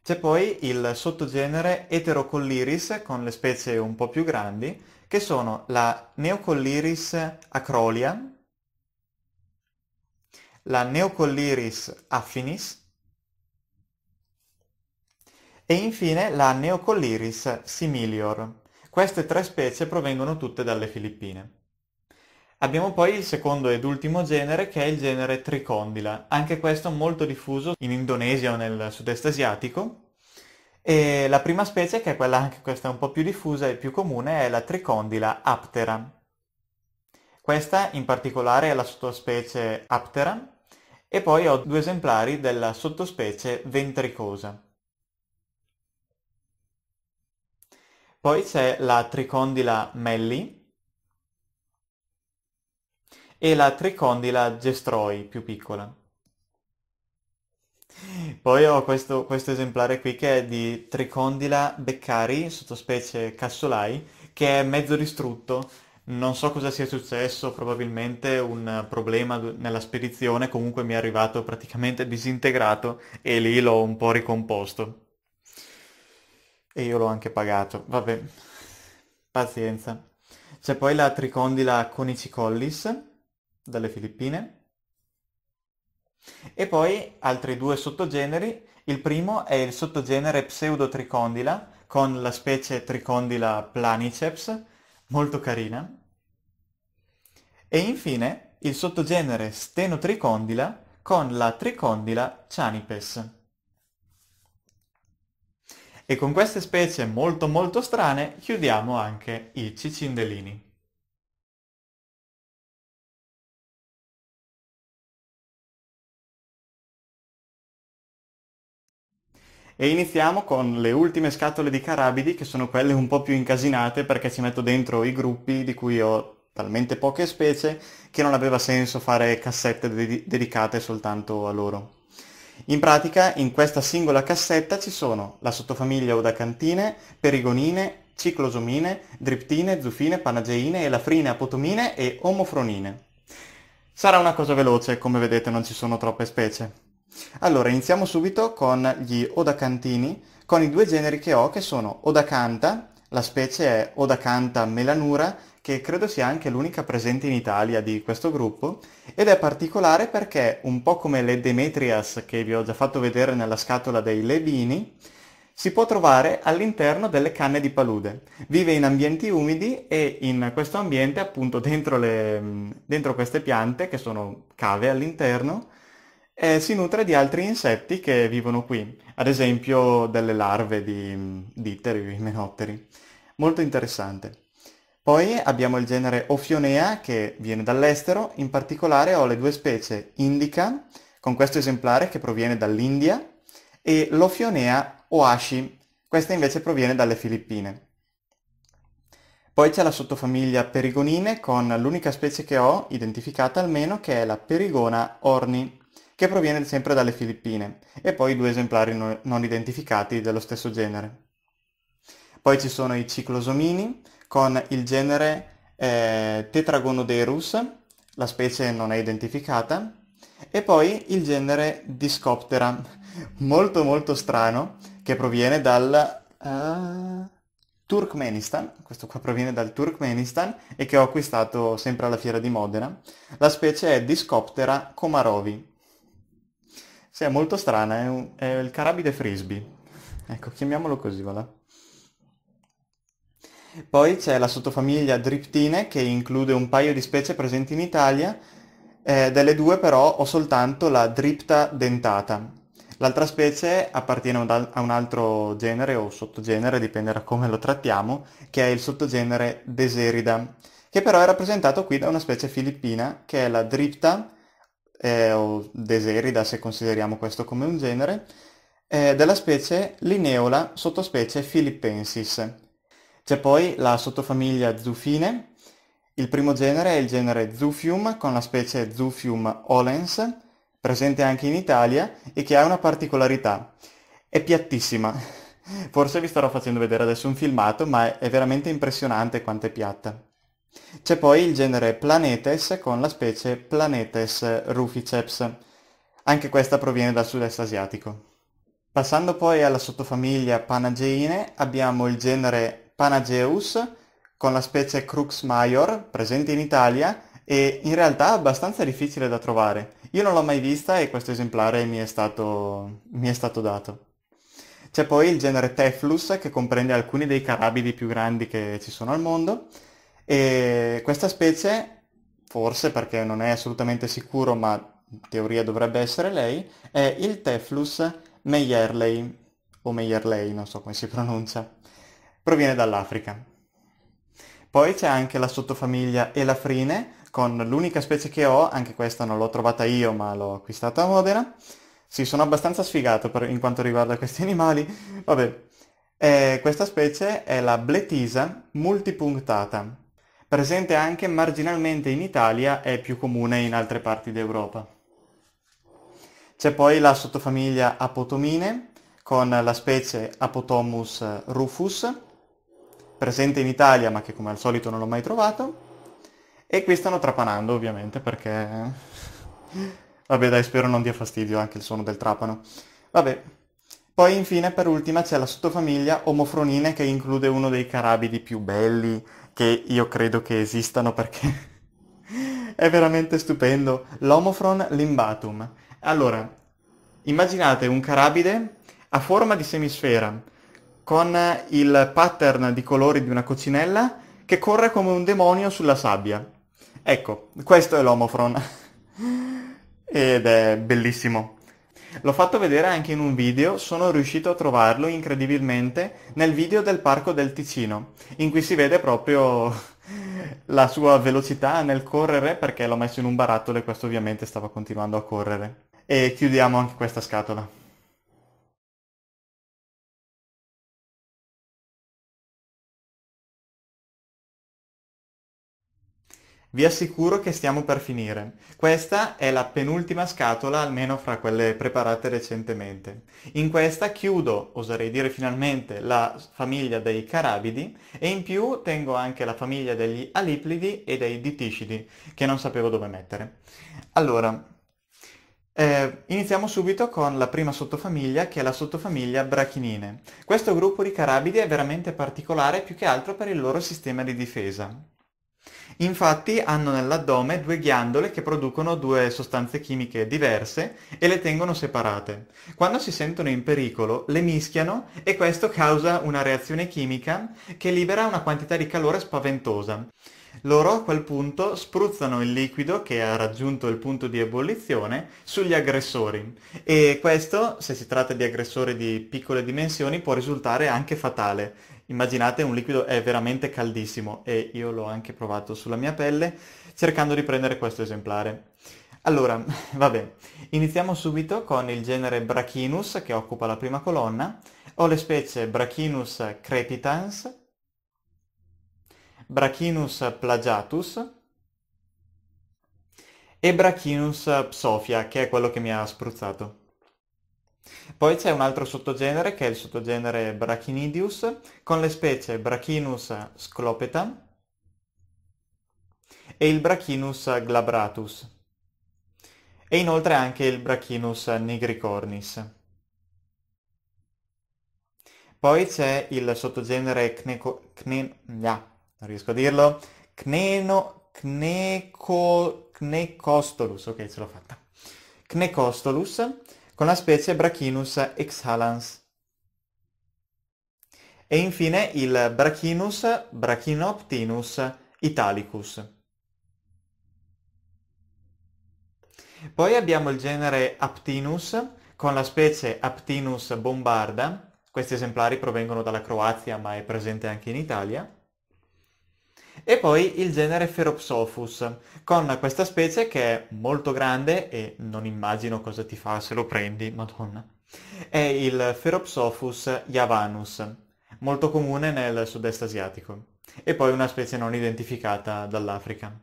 C'è poi il sottogenere Heterocolliris con le specie un po' più grandi, che sono la Neocolliris acrolia, la Neocolliris affinis e infine la Neocolliris similior. Queste tre specie provengono tutte dalle Filippine. Abbiamo poi il secondo ed ultimo genere che è il genere Tricondila, anche questo molto diffuso in Indonesia o nel sud-est asiatico. E la prima specie, che è quella anche questa un po' più diffusa e più comune, è la Tricondila aptera. Questa in particolare è la sottospecie aptera e poi ho due esemplari della sottospecie ventricosa. Poi c'è la Tricondila melli, e la tricondila gestroi più piccola. Poi ho questo, questo, esemplare qui che è di Tricondila beccari, sottospecie cassolai, che è mezzo distrutto. Non so cosa sia successo, probabilmente un problema nella spedizione, comunque mi è arrivato praticamente disintegrato e lì l'ho un po' ricomposto. E io l'ho anche pagato, vabbè, pazienza. C'è poi la Tricondila conicollis, dalle Filippine. E poi altri due sottogeneri, il primo è il sottogenere Pseudotricondila con la specie Tricondila planiceps, molto carina. E infine il sottogenere Stenotricondila con la Tricondila chanipes. E con queste specie molto molto strane chiudiamo anche i cicindelini. E iniziamo con le ultime scatole di carabidi, che sono quelle un po' più incasinate perché ci metto dentro i gruppi di cui ho talmente poche specie che non aveva senso fare cassette de- dedicate soltanto a loro. In pratica in questa singola cassetta ci sono la sottofamiglia odacantine, perigonine, ciclosomine, driptine, zufine, panageine, elafrine, apotomine e omofronine. Sarà una cosa veloce, come vedete non ci sono troppe specie. Allora, iniziamo subito con gli odacantini, con i due generi che ho che sono odacanta, la specie è odacanta melanura, che credo sia anche l'unica presente in Italia di questo gruppo, ed è particolare perché, un po' come le Demetrias che vi ho già fatto vedere nella scatola dei lebini, si può trovare all'interno delle canne di palude. Vive in ambienti umidi e in questo ambiente, appunto dentro, le, dentro queste piante, che sono cave all'interno, e eh, si nutre di altri insetti che vivono qui, ad esempio delle larve di mm, ditteri, menotteri. Molto interessante. Poi abbiamo il genere Ophionea che viene dall'estero, in particolare ho le due specie Indica, con questo esemplare che proviene dall'India, e l'Ophionea Oashi, questa invece proviene dalle Filippine. Poi c'è la sottofamiglia Perigonine con l'unica specie che ho identificata almeno che è la Perigona orni che proviene sempre dalle Filippine, e poi due esemplari no- non identificati dello stesso genere. Poi ci sono i ciclosomini con il genere eh, Tetragonoderus, la specie non è identificata, e poi il genere Discoptera, <laughs> molto molto strano, che proviene dal... Uh... Turkmenistan, questo qua proviene dal Turkmenistan e che ho acquistato sempre alla fiera di Modena. La specie è Discoptera comarovi sì, è molto strana, è, un- è il carabide frisbee. Ecco, chiamiamolo così, voilà. Poi c'è la sottofamiglia Driptine che include un paio di specie presenti in Italia, eh, delle due però ho soltanto la Dripta dentata. L'altra specie appartiene a un altro genere o sottogenere, dipende da come lo trattiamo, che è il sottogenere Deserida, che però è rappresentato qui da una specie filippina che è la Dripta eh, o Deserida se consideriamo questo come un genere, eh, della specie Lineola sottospecie Philippensis. C'è poi la sottofamiglia Zufine, il primo genere è il genere Zufium con la specie Zufium olens, presente anche in Italia e che ha una particolarità. È piattissima. <laughs> Forse vi starò facendo vedere adesso un filmato, ma è veramente impressionante quanto è piatta. C'è poi il genere Planetes con la specie Planetes ruficeps. Anche questa proviene dal sud-est asiatico. Passando poi alla sottofamiglia Panageine abbiamo il genere Panageus con la specie Crux major presente in Italia e in realtà abbastanza difficile da trovare. Io non l'ho mai vista e questo esemplare mi è stato, mi è stato dato. C'è poi il genere Teflus che comprende alcuni dei carabidi più grandi che ci sono al mondo e questa specie, forse perché non è assolutamente sicuro, ma in teoria dovrebbe essere lei, è il Teflus meyerley, o meyerley, non so come si <laughs> pronuncia. Proviene dall'Africa. Poi c'è anche la sottofamiglia Elafrine, con l'unica specie che ho, anche questa non l'ho trovata io ma l'ho acquistata a Modena. Sì, sono abbastanza sfigato per, in quanto riguarda questi animali. Vabbè, eh, questa specie è la Bletisa multipunctata, presente anche marginalmente in Italia e più comune in altre parti d'Europa. C'è poi la sottofamiglia Apotomine con la specie Apotomus rufus, presente in Italia ma che come al solito non l'ho mai trovato, e qui stanno trapanando ovviamente perché... <laughs> Vabbè dai, spero non dia fastidio anche il suono del trapano. Vabbè. Poi infine per ultima c'è la sottofamiglia Omofronine che include uno dei carabidi più belli che io credo che esistano perché <laughs> è veramente stupendo. L'Homophron limbatum. Allora, immaginate un carabide a forma di semisfera con il pattern di colori di una coccinella che corre come un demonio sulla sabbia. Ecco, questo è l'Homophron. <laughs> Ed è bellissimo. L'ho fatto vedere anche in un video, sono riuscito a trovarlo incredibilmente nel video del Parco del Ticino, in cui si vede proprio <laughs> la sua velocità nel correre perché l'ho messo in un barattolo e questo ovviamente stava continuando a correre. E chiudiamo anche questa scatola. Vi assicuro che stiamo per finire. Questa è la penultima scatola, almeno fra quelle preparate recentemente. In questa chiudo, oserei dire finalmente, la famiglia dei carabidi e in più tengo anche la famiglia degli aliplidi e dei ditiscidi, che non sapevo dove mettere. Allora, eh, iniziamo subito con la prima sottofamiglia, che è la sottofamiglia Brachinine. Questo gruppo di carabidi è veramente particolare più che altro per il loro sistema di difesa. Infatti hanno nell'addome due ghiandole che producono due sostanze chimiche diverse e le tengono separate. Quando si sentono in pericolo le mischiano e questo causa una reazione chimica che libera una quantità di calore spaventosa. Loro a quel punto spruzzano il liquido che ha raggiunto il punto di ebollizione sugli aggressori e questo, se si tratta di aggressori di piccole dimensioni, può risultare anche fatale immaginate un liquido è veramente caldissimo e io l'ho anche provato sulla mia pelle cercando di prendere questo esemplare. Allora, <laughs> vabbè, iniziamo subito con il genere Brachinus che occupa la prima colonna. Ho le specie Brachinus crepitans, Brachinus plagiatus e Brachinus psofia, che è quello che mi ha spruzzato. Poi c'è un altro sottogenere che è il sottogenere Brachinidius con le specie Brachinus sclopeta e il Brachinus glabratus e inoltre anche il Brachinus nigricornis. Poi c'è il sottogenere Cneco... Cne... Yeah, non riesco a dirlo. Cneno... Cneco... Cnecostolus, ok ce l'ho fatta. Cnecostolus con la specie Brachinus exhalans. E infine il Brachinus brachinoptinus italicus. Poi abbiamo il genere Aptinus con la specie Aptinus bombarda, questi esemplari provengono dalla Croazia ma è presente anche in Italia, e poi il genere Feropsophus, con questa specie che è molto grande e non immagino cosa ti fa se lo prendi, madonna. È il Feropsophus javanus, molto comune nel sud-est asiatico, e poi una specie non identificata dall'Africa.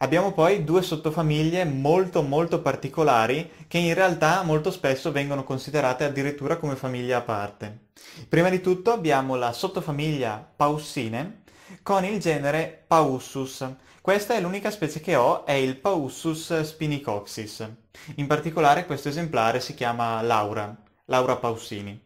Abbiamo poi due sottofamiglie molto molto particolari che in realtà molto spesso vengono considerate addirittura come famiglia a parte. Prima di tutto abbiamo la sottofamiglia Paussine, con il genere Paussus. Questa è l'unica specie che ho, è il Paussus spinicoxis. In particolare questo esemplare si chiama Laura, Laura Paussini.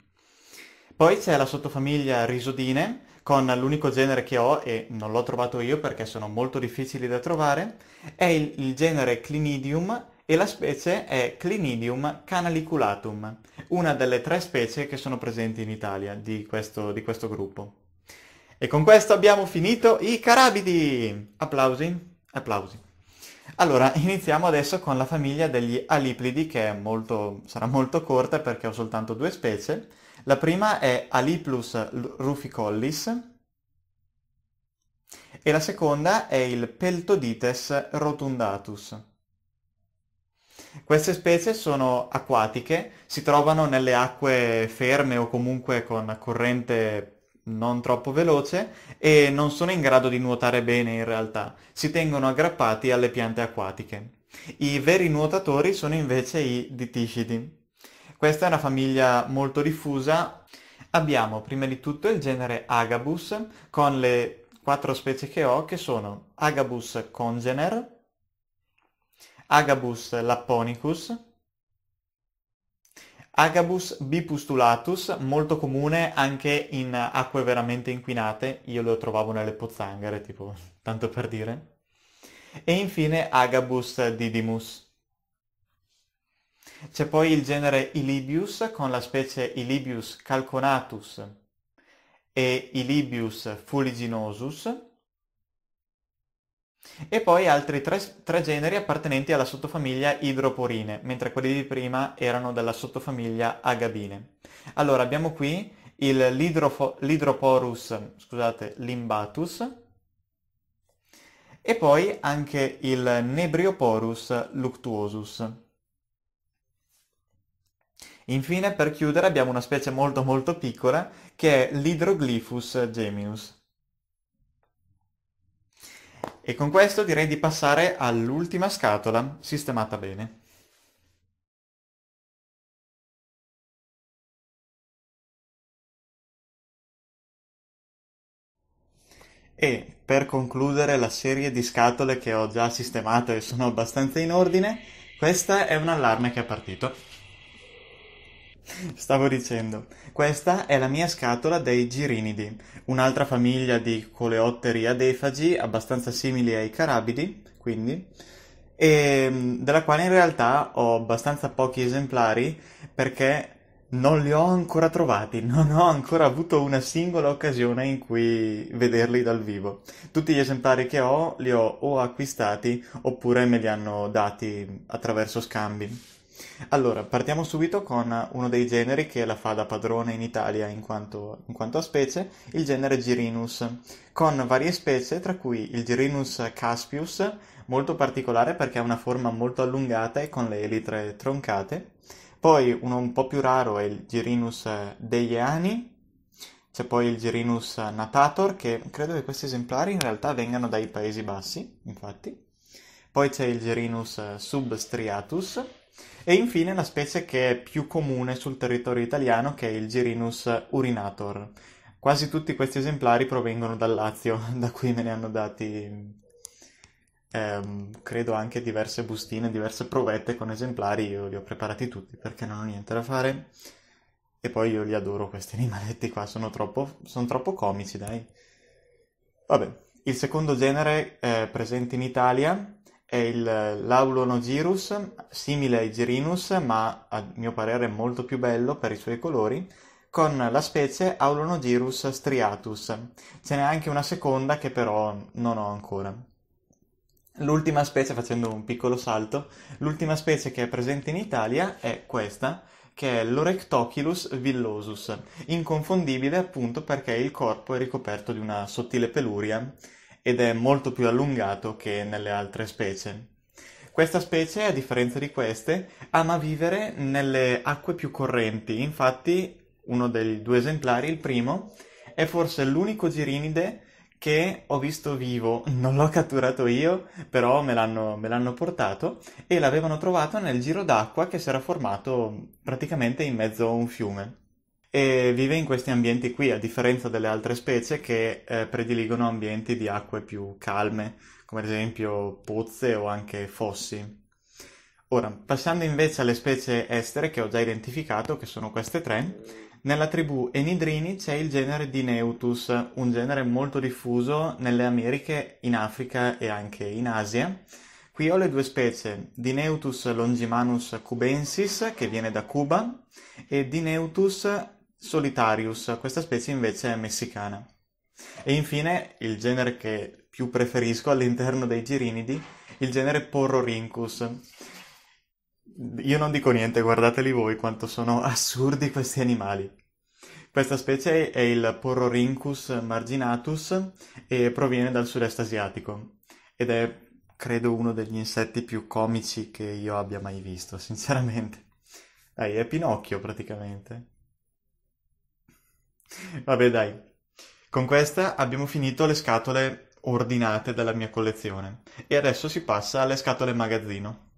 Poi c'è la sottofamiglia Risodine, con l'unico genere che ho, e non l'ho trovato io perché sono molto difficili da trovare, è il, il genere Clinidium e la specie è Clinidium canaliculatum, una delle tre specie che sono presenti in Italia di questo, di questo gruppo. E con questo abbiamo finito i carabidi! Applausi, applausi. Allora, iniziamo adesso con la famiglia degli aliplidi, che molto, sarà molto corta perché ho soltanto due specie. La prima è Aliplus ruficollis e la seconda è il Peltodites rotundatus. Queste specie sono acquatiche, si trovano nelle acque ferme o comunque con corrente non troppo veloce e non sono in grado di nuotare bene in realtà, si tengono aggrappati alle piante acquatiche. I veri nuotatori sono invece i ditiscidi. Questa è una famiglia molto diffusa. Abbiamo prima di tutto il genere Agabus con le quattro specie che ho che sono Agabus congener, Agabus lapponicus, Agabus bipustulatus, molto comune anche in acque veramente inquinate, io lo trovavo nelle pozzanghere, tipo, tanto per dire. E infine Agabus didymus. C'è poi il genere Ilibius con la specie Ilibius calconatus e Ilibius fuliginosus, e poi altri tre, tre, generi appartenenti alla sottofamiglia idroporine, mentre quelli di prima erano della sottofamiglia agabine. Allora abbiamo qui il, l'idroporus scusate, limbatus e poi anche il nebrioporus luctuosus. Infine, per chiudere, abbiamo una specie molto molto piccola che è l'hydroglifus geminus. E con questo direi di passare all'ultima scatola, sistemata bene. E per concludere la serie di scatole che ho già sistemato e sono abbastanza in ordine, questa è un allarme che è partito. Stavo dicendo, questa è la mia scatola dei girinidi, un'altra famiglia di coleotteri adefagi abbastanza simili ai carabidi, quindi, e ehm, della quale in realtà ho abbastanza pochi esemplari perché non li ho ancora trovati, non ho ancora avuto una singola occasione in cui vederli dal vivo. Tutti gli esemplari che ho li ho o acquistati oppure me li hanno dati attraverso scambi. Allora, partiamo subito con uno dei generi che la fa da padrone in Italia in quanto, in quanto a specie, il genere Girinus, con varie specie tra cui il Girinus caspius, molto particolare perché ha una forma molto allungata e con le elitre troncate, poi uno un po' più raro è il Girinus deiani, c'è poi il Girinus natator, che credo che questi esemplari in realtà vengano dai Paesi Bassi, infatti. Poi c'è il Girinus substriatus, e infine la specie che è più comune sul territorio italiano che è il Girinus urinator. Quasi tutti questi esemplari provengono dal Lazio, <laughs> da cui me ne hanno dati ehm, credo anche diverse bustine, diverse provette con esemplari, io li ho preparati tutti perché non ho niente da fare. E poi io li adoro questi animaletti qua, sono troppo, sono troppo comici, dai. Vabbè, il secondo genere eh, presente in Italia è il Laulonovirus, simile ai Girinus, ma a mio parere molto più bello per i suoi colori, con la specie Aulonogirus striatus. Ce n'è anche una seconda che però non ho ancora. L'ultima specie, facendo un piccolo salto, l'ultima specie che è presente in Italia è questa, che è l'Orectochilus villosus, inconfondibile appunto perché il corpo è ricoperto di una sottile peluria ed è molto più allungato che nelle altre specie. Questa specie, a differenza di queste, ama vivere nelle acque più correnti, infatti uno dei due esemplari, il primo, è forse l'unico girinide che ho visto vivo, non l'ho catturato io, però me l'hanno, me l'hanno, portato e l'avevano trovato nel giro d'acqua che si era formato praticamente in mezzo a un fiume e vive in questi ambienti qui, a differenza delle altre specie che eh, prediligono ambienti di acque più calme, come ad esempio pozze o anche fossi. Ora, passando invece alle specie estere che ho già identificato, che sono queste tre, nella tribù Enidrini c'è il genere di Neutus, un genere molto diffuso nelle Americhe, in Africa e anche in Asia. Qui ho le due specie, Dineutus longimanus cubensis, che viene da Cuba, e Dineutus Solitarius, questa specie invece è messicana. E infine il genere che più preferisco all'interno dei girinidi, il genere Porrorincus. Io non dico niente, guardateli voi quanto sono <laughs> assurdi questi animali. Questa specie è il Porrorincus marginatus e proviene dal sud-est asiatico ed è credo uno degli insetti più comici che io abbia mai visto, sinceramente. Dai, è Pinocchio praticamente. Vabbè, dai. Con questa abbiamo finito le scatole ordinate della mia collezione e adesso si passa alle scatole magazzino.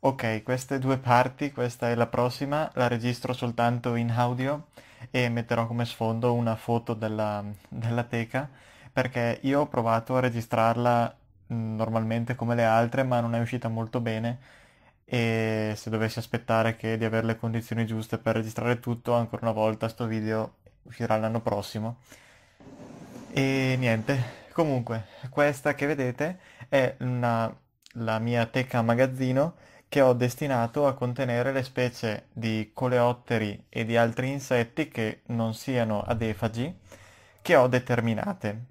Ok, queste due parti, questa è la prossima, la registro soltanto in audio e metterò come sfondo una foto della, della teca perché io ho provato a registrarla normalmente come le altre, ma non è uscita molto bene e se dovessi aspettare che di avere le condizioni giuste per registrare tutto, ancora una volta sto video uscirà l'anno prossimo. E niente, comunque, questa che vedete è una, la mia teca magazzino che ho destinato a contenere le specie di coleotteri e di altri insetti che non siano adefagi che ho determinate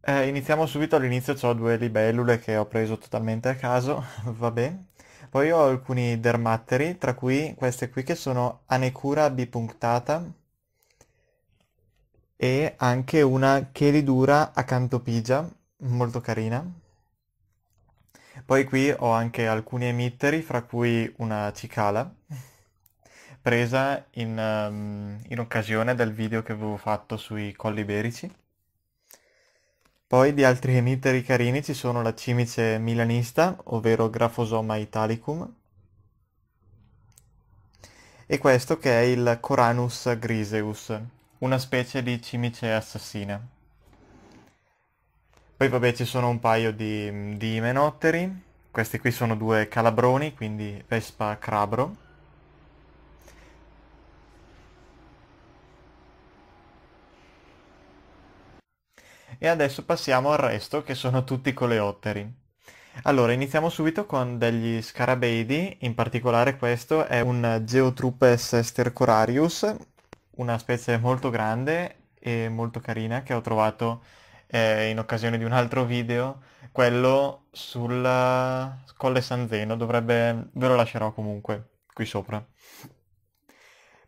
eh, iniziamo subito all'inizio, ho due libellule che ho preso totalmente a caso, <laughs> va bene. Poi ho alcuni dermatteri, tra cui queste qui che sono Anecura bipunctata e anche una Chelidura acantopigia, molto carina. Poi qui ho anche alcuni emitteri, fra cui una cicala, presa in, um, in occasione del video che avevo fatto sui colli iberici. Poi di altri emitteri carini ci sono la cimice milanista, ovvero Grafosoma italicum, e questo che è il Coranus griseus, una specie di cimice assassina. Poi vabbè ci sono un paio di, di imenotteri, questi qui sono due calabroni, quindi Vespa crabro, E adesso passiamo al resto che sono tutti coleotteri. Allora, iniziamo subito con degli scarabeidi, in particolare questo è un Geotrupes stercorarius, una specie molto grande e molto carina che ho trovato eh, in occasione di un altro video, quello sul Colle San Zeno, dovrebbe... ve lo lascerò comunque qui sopra.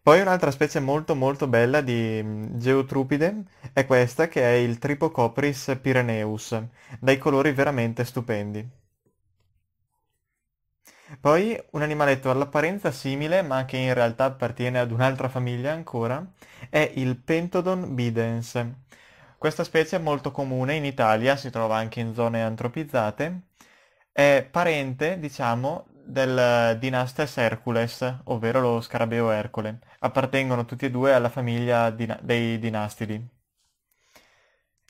Poi un'altra specie molto molto bella di mm, Geotrupide è questa che è il Tripocopris pyreneus, dai colori veramente stupendi. Poi un animaletto all'apparenza simile, ma che in realtà appartiene ad un'altra famiglia ancora, è il Pentodon bidens. Questa specie è molto comune in Italia, si trova anche in zone antropizzate, è parente, diciamo, del eh, Dinastes Hercules, ovvero lo scarabeo Ercole. Appartengono tutti e due alla famiglia di, dei dinastidi.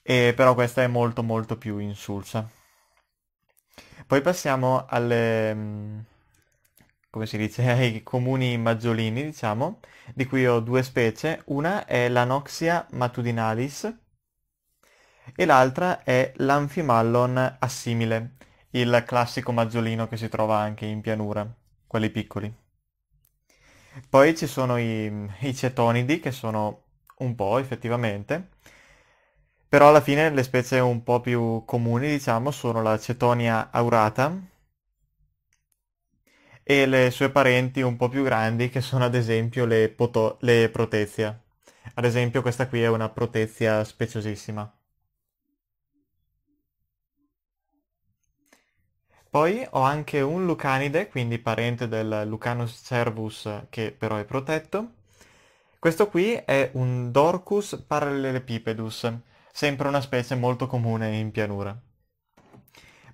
E però questa è molto molto più insulsa. Poi passiamo alle, mm, come si dice, <laughs> ai comuni maggiolini, diciamo, di cui ho due specie. Una è l'Anoxia matudinalis e l'altra è l'Anfimallon assimile il classico maggiolino che si trova anche in pianura, quelli piccoli. Poi ci sono i, i cetonidi che sono un po' effettivamente, però alla fine le specie un po' più comuni diciamo sono la cetonia aurata e le sue parenti un po' più grandi che sono ad esempio le, poto- le protezia. Ad esempio questa qui è una protezia speciosissima. Poi ho anche un Lucanide, quindi parente del Lucanus cervus che però è protetto. Questo qui è un Dorcus parallelepipedus, sempre una specie molto comune in pianura.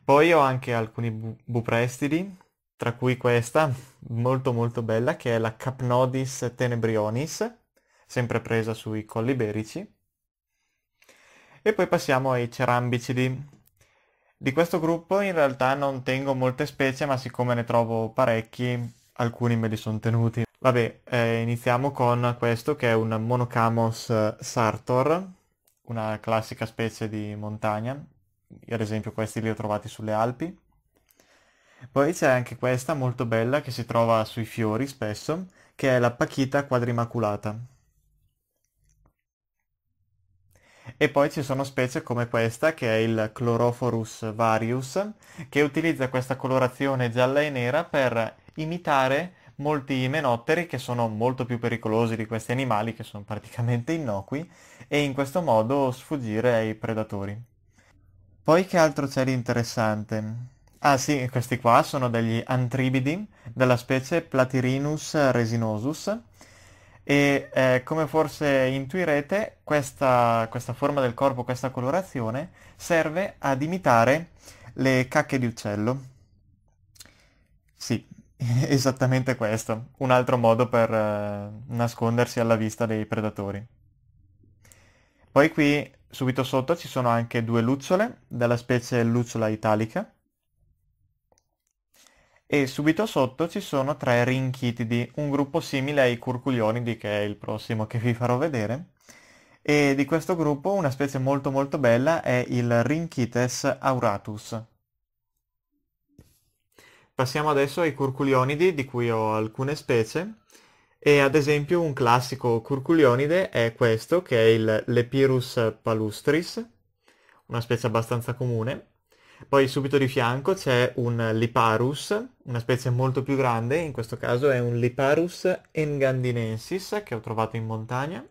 Poi ho anche alcuni bu- buprestidi, tra cui questa, molto molto bella, che è la Capnodis tenebrionis, sempre presa sui colli berici. E poi passiamo ai cerambicidi, di questo gruppo in realtà non tengo molte specie, ma siccome ne trovo parecchi, alcuni me li sono tenuti. Vabbè, eh, iniziamo con questo che è un Monocamos eh, sartor, una classica specie di montagna. Ad esempio questi li ho trovati sulle Alpi. Poi c'è anche questa molto bella che si trova sui fiori spesso, che è la Pachita quadrimaculata. E poi ci sono specie come questa che è il Chlorophorus varius che utilizza questa colorazione gialla e nera per imitare molti menotteri che sono molto più pericolosi di questi animali che sono praticamente innocui e in questo modo sfuggire ai predatori. Poi che altro c'è di interessante? Ah sì, questi qua sono degli antribidi della specie Platirinus resinosus e eh, come forse intuirete, questa, questa, forma del corpo, questa colorazione, serve ad imitare le cacche di uccello. Sì, <laughs> esattamente questo. Un altro modo per eh, nascondersi alla vista dei predatori. Poi qui, subito sotto, ci sono anche due lucciole, della specie lucciola italica, e subito sotto ci sono tre rinchitidi, un gruppo simile ai curculionidi che è il prossimo che vi farò vedere. E di questo gruppo una specie molto molto bella è il Rinchites auratus. Passiamo adesso ai curculionidi di cui ho alcune specie e ad esempio un classico curculionide è questo che è il Lepirus palustris, una specie abbastanza comune poi subito di fianco c'è un Liparus, una specie molto più grande, in questo caso è un Liparus engandinensis che ho trovato in montagna.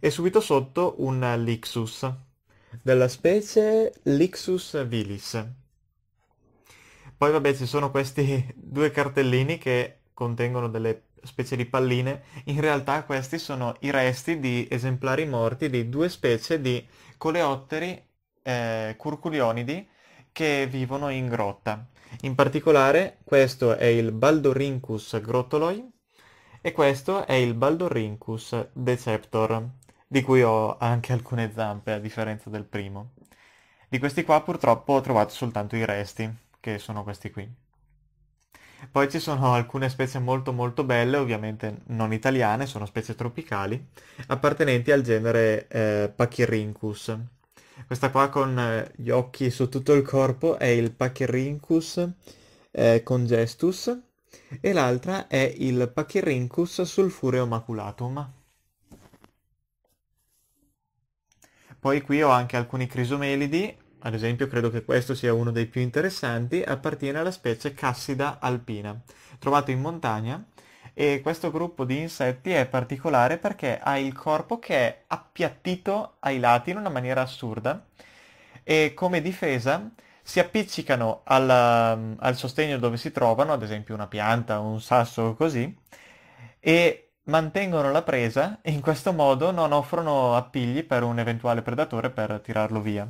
E subito sotto un Lixus, della specie Lixus vilis. Poi vabbè ci sono questi <laughs> due cartellini che contengono delle specie di palline, in realtà questi sono i resti di esemplari morti di due specie di coleotteri eh, curculionidi che vivono in grotta. In particolare questo è il Baldorhynchus grottoloi e questo è il Baldorhynchus deceptor, di cui ho anche alcune zampe a differenza del primo. Di questi qua purtroppo ho trovato soltanto i resti, che sono questi qui. Poi ci sono alcune specie molto molto belle, ovviamente non italiane, sono specie tropicali, appartenenti al genere eh, Pachyrhynchus questa qua con eh, gli occhi su tutto il corpo è il Pachyrhynchus eh, congestus e l'altra è il Pachyrhynchus sulfureo maculatum. Poi qui ho anche alcuni crisomelidi, ad esempio credo che questo sia uno dei più interessanti, appartiene alla specie Cassida alpina, trovato in montagna e questo gruppo di insetti è particolare perché ha il corpo che è appiattito ai lati in una maniera assurda e come difesa si appiccicano al, al sostegno dove si trovano, ad esempio una pianta, un sasso o così, e mantengono la presa e in questo modo non offrono appigli per un eventuale predatore per tirarlo via.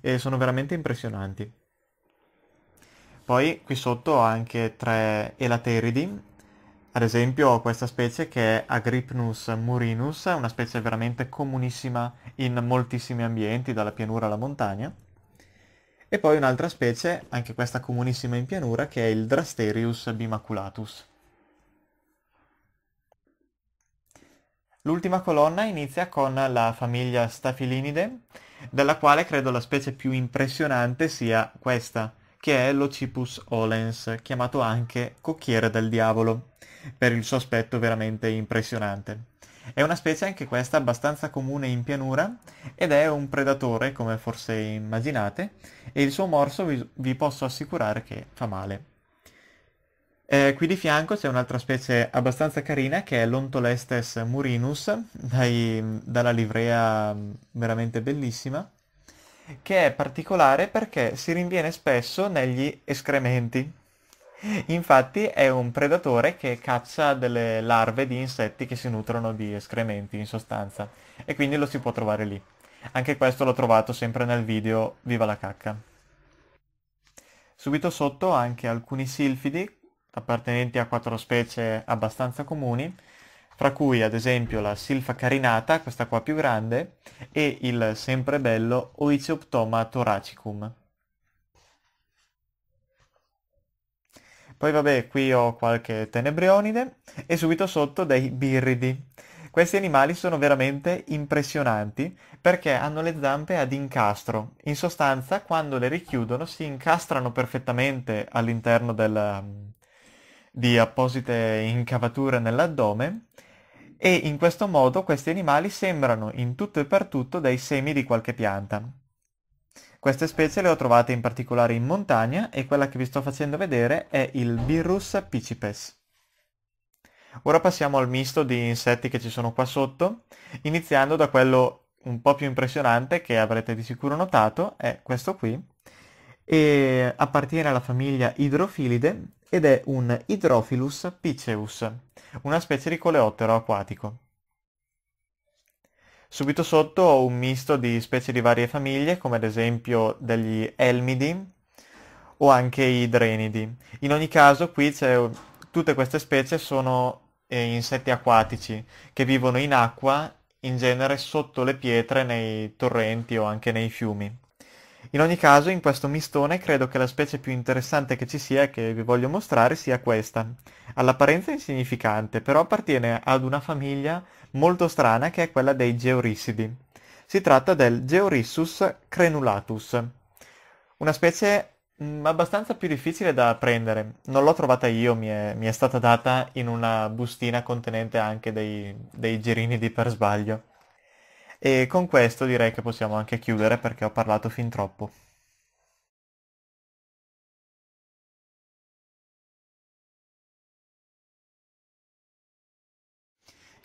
E sono veramente impressionanti. Poi qui sotto ho anche tre elateridi ad esempio ho questa specie che è Agrypnus murinus, una specie veramente comunissima in moltissimi ambienti, dalla pianura alla montagna. E poi un'altra specie, anche questa comunissima in pianura, che è il Drasterius bimaculatus. L'ultima colonna inizia con la famiglia Staphylinidae, della quale credo la specie più impressionante sia questa, che è l'Ocipus olens, chiamato anche cocchiere del diavolo per il suo aspetto veramente impressionante. È una specie anche questa abbastanza comune in pianura ed è un predatore, come forse immaginate, e il suo morso vi, vi posso assicurare che fa male. Eh, qui di fianco c'è un'altra specie abbastanza carina che è l'Ontolestes murinus, dai, dalla livrea mm, veramente bellissima, che è particolare perché si rinviene spesso negli escrementi. Infatti è un predatore che caccia delle larve di insetti che si nutrono di escrementi in sostanza e quindi lo si può trovare lì. Anche questo l'ho trovato sempre nel video Viva la cacca. Subito sotto anche alcuni silfidi appartenenti a quattro specie abbastanza comuni, fra cui ad esempio la silfa carinata, questa qua più grande, e il sempre bello Oicioptoma toracicum. Poi vabbè, qui ho qualche tenebrionide e subito sotto dei birridi. Questi animali sono veramente impressionanti perché hanno le zampe ad incastro. In sostanza, quando le richiudono, si incastrano perfettamente all'interno della, mm, di apposite incavature nell'addome e in questo modo questi animali sembrano in tutto e per tutto dei semi di qualche pianta. Queste specie le ho trovate in particolare in montagna e quella che vi sto facendo vedere è il Virus picipes. Ora passiamo al misto di insetti che ci sono qua sotto, iniziando da quello un po' più impressionante che avrete di sicuro notato, è questo qui, e appartiene alla famiglia Hydrophilide ed è un Hydrophilus piceus, una specie di coleottero acquatico. Subito sotto ho un misto di specie di varie famiglie, come ad esempio degli elmidi o anche i drenidi. In ogni caso qui tutte queste specie sono eh, insetti acquatici che vivono in acqua, in genere sotto le pietre, nei torrenti o anche nei fiumi. In ogni caso, in questo mistone credo che la specie più interessante che ci sia e che vi voglio mostrare sia questa. All'apparenza insignificante, però appartiene ad una famiglia molto strana che è quella dei georissidi. Si tratta del Georissus crenulatus, una specie mh, mm, abbastanza più difficile da prendere. Non l'ho trovata io, mi è, mi è stata data in una bustina contenente anche dei, dei gerini per sbaglio. E con questo direi che possiamo anche chiudere perché ho parlato fin troppo.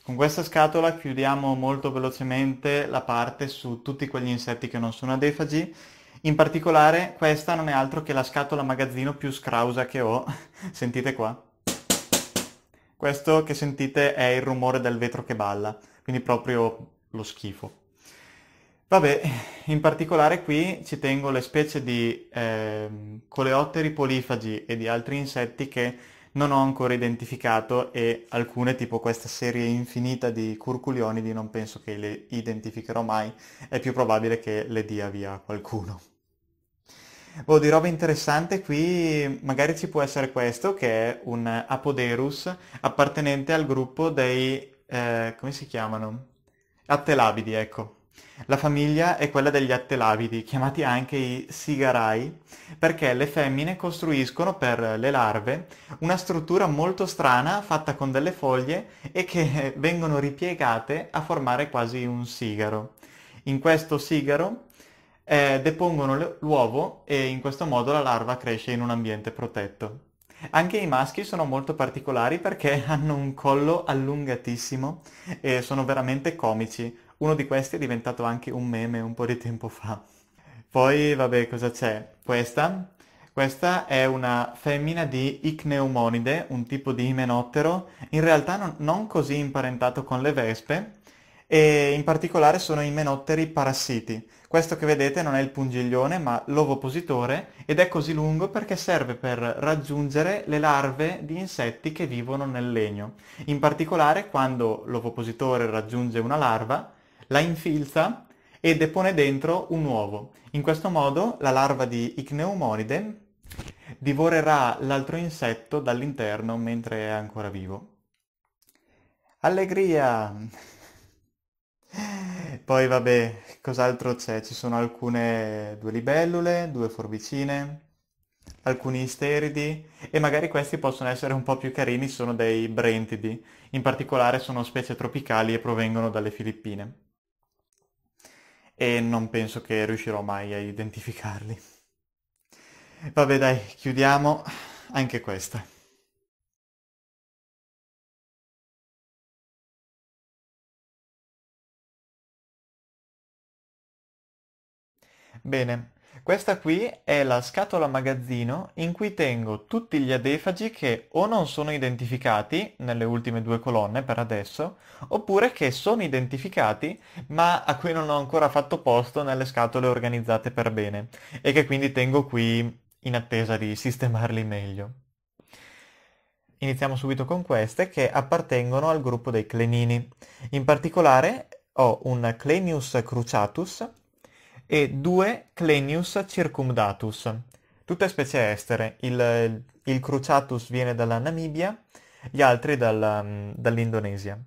Con questa scatola chiudiamo molto velocemente la parte su tutti quegli insetti che non sono adefagi. In particolare questa non è altro che la scatola magazzino più scrausa che ho. <laughs> sentite qua. Questo che sentite è il rumore del vetro che balla, quindi proprio lo schifo. Vabbè, in particolare qui ci tengo le specie di eh, coleotteri polifagi e di altri insetti che non ho ancora identificato e alcune, tipo questa serie infinita di curculioni curculionidi, non penso che le identificherò mai, è più probabile che le dia via qualcuno. Boh, di roba interessante qui magari ci può essere questo che è un Apoderus appartenente al gruppo dei, eh, come si chiamano? Attelabidi, ecco, la famiglia è quella degli attelavidi, chiamati anche i sigarai, perché le femmine costruiscono per le larve una struttura molto strana fatta con delle foglie e che <laughs> vengono ripiegate a formare quasi un sigaro. In questo sigaro eh, depongono l'uovo e in questo modo la larva cresce in un ambiente protetto. Anche i maschi sono molto particolari perché <laughs> hanno un collo allungatissimo e sono veramente comici. Uno di questi è diventato anche un meme un po' di tempo fa. Poi, vabbè, cosa c'è? Questa. Questa è una femmina di Icneumonide, un tipo di imenottero, in realtà non, non così imparentato con le vespe, e in particolare sono imenotteri parassiti. Questo che vedete non è il pungiglione ma l'ovopositore ed è così lungo perché serve per raggiungere le larve di insetti che vivono nel legno. In particolare quando l'ovopositore raggiunge una larva la infilza e depone dentro un uovo. In questo modo la larva di Icneumonide divorerà l'altro insetto dall'interno mentre è ancora vivo. Allegria! Poi vabbè, cos'altro c'è? Ci sono alcune due libellule, due forbicine, alcuni isteridi e magari questi possono essere un po' più carini, sono dei brentidi, in particolare sono specie tropicali e provengono dalle Filippine e non penso che riuscirò mai a identificarli. Vabbè dai, chiudiamo anche questa. Bene, questa qui è la scatola magazzino in cui tengo tutti gli adefagi che o non sono identificati, nelle ultime due colonne per adesso, oppure che sono identificati ma a cui non ho ancora fatto posto nelle scatole organizzate per bene e che quindi tengo qui in attesa di sistemarli meglio. Iniziamo subito con queste che appartengono al gruppo dei clenini. In particolare ho un Clenius cruciatus e due Clenius circumdatus, tutte specie estere. Il, il Cruciatus viene dalla Namibia, gli altri dal, mm, dall'Indonesia.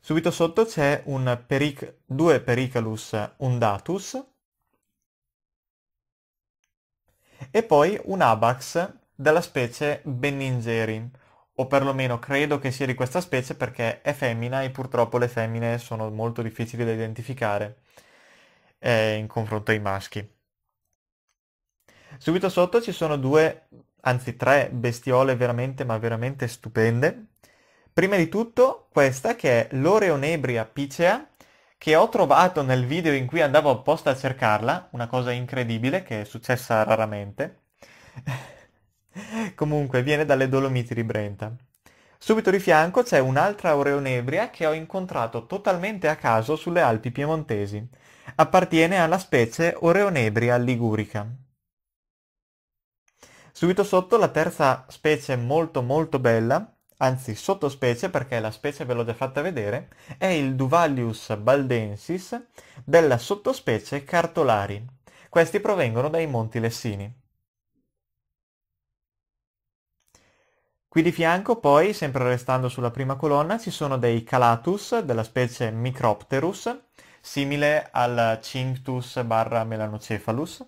Subito sotto c'è peric- due Pericalus undatus e poi un Abax della specie Benningeri, o perlomeno credo che sia di questa specie perché è femmina e purtroppo le femmine sono molto difficili da identificare eh, in confronto ai maschi. Subito sotto ci sono due, anzi tre bestiole veramente, ma veramente stupende. Prima di tutto questa che è l'Oreonebria picea, che ho trovato nel video in cui andavo apposta a cercarla, una cosa incredibile che è successa raramente. <laughs> Comunque viene dalle Dolomiti di Brenta. Subito di fianco c'è un'altra Oreonebria che ho incontrato totalmente a caso sulle Alpi piemontesi Appartiene alla specie Oreonebria ligurica. Subito sotto la terza specie molto molto bella, anzi sottospecie perché la specie ve l'ho già fatta vedere, è il Duvalius baldensis della sottospecie Cartolari. Questi provengono dai Monti Lessini. Qui di fianco poi, sempre restando sulla prima colonna, ci sono dei Calatus della specie Micropterus simile al Cinctus barra Melanocephalus,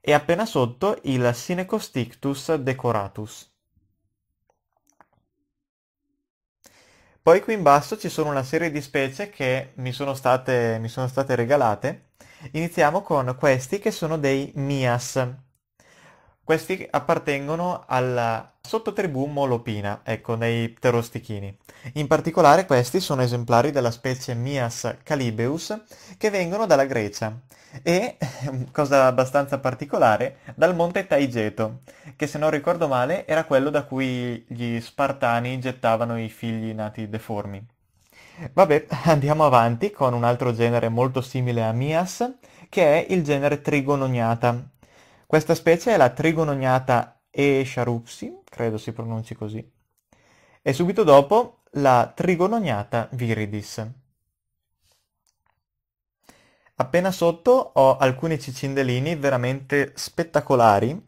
e appena sotto il Sinecostictus decoratus. Poi qui in basso ci sono una serie di specie che mi sono state, mi sono state regalate. Iniziamo con questi che sono dei Mias. Questi appartengono alla sottotribù Molopina, ecco, nei pterostichini. In particolare questi sono esemplari della specie Mias calibeus che vengono dalla Grecia e, ehm, cosa abbastanza particolare, dal monte Taigeto, che se non ricordo male era quello da cui gli spartani gettavano i figli nati deformi. Vabbè, <laughs> andiamo avanti con un altro genere molto simile a Mias, che è il genere Trigonognata. Questa specie è la Trigononiata Eesharupsi, credo si pronunci così. E subito dopo la trigonognata viridis. Appena sotto ho alcuni cicindelini veramente spettacolari.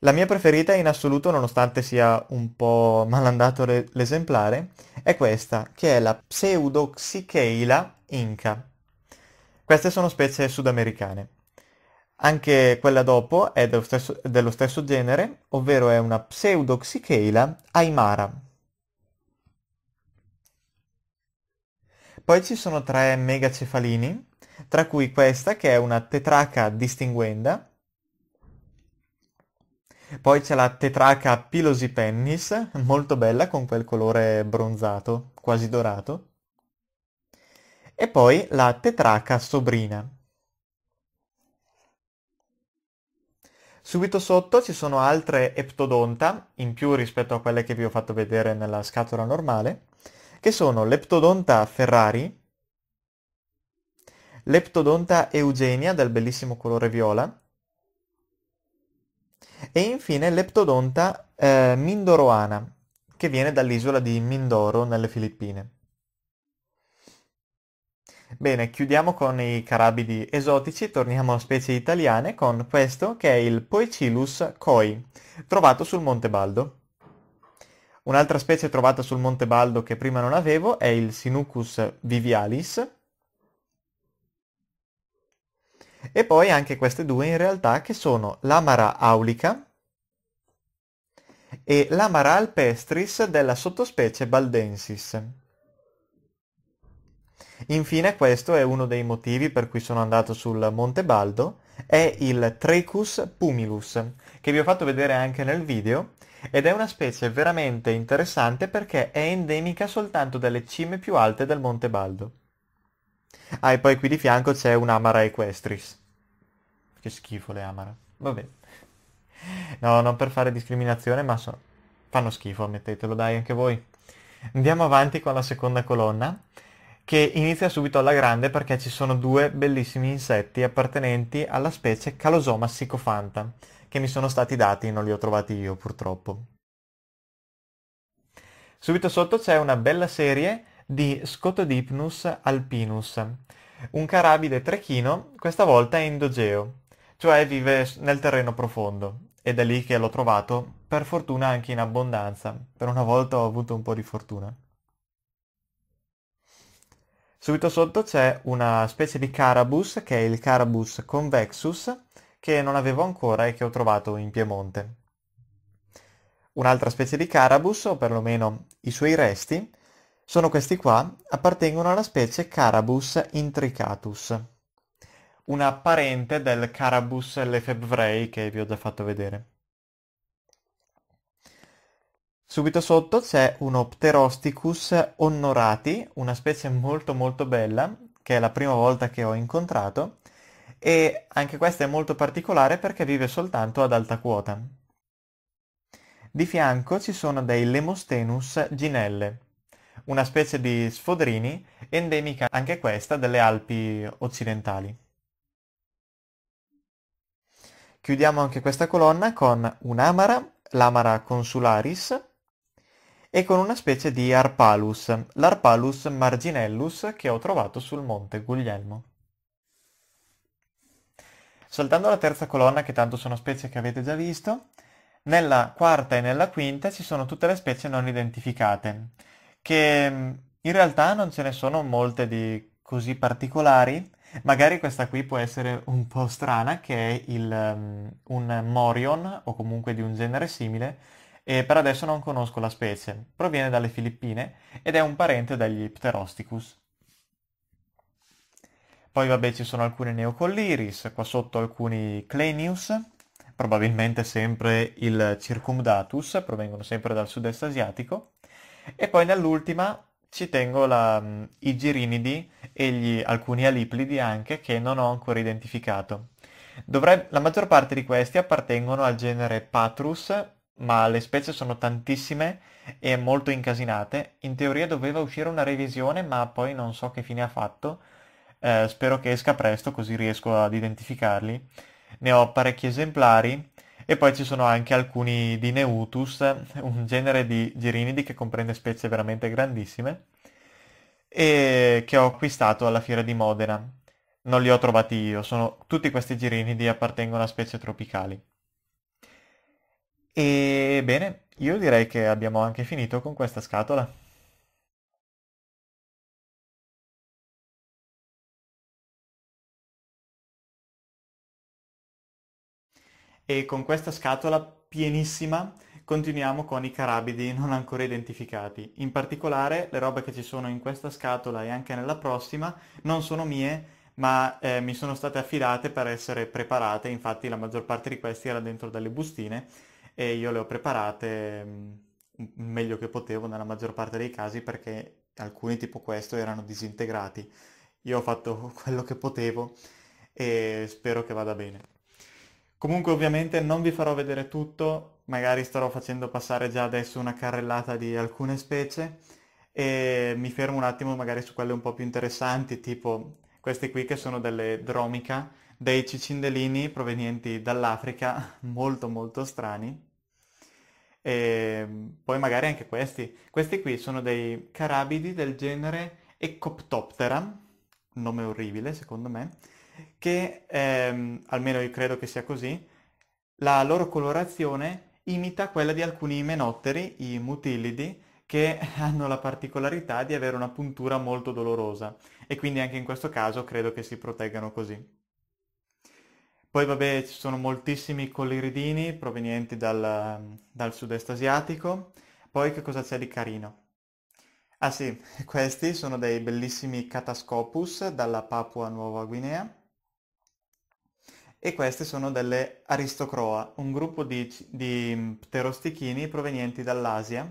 La mia preferita in assoluto, nonostante sia un po' malandato l'esemplare, è questa, che è la Pseudoxicheila inca. Queste sono specie sudamericane. Anche quella dopo è dello stesso, dello stesso genere, ovvero è una Pseudoxicheila aymara, Poi ci sono tre megacefalini, tra cui questa che è una tetraca distinguenda. Poi c'è la tetraca pilosipennis, molto bella con quel colore bronzato, quasi dorato. E poi la tetraca sobrina. Subito sotto ci sono altre eptodonta, in più rispetto a quelle che vi ho fatto vedere nella scatola normale che sono Leptodonta Ferrari, Leptodonta Eugenia dal bellissimo colore viola e infine Leptodonta eh, Mindoroana, che viene dall'isola di Mindoro nelle Filippine. Bene, chiudiamo con i carabidi esotici, torniamo a specie italiane con questo che è il Poecilus coi, trovato sul Monte Baldo. Un'altra specie trovata sul Monte Baldo che prima non avevo è il Sinucus vivialis. E poi anche queste due in realtà che sono l'amara aulica e l'amara alpestris della sottospecie baldensis. Infine questo è uno dei motivi per cui sono andato sul Monte Baldo, è il Trecus pumilus, che vi ho fatto vedere anche nel video, ed è una specie veramente interessante perché è endemica soltanto delle cime più alte del Monte Baldo. Ah, e poi qui di fianco c'è un'amara equestris. Che schifo le amara. Vabbè. No, non per fare discriminazione, ma so... fanno schifo, ammettetelo, dai, anche voi. Andiamo avanti con la seconda colonna, che inizia subito alla grande perché ci sono due bellissimi insetti appartenenti alla specie Calosoma sicofanta che mi sono stati dati, non li ho trovati io purtroppo. Subito sotto c'è una bella serie di Scotodipnus alpinus, un carabide trechino, questa volta è endogeo, cioè vive nel terreno profondo, ed è lì che l'ho trovato, per fortuna anche in abbondanza, per una volta ho avuto un po' di fortuna. Subito sotto c'è una specie di carabus, che è il carabus convexus, che non avevo ancora e che ho trovato in Piemonte. Un'altra specie di carabus, o perlomeno i suoi resti, sono questi qua, appartengono alla specie Carabus intricatus, una parente del Carabus lefebvrei che vi ho già fatto vedere. Subito sotto c'è uno Pterosticus onorati, una specie molto molto bella, che è la prima volta che ho incontrato, e anche questa è molto particolare perché vive soltanto ad alta quota. Di fianco ci sono dei Lemostenus ginelle, una specie di sfodrini endemica anche questa delle Alpi occidentali. Chiudiamo anche questa colonna con un'amara, l'amara consularis, e con una specie di arpalus, l'arpalus marginellus che ho trovato sul monte Guglielmo. Saltando la terza colonna, che tanto sono specie che avete già visto, nella quarta e nella quinta ci sono tutte le specie non identificate, che mm, in realtà non ce ne sono molte di così particolari, magari questa qui può essere un po' strana, che è il, um, un morion o comunque di un genere simile, e per adesso non conosco la specie. Proviene dalle Filippine ed è un parente degli Pterosticus. Poi vabbè ci sono alcuni Neocolliris, qua sotto alcuni clenius, probabilmente sempre il Circumdatus, provengono sempre dal sud-est asiatico. E poi nell'ultima ci tengo la, mm, i Girinidi e gli, alcuni Aliplidi anche che non ho ancora identificato. Dovrei, la maggior parte di questi appartengono al genere Patrus, ma le specie sono tantissime e molto incasinate. In teoria doveva uscire una revisione, ma poi non so che fine ha fatto eh, spero che esca presto così riesco ad identificarli. Ne ho parecchi esemplari e poi ci sono anche alcuni di Neutus, un genere di girinidi che comprende specie veramente grandissime e che ho acquistato alla fiera di Modena. Non li ho trovati io, sono, tutti questi girinidi appartengono a specie tropicali. Ebbene, io direi che abbiamo anche finito con questa scatola. E con questa scatola pienissima continuiamo con i carabidi non ancora identificati. In particolare le robe che ci sono in questa scatola e anche nella prossima non sono mie, ma eh, mi sono state affidate per essere preparate, infatti la maggior parte di questi era dentro delle bustine e io le ho preparate mm, meglio che potevo nella maggior parte dei casi perché alcuni tipo questo erano disintegrati. Io ho fatto <laughs> quello che potevo e spero che vada bene. Comunque ovviamente non vi farò vedere tutto, magari starò facendo passare già adesso una carrellata di alcune specie e mi fermo un attimo magari su quelle un po' più interessanti, tipo queste qui che sono delle dromica, dei cicindelini provenienti dall'Africa, <laughs> molto molto strani. E poi magari anche questi. Questi qui sono dei carabidi del genere Ecoptoptera, nome orribile secondo me, che, ehm, almeno io credo che sia così, la loro colorazione imita quella di alcuni menotteri, i mutillidi, che <laughs> hanno la particolarità di avere una puntura molto dolorosa e quindi anche in questo caso credo che si proteggano così. Poi vabbè ci sono moltissimi colliridini provenienti dal, dal sud-est asiatico, poi che cosa c'è di carino? Ah sì, <laughs> questi sono dei bellissimi catascopus dalla Papua Nuova Guinea e queste sono delle aristocroa, un gruppo di, di mm, pterostichini provenienti dall'Asia,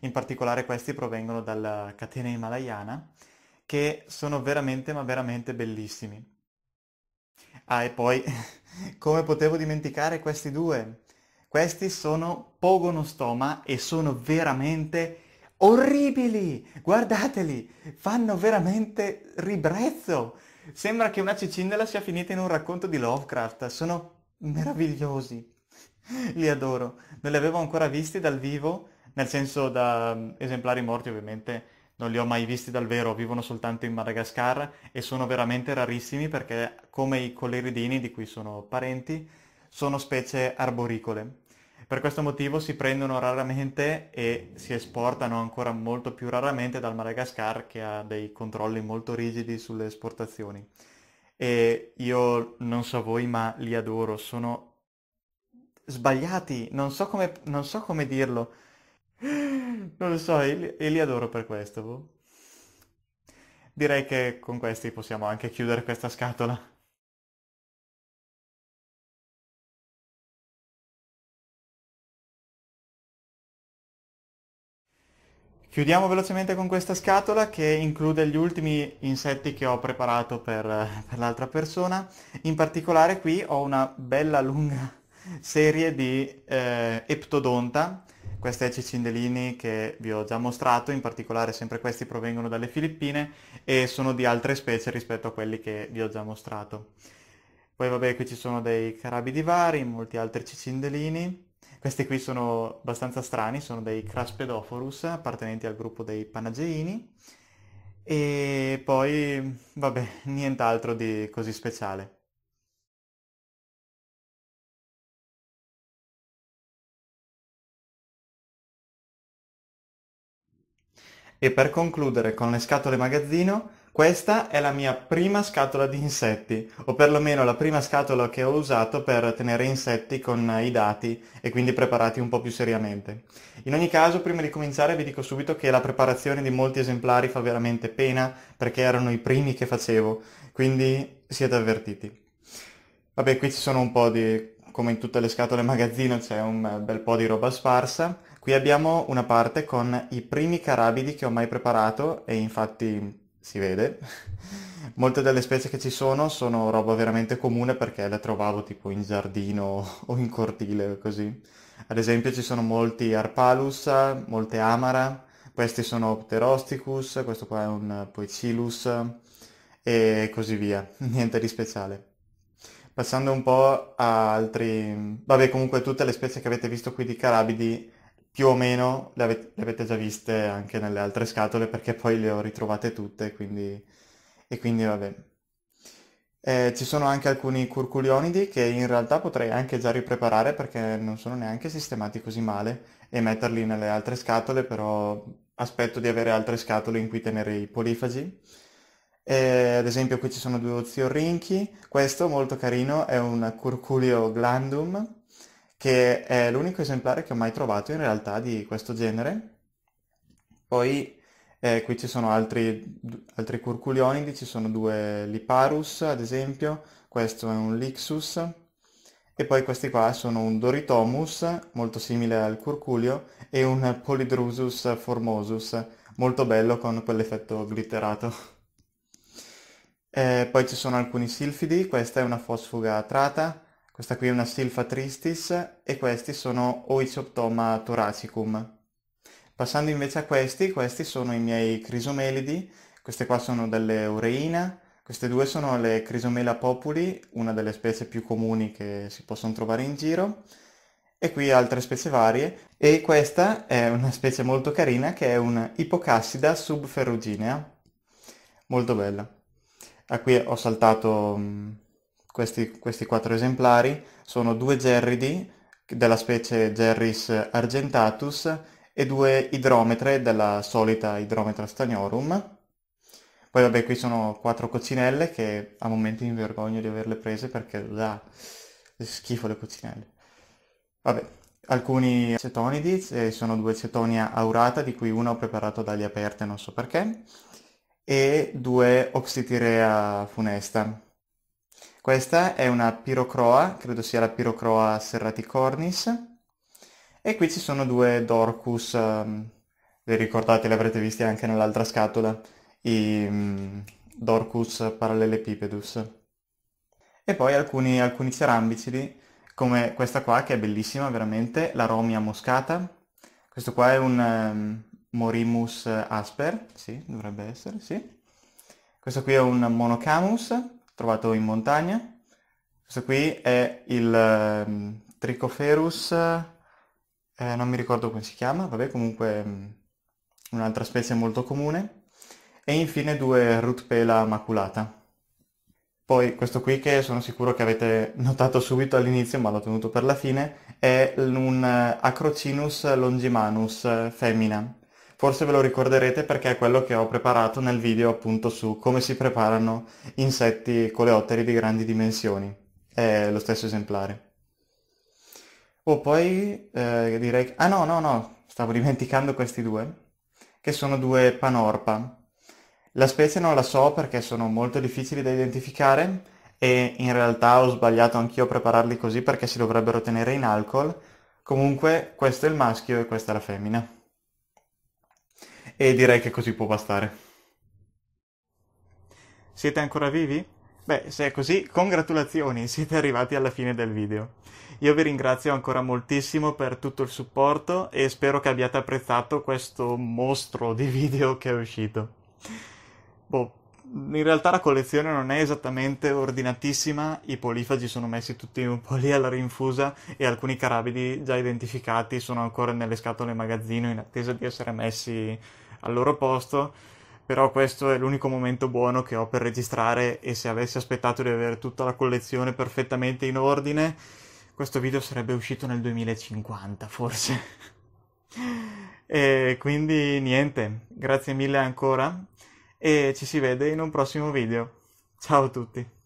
in particolare questi provengono dalla catena himalayana, che sono veramente ma veramente bellissimi. Ah, e poi, <laughs> come potevo dimenticare questi due? Questi sono pogonostoma e sono veramente orribili! Guardateli! Fanno veramente ribrezzo! Sembra che una cicindela sia finita in un racconto di Lovecraft. Sono meravigliosi. Li adoro. Non li avevo ancora visti dal vivo, nel senso da mm, esemplari morti ovviamente. Non li ho mai visti dal vero, vivono soltanto in Madagascar e sono veramente rarissimi perché, come i colleridini di cui sono parenti, sono specie arboricole per questo motivo si prendono raramente e si esportano ancora molto più raramente dal Madagascar che ha dei controlli molto rigidi sulle esportazioni. E io non so voi ma li adoro, sono sbagliati, non so come, non so come dirlo. Non lo so, e li, e li adoro per questo. Boh. Direi che con questi possiamo anche chiudere questa scatola. Chiudiamo velocemente con questa scatola che include gli ultimi insetti che ho preparato per, eh, per l'altra persona. In particolare qui ho una bella lunga <laughs> serie di eh, eptodonta, questa è Cicindellini che vi ho già mostrato, in particolare sempre questi provengono dalle Filippine e sono di altre specie rispetto a quelli che vi ho già mostrato. Poi vabbè qui ci sono dei carabidi vari, molti altri cicindelini questi qui sono abbastanza strani, sono dei Craspedophorus appartenenti al gruppo dei Panageini e poi, vabbè, nient'altro di così speciale. E per concludere con le scatole magazzino, questa è la mia prima scatola di insetti, o perlomeno la prima scatola che ho usato per tenere insetti con i dati e quindi preparati un po' più seriamente. In ogni caso, prima di cominciare vi dico subito che la preparazione di molti esemplari fa veramente pena perché erano i primi che facevo, quindi siete avvertiti. Vabbè, qui ci sono un po' di, come in tutte le scatole magazzino, c'è un bel po' di roba sparsa. Qui abbiamo una parte con i primi carabidi che ho mai preparato e infatti si vede. <laughs> Molte delle specie che ci sono sono roba veramente comune perché le trovavo tipo in giardino <laughs> o in cortile così. Ad esempio ci sono molti Arpalus, molte Amara, questi sono Pterosticus, questo qua è un Poicilus e così via, <laughs> niente di speciale. Passando un po' a altri... vabbè comunque tutte le specie che avete visto qui di Carabidi più o meno le, ave- le, avete già viste anche nelle altre scatole perché poi le ho ritrovate tutte, quindi... e quindi va bene. Eh, ci sono anche alcuni curculionidi che in realtà potrei anche già ripreparare perché non sono neanche sistemati così male e metterli nelle altre scatole, però aspetto di avere altre scatole in cui tenere i polifagi. Eh, ad esempio qui ci sono due oziorrinchi, questo molto carino è un curculio glandum che è l'unico esemplare che ho mai trovato in realtà di questo genere. Poi eh, qui ci sono altri, altri curculionidi, ci sono due Liparus ad esempio, questo è un Lixus e poi questi qua sono un Doritomus, molto simile al curculio, e un Polydrusus formosus, molto bello con quell'effetto glitterato. <laughs> eh, poi ci sono alcuni silfidi, questa è una fosfuga trata, questa qui è una Silpha tristis e questi sono Oicioptoma thoracicum. Passando invece a questi, questi sono i miei crisomelidi, queste qua sono delle Ureina, queste due sono le Crisomela populi, una delle specie più comuni che si possono trovare in giro, e qui altre specie varie, e questa è una specie molto carina che è un Ipocassida subferruginea, molto bella. A qui ho saltato mm, questi, questi quattro esemplari sono due gerridi della specie Gerris argentatus e due idrometre della solita idrometra staniorum. Poi vabbè qui sono quattro coccinelle che a momenti mi vergogno di averle prese perché da schifo le coccinelle. Vabbè, alcuni cetonidi, ci sono due cetonia aurata di cui una ho preparato ad aperte, non so perché, e due oxitirea funesta questa è una pirocroa, credo sia la pirocroa serraticornis. E qui ci sono due Dorcus, um, ehm, li ricordate, li avrete visti anche nell'altra scatola, i um, Dorcus parallelepipedus. E poi alcuni, alcuni cerambicidi, come questa qua che è bellissima veramente, la Romia moscata. Questo qua è un um, Morimus asper, sì, dovrebbe essere, sì. Questo qui è un Monocamus, trovato in montagna. Questo qui è il um, Trichoferus, eh, non mi ricordo come si chiama, vabbè comunque um, un'altra specie molto comune. E infine due Rutpela maculata. Poi questo qui che sono sicuro che avete <laughs> notato subito all'inizio ma l'ho tenuto per la fine è un eh, Acrocinus longimanus eh, femmina Forse ve lo ricorderete perché è quello che ho preparato nel video appunto su come si preparano insetti coleotteri di grandi dimensioni. È lo stesso esemplare. O oh, poi eh, direi... Ah no, no, no, stavo <laughs> dimenticando questi due, che sono due panorpa. La specie non la so perché sono molto difficili da identificare e in realtà ho sbagliato anch'io a prepararli così perché si dovrebbero tenere in alcol. Comunque questo è il maschio e questa è la femmina. E direi che così può bastare. Siete ancora vivi? Beh, se è così, congratulazioni, siete arrivati alla fine del video. Io vi ringrazio ancora moltissimo per tutto il supporto e spero che abbiate apprezzato questo mostro di video che è uscito. Boh, in realtà la collezione non è esattamente ordinatissima, i polifagi sono messi tutti un po' lì alla rinfusa e alcuni carabidi già identificati sono ancora nelle scatole magazzino in attesa di essere messi al loro posto, però questo è l'unico momento buono che ho per registrare e se avessi aspettato di avere tutta la collezione perfettamente in ordine, questo video sarebbe uscito nel 2050 forse. <laughs> e quindi niente, grazie mille ancora e ci si vede in un prossimo video. Ciao a tutti!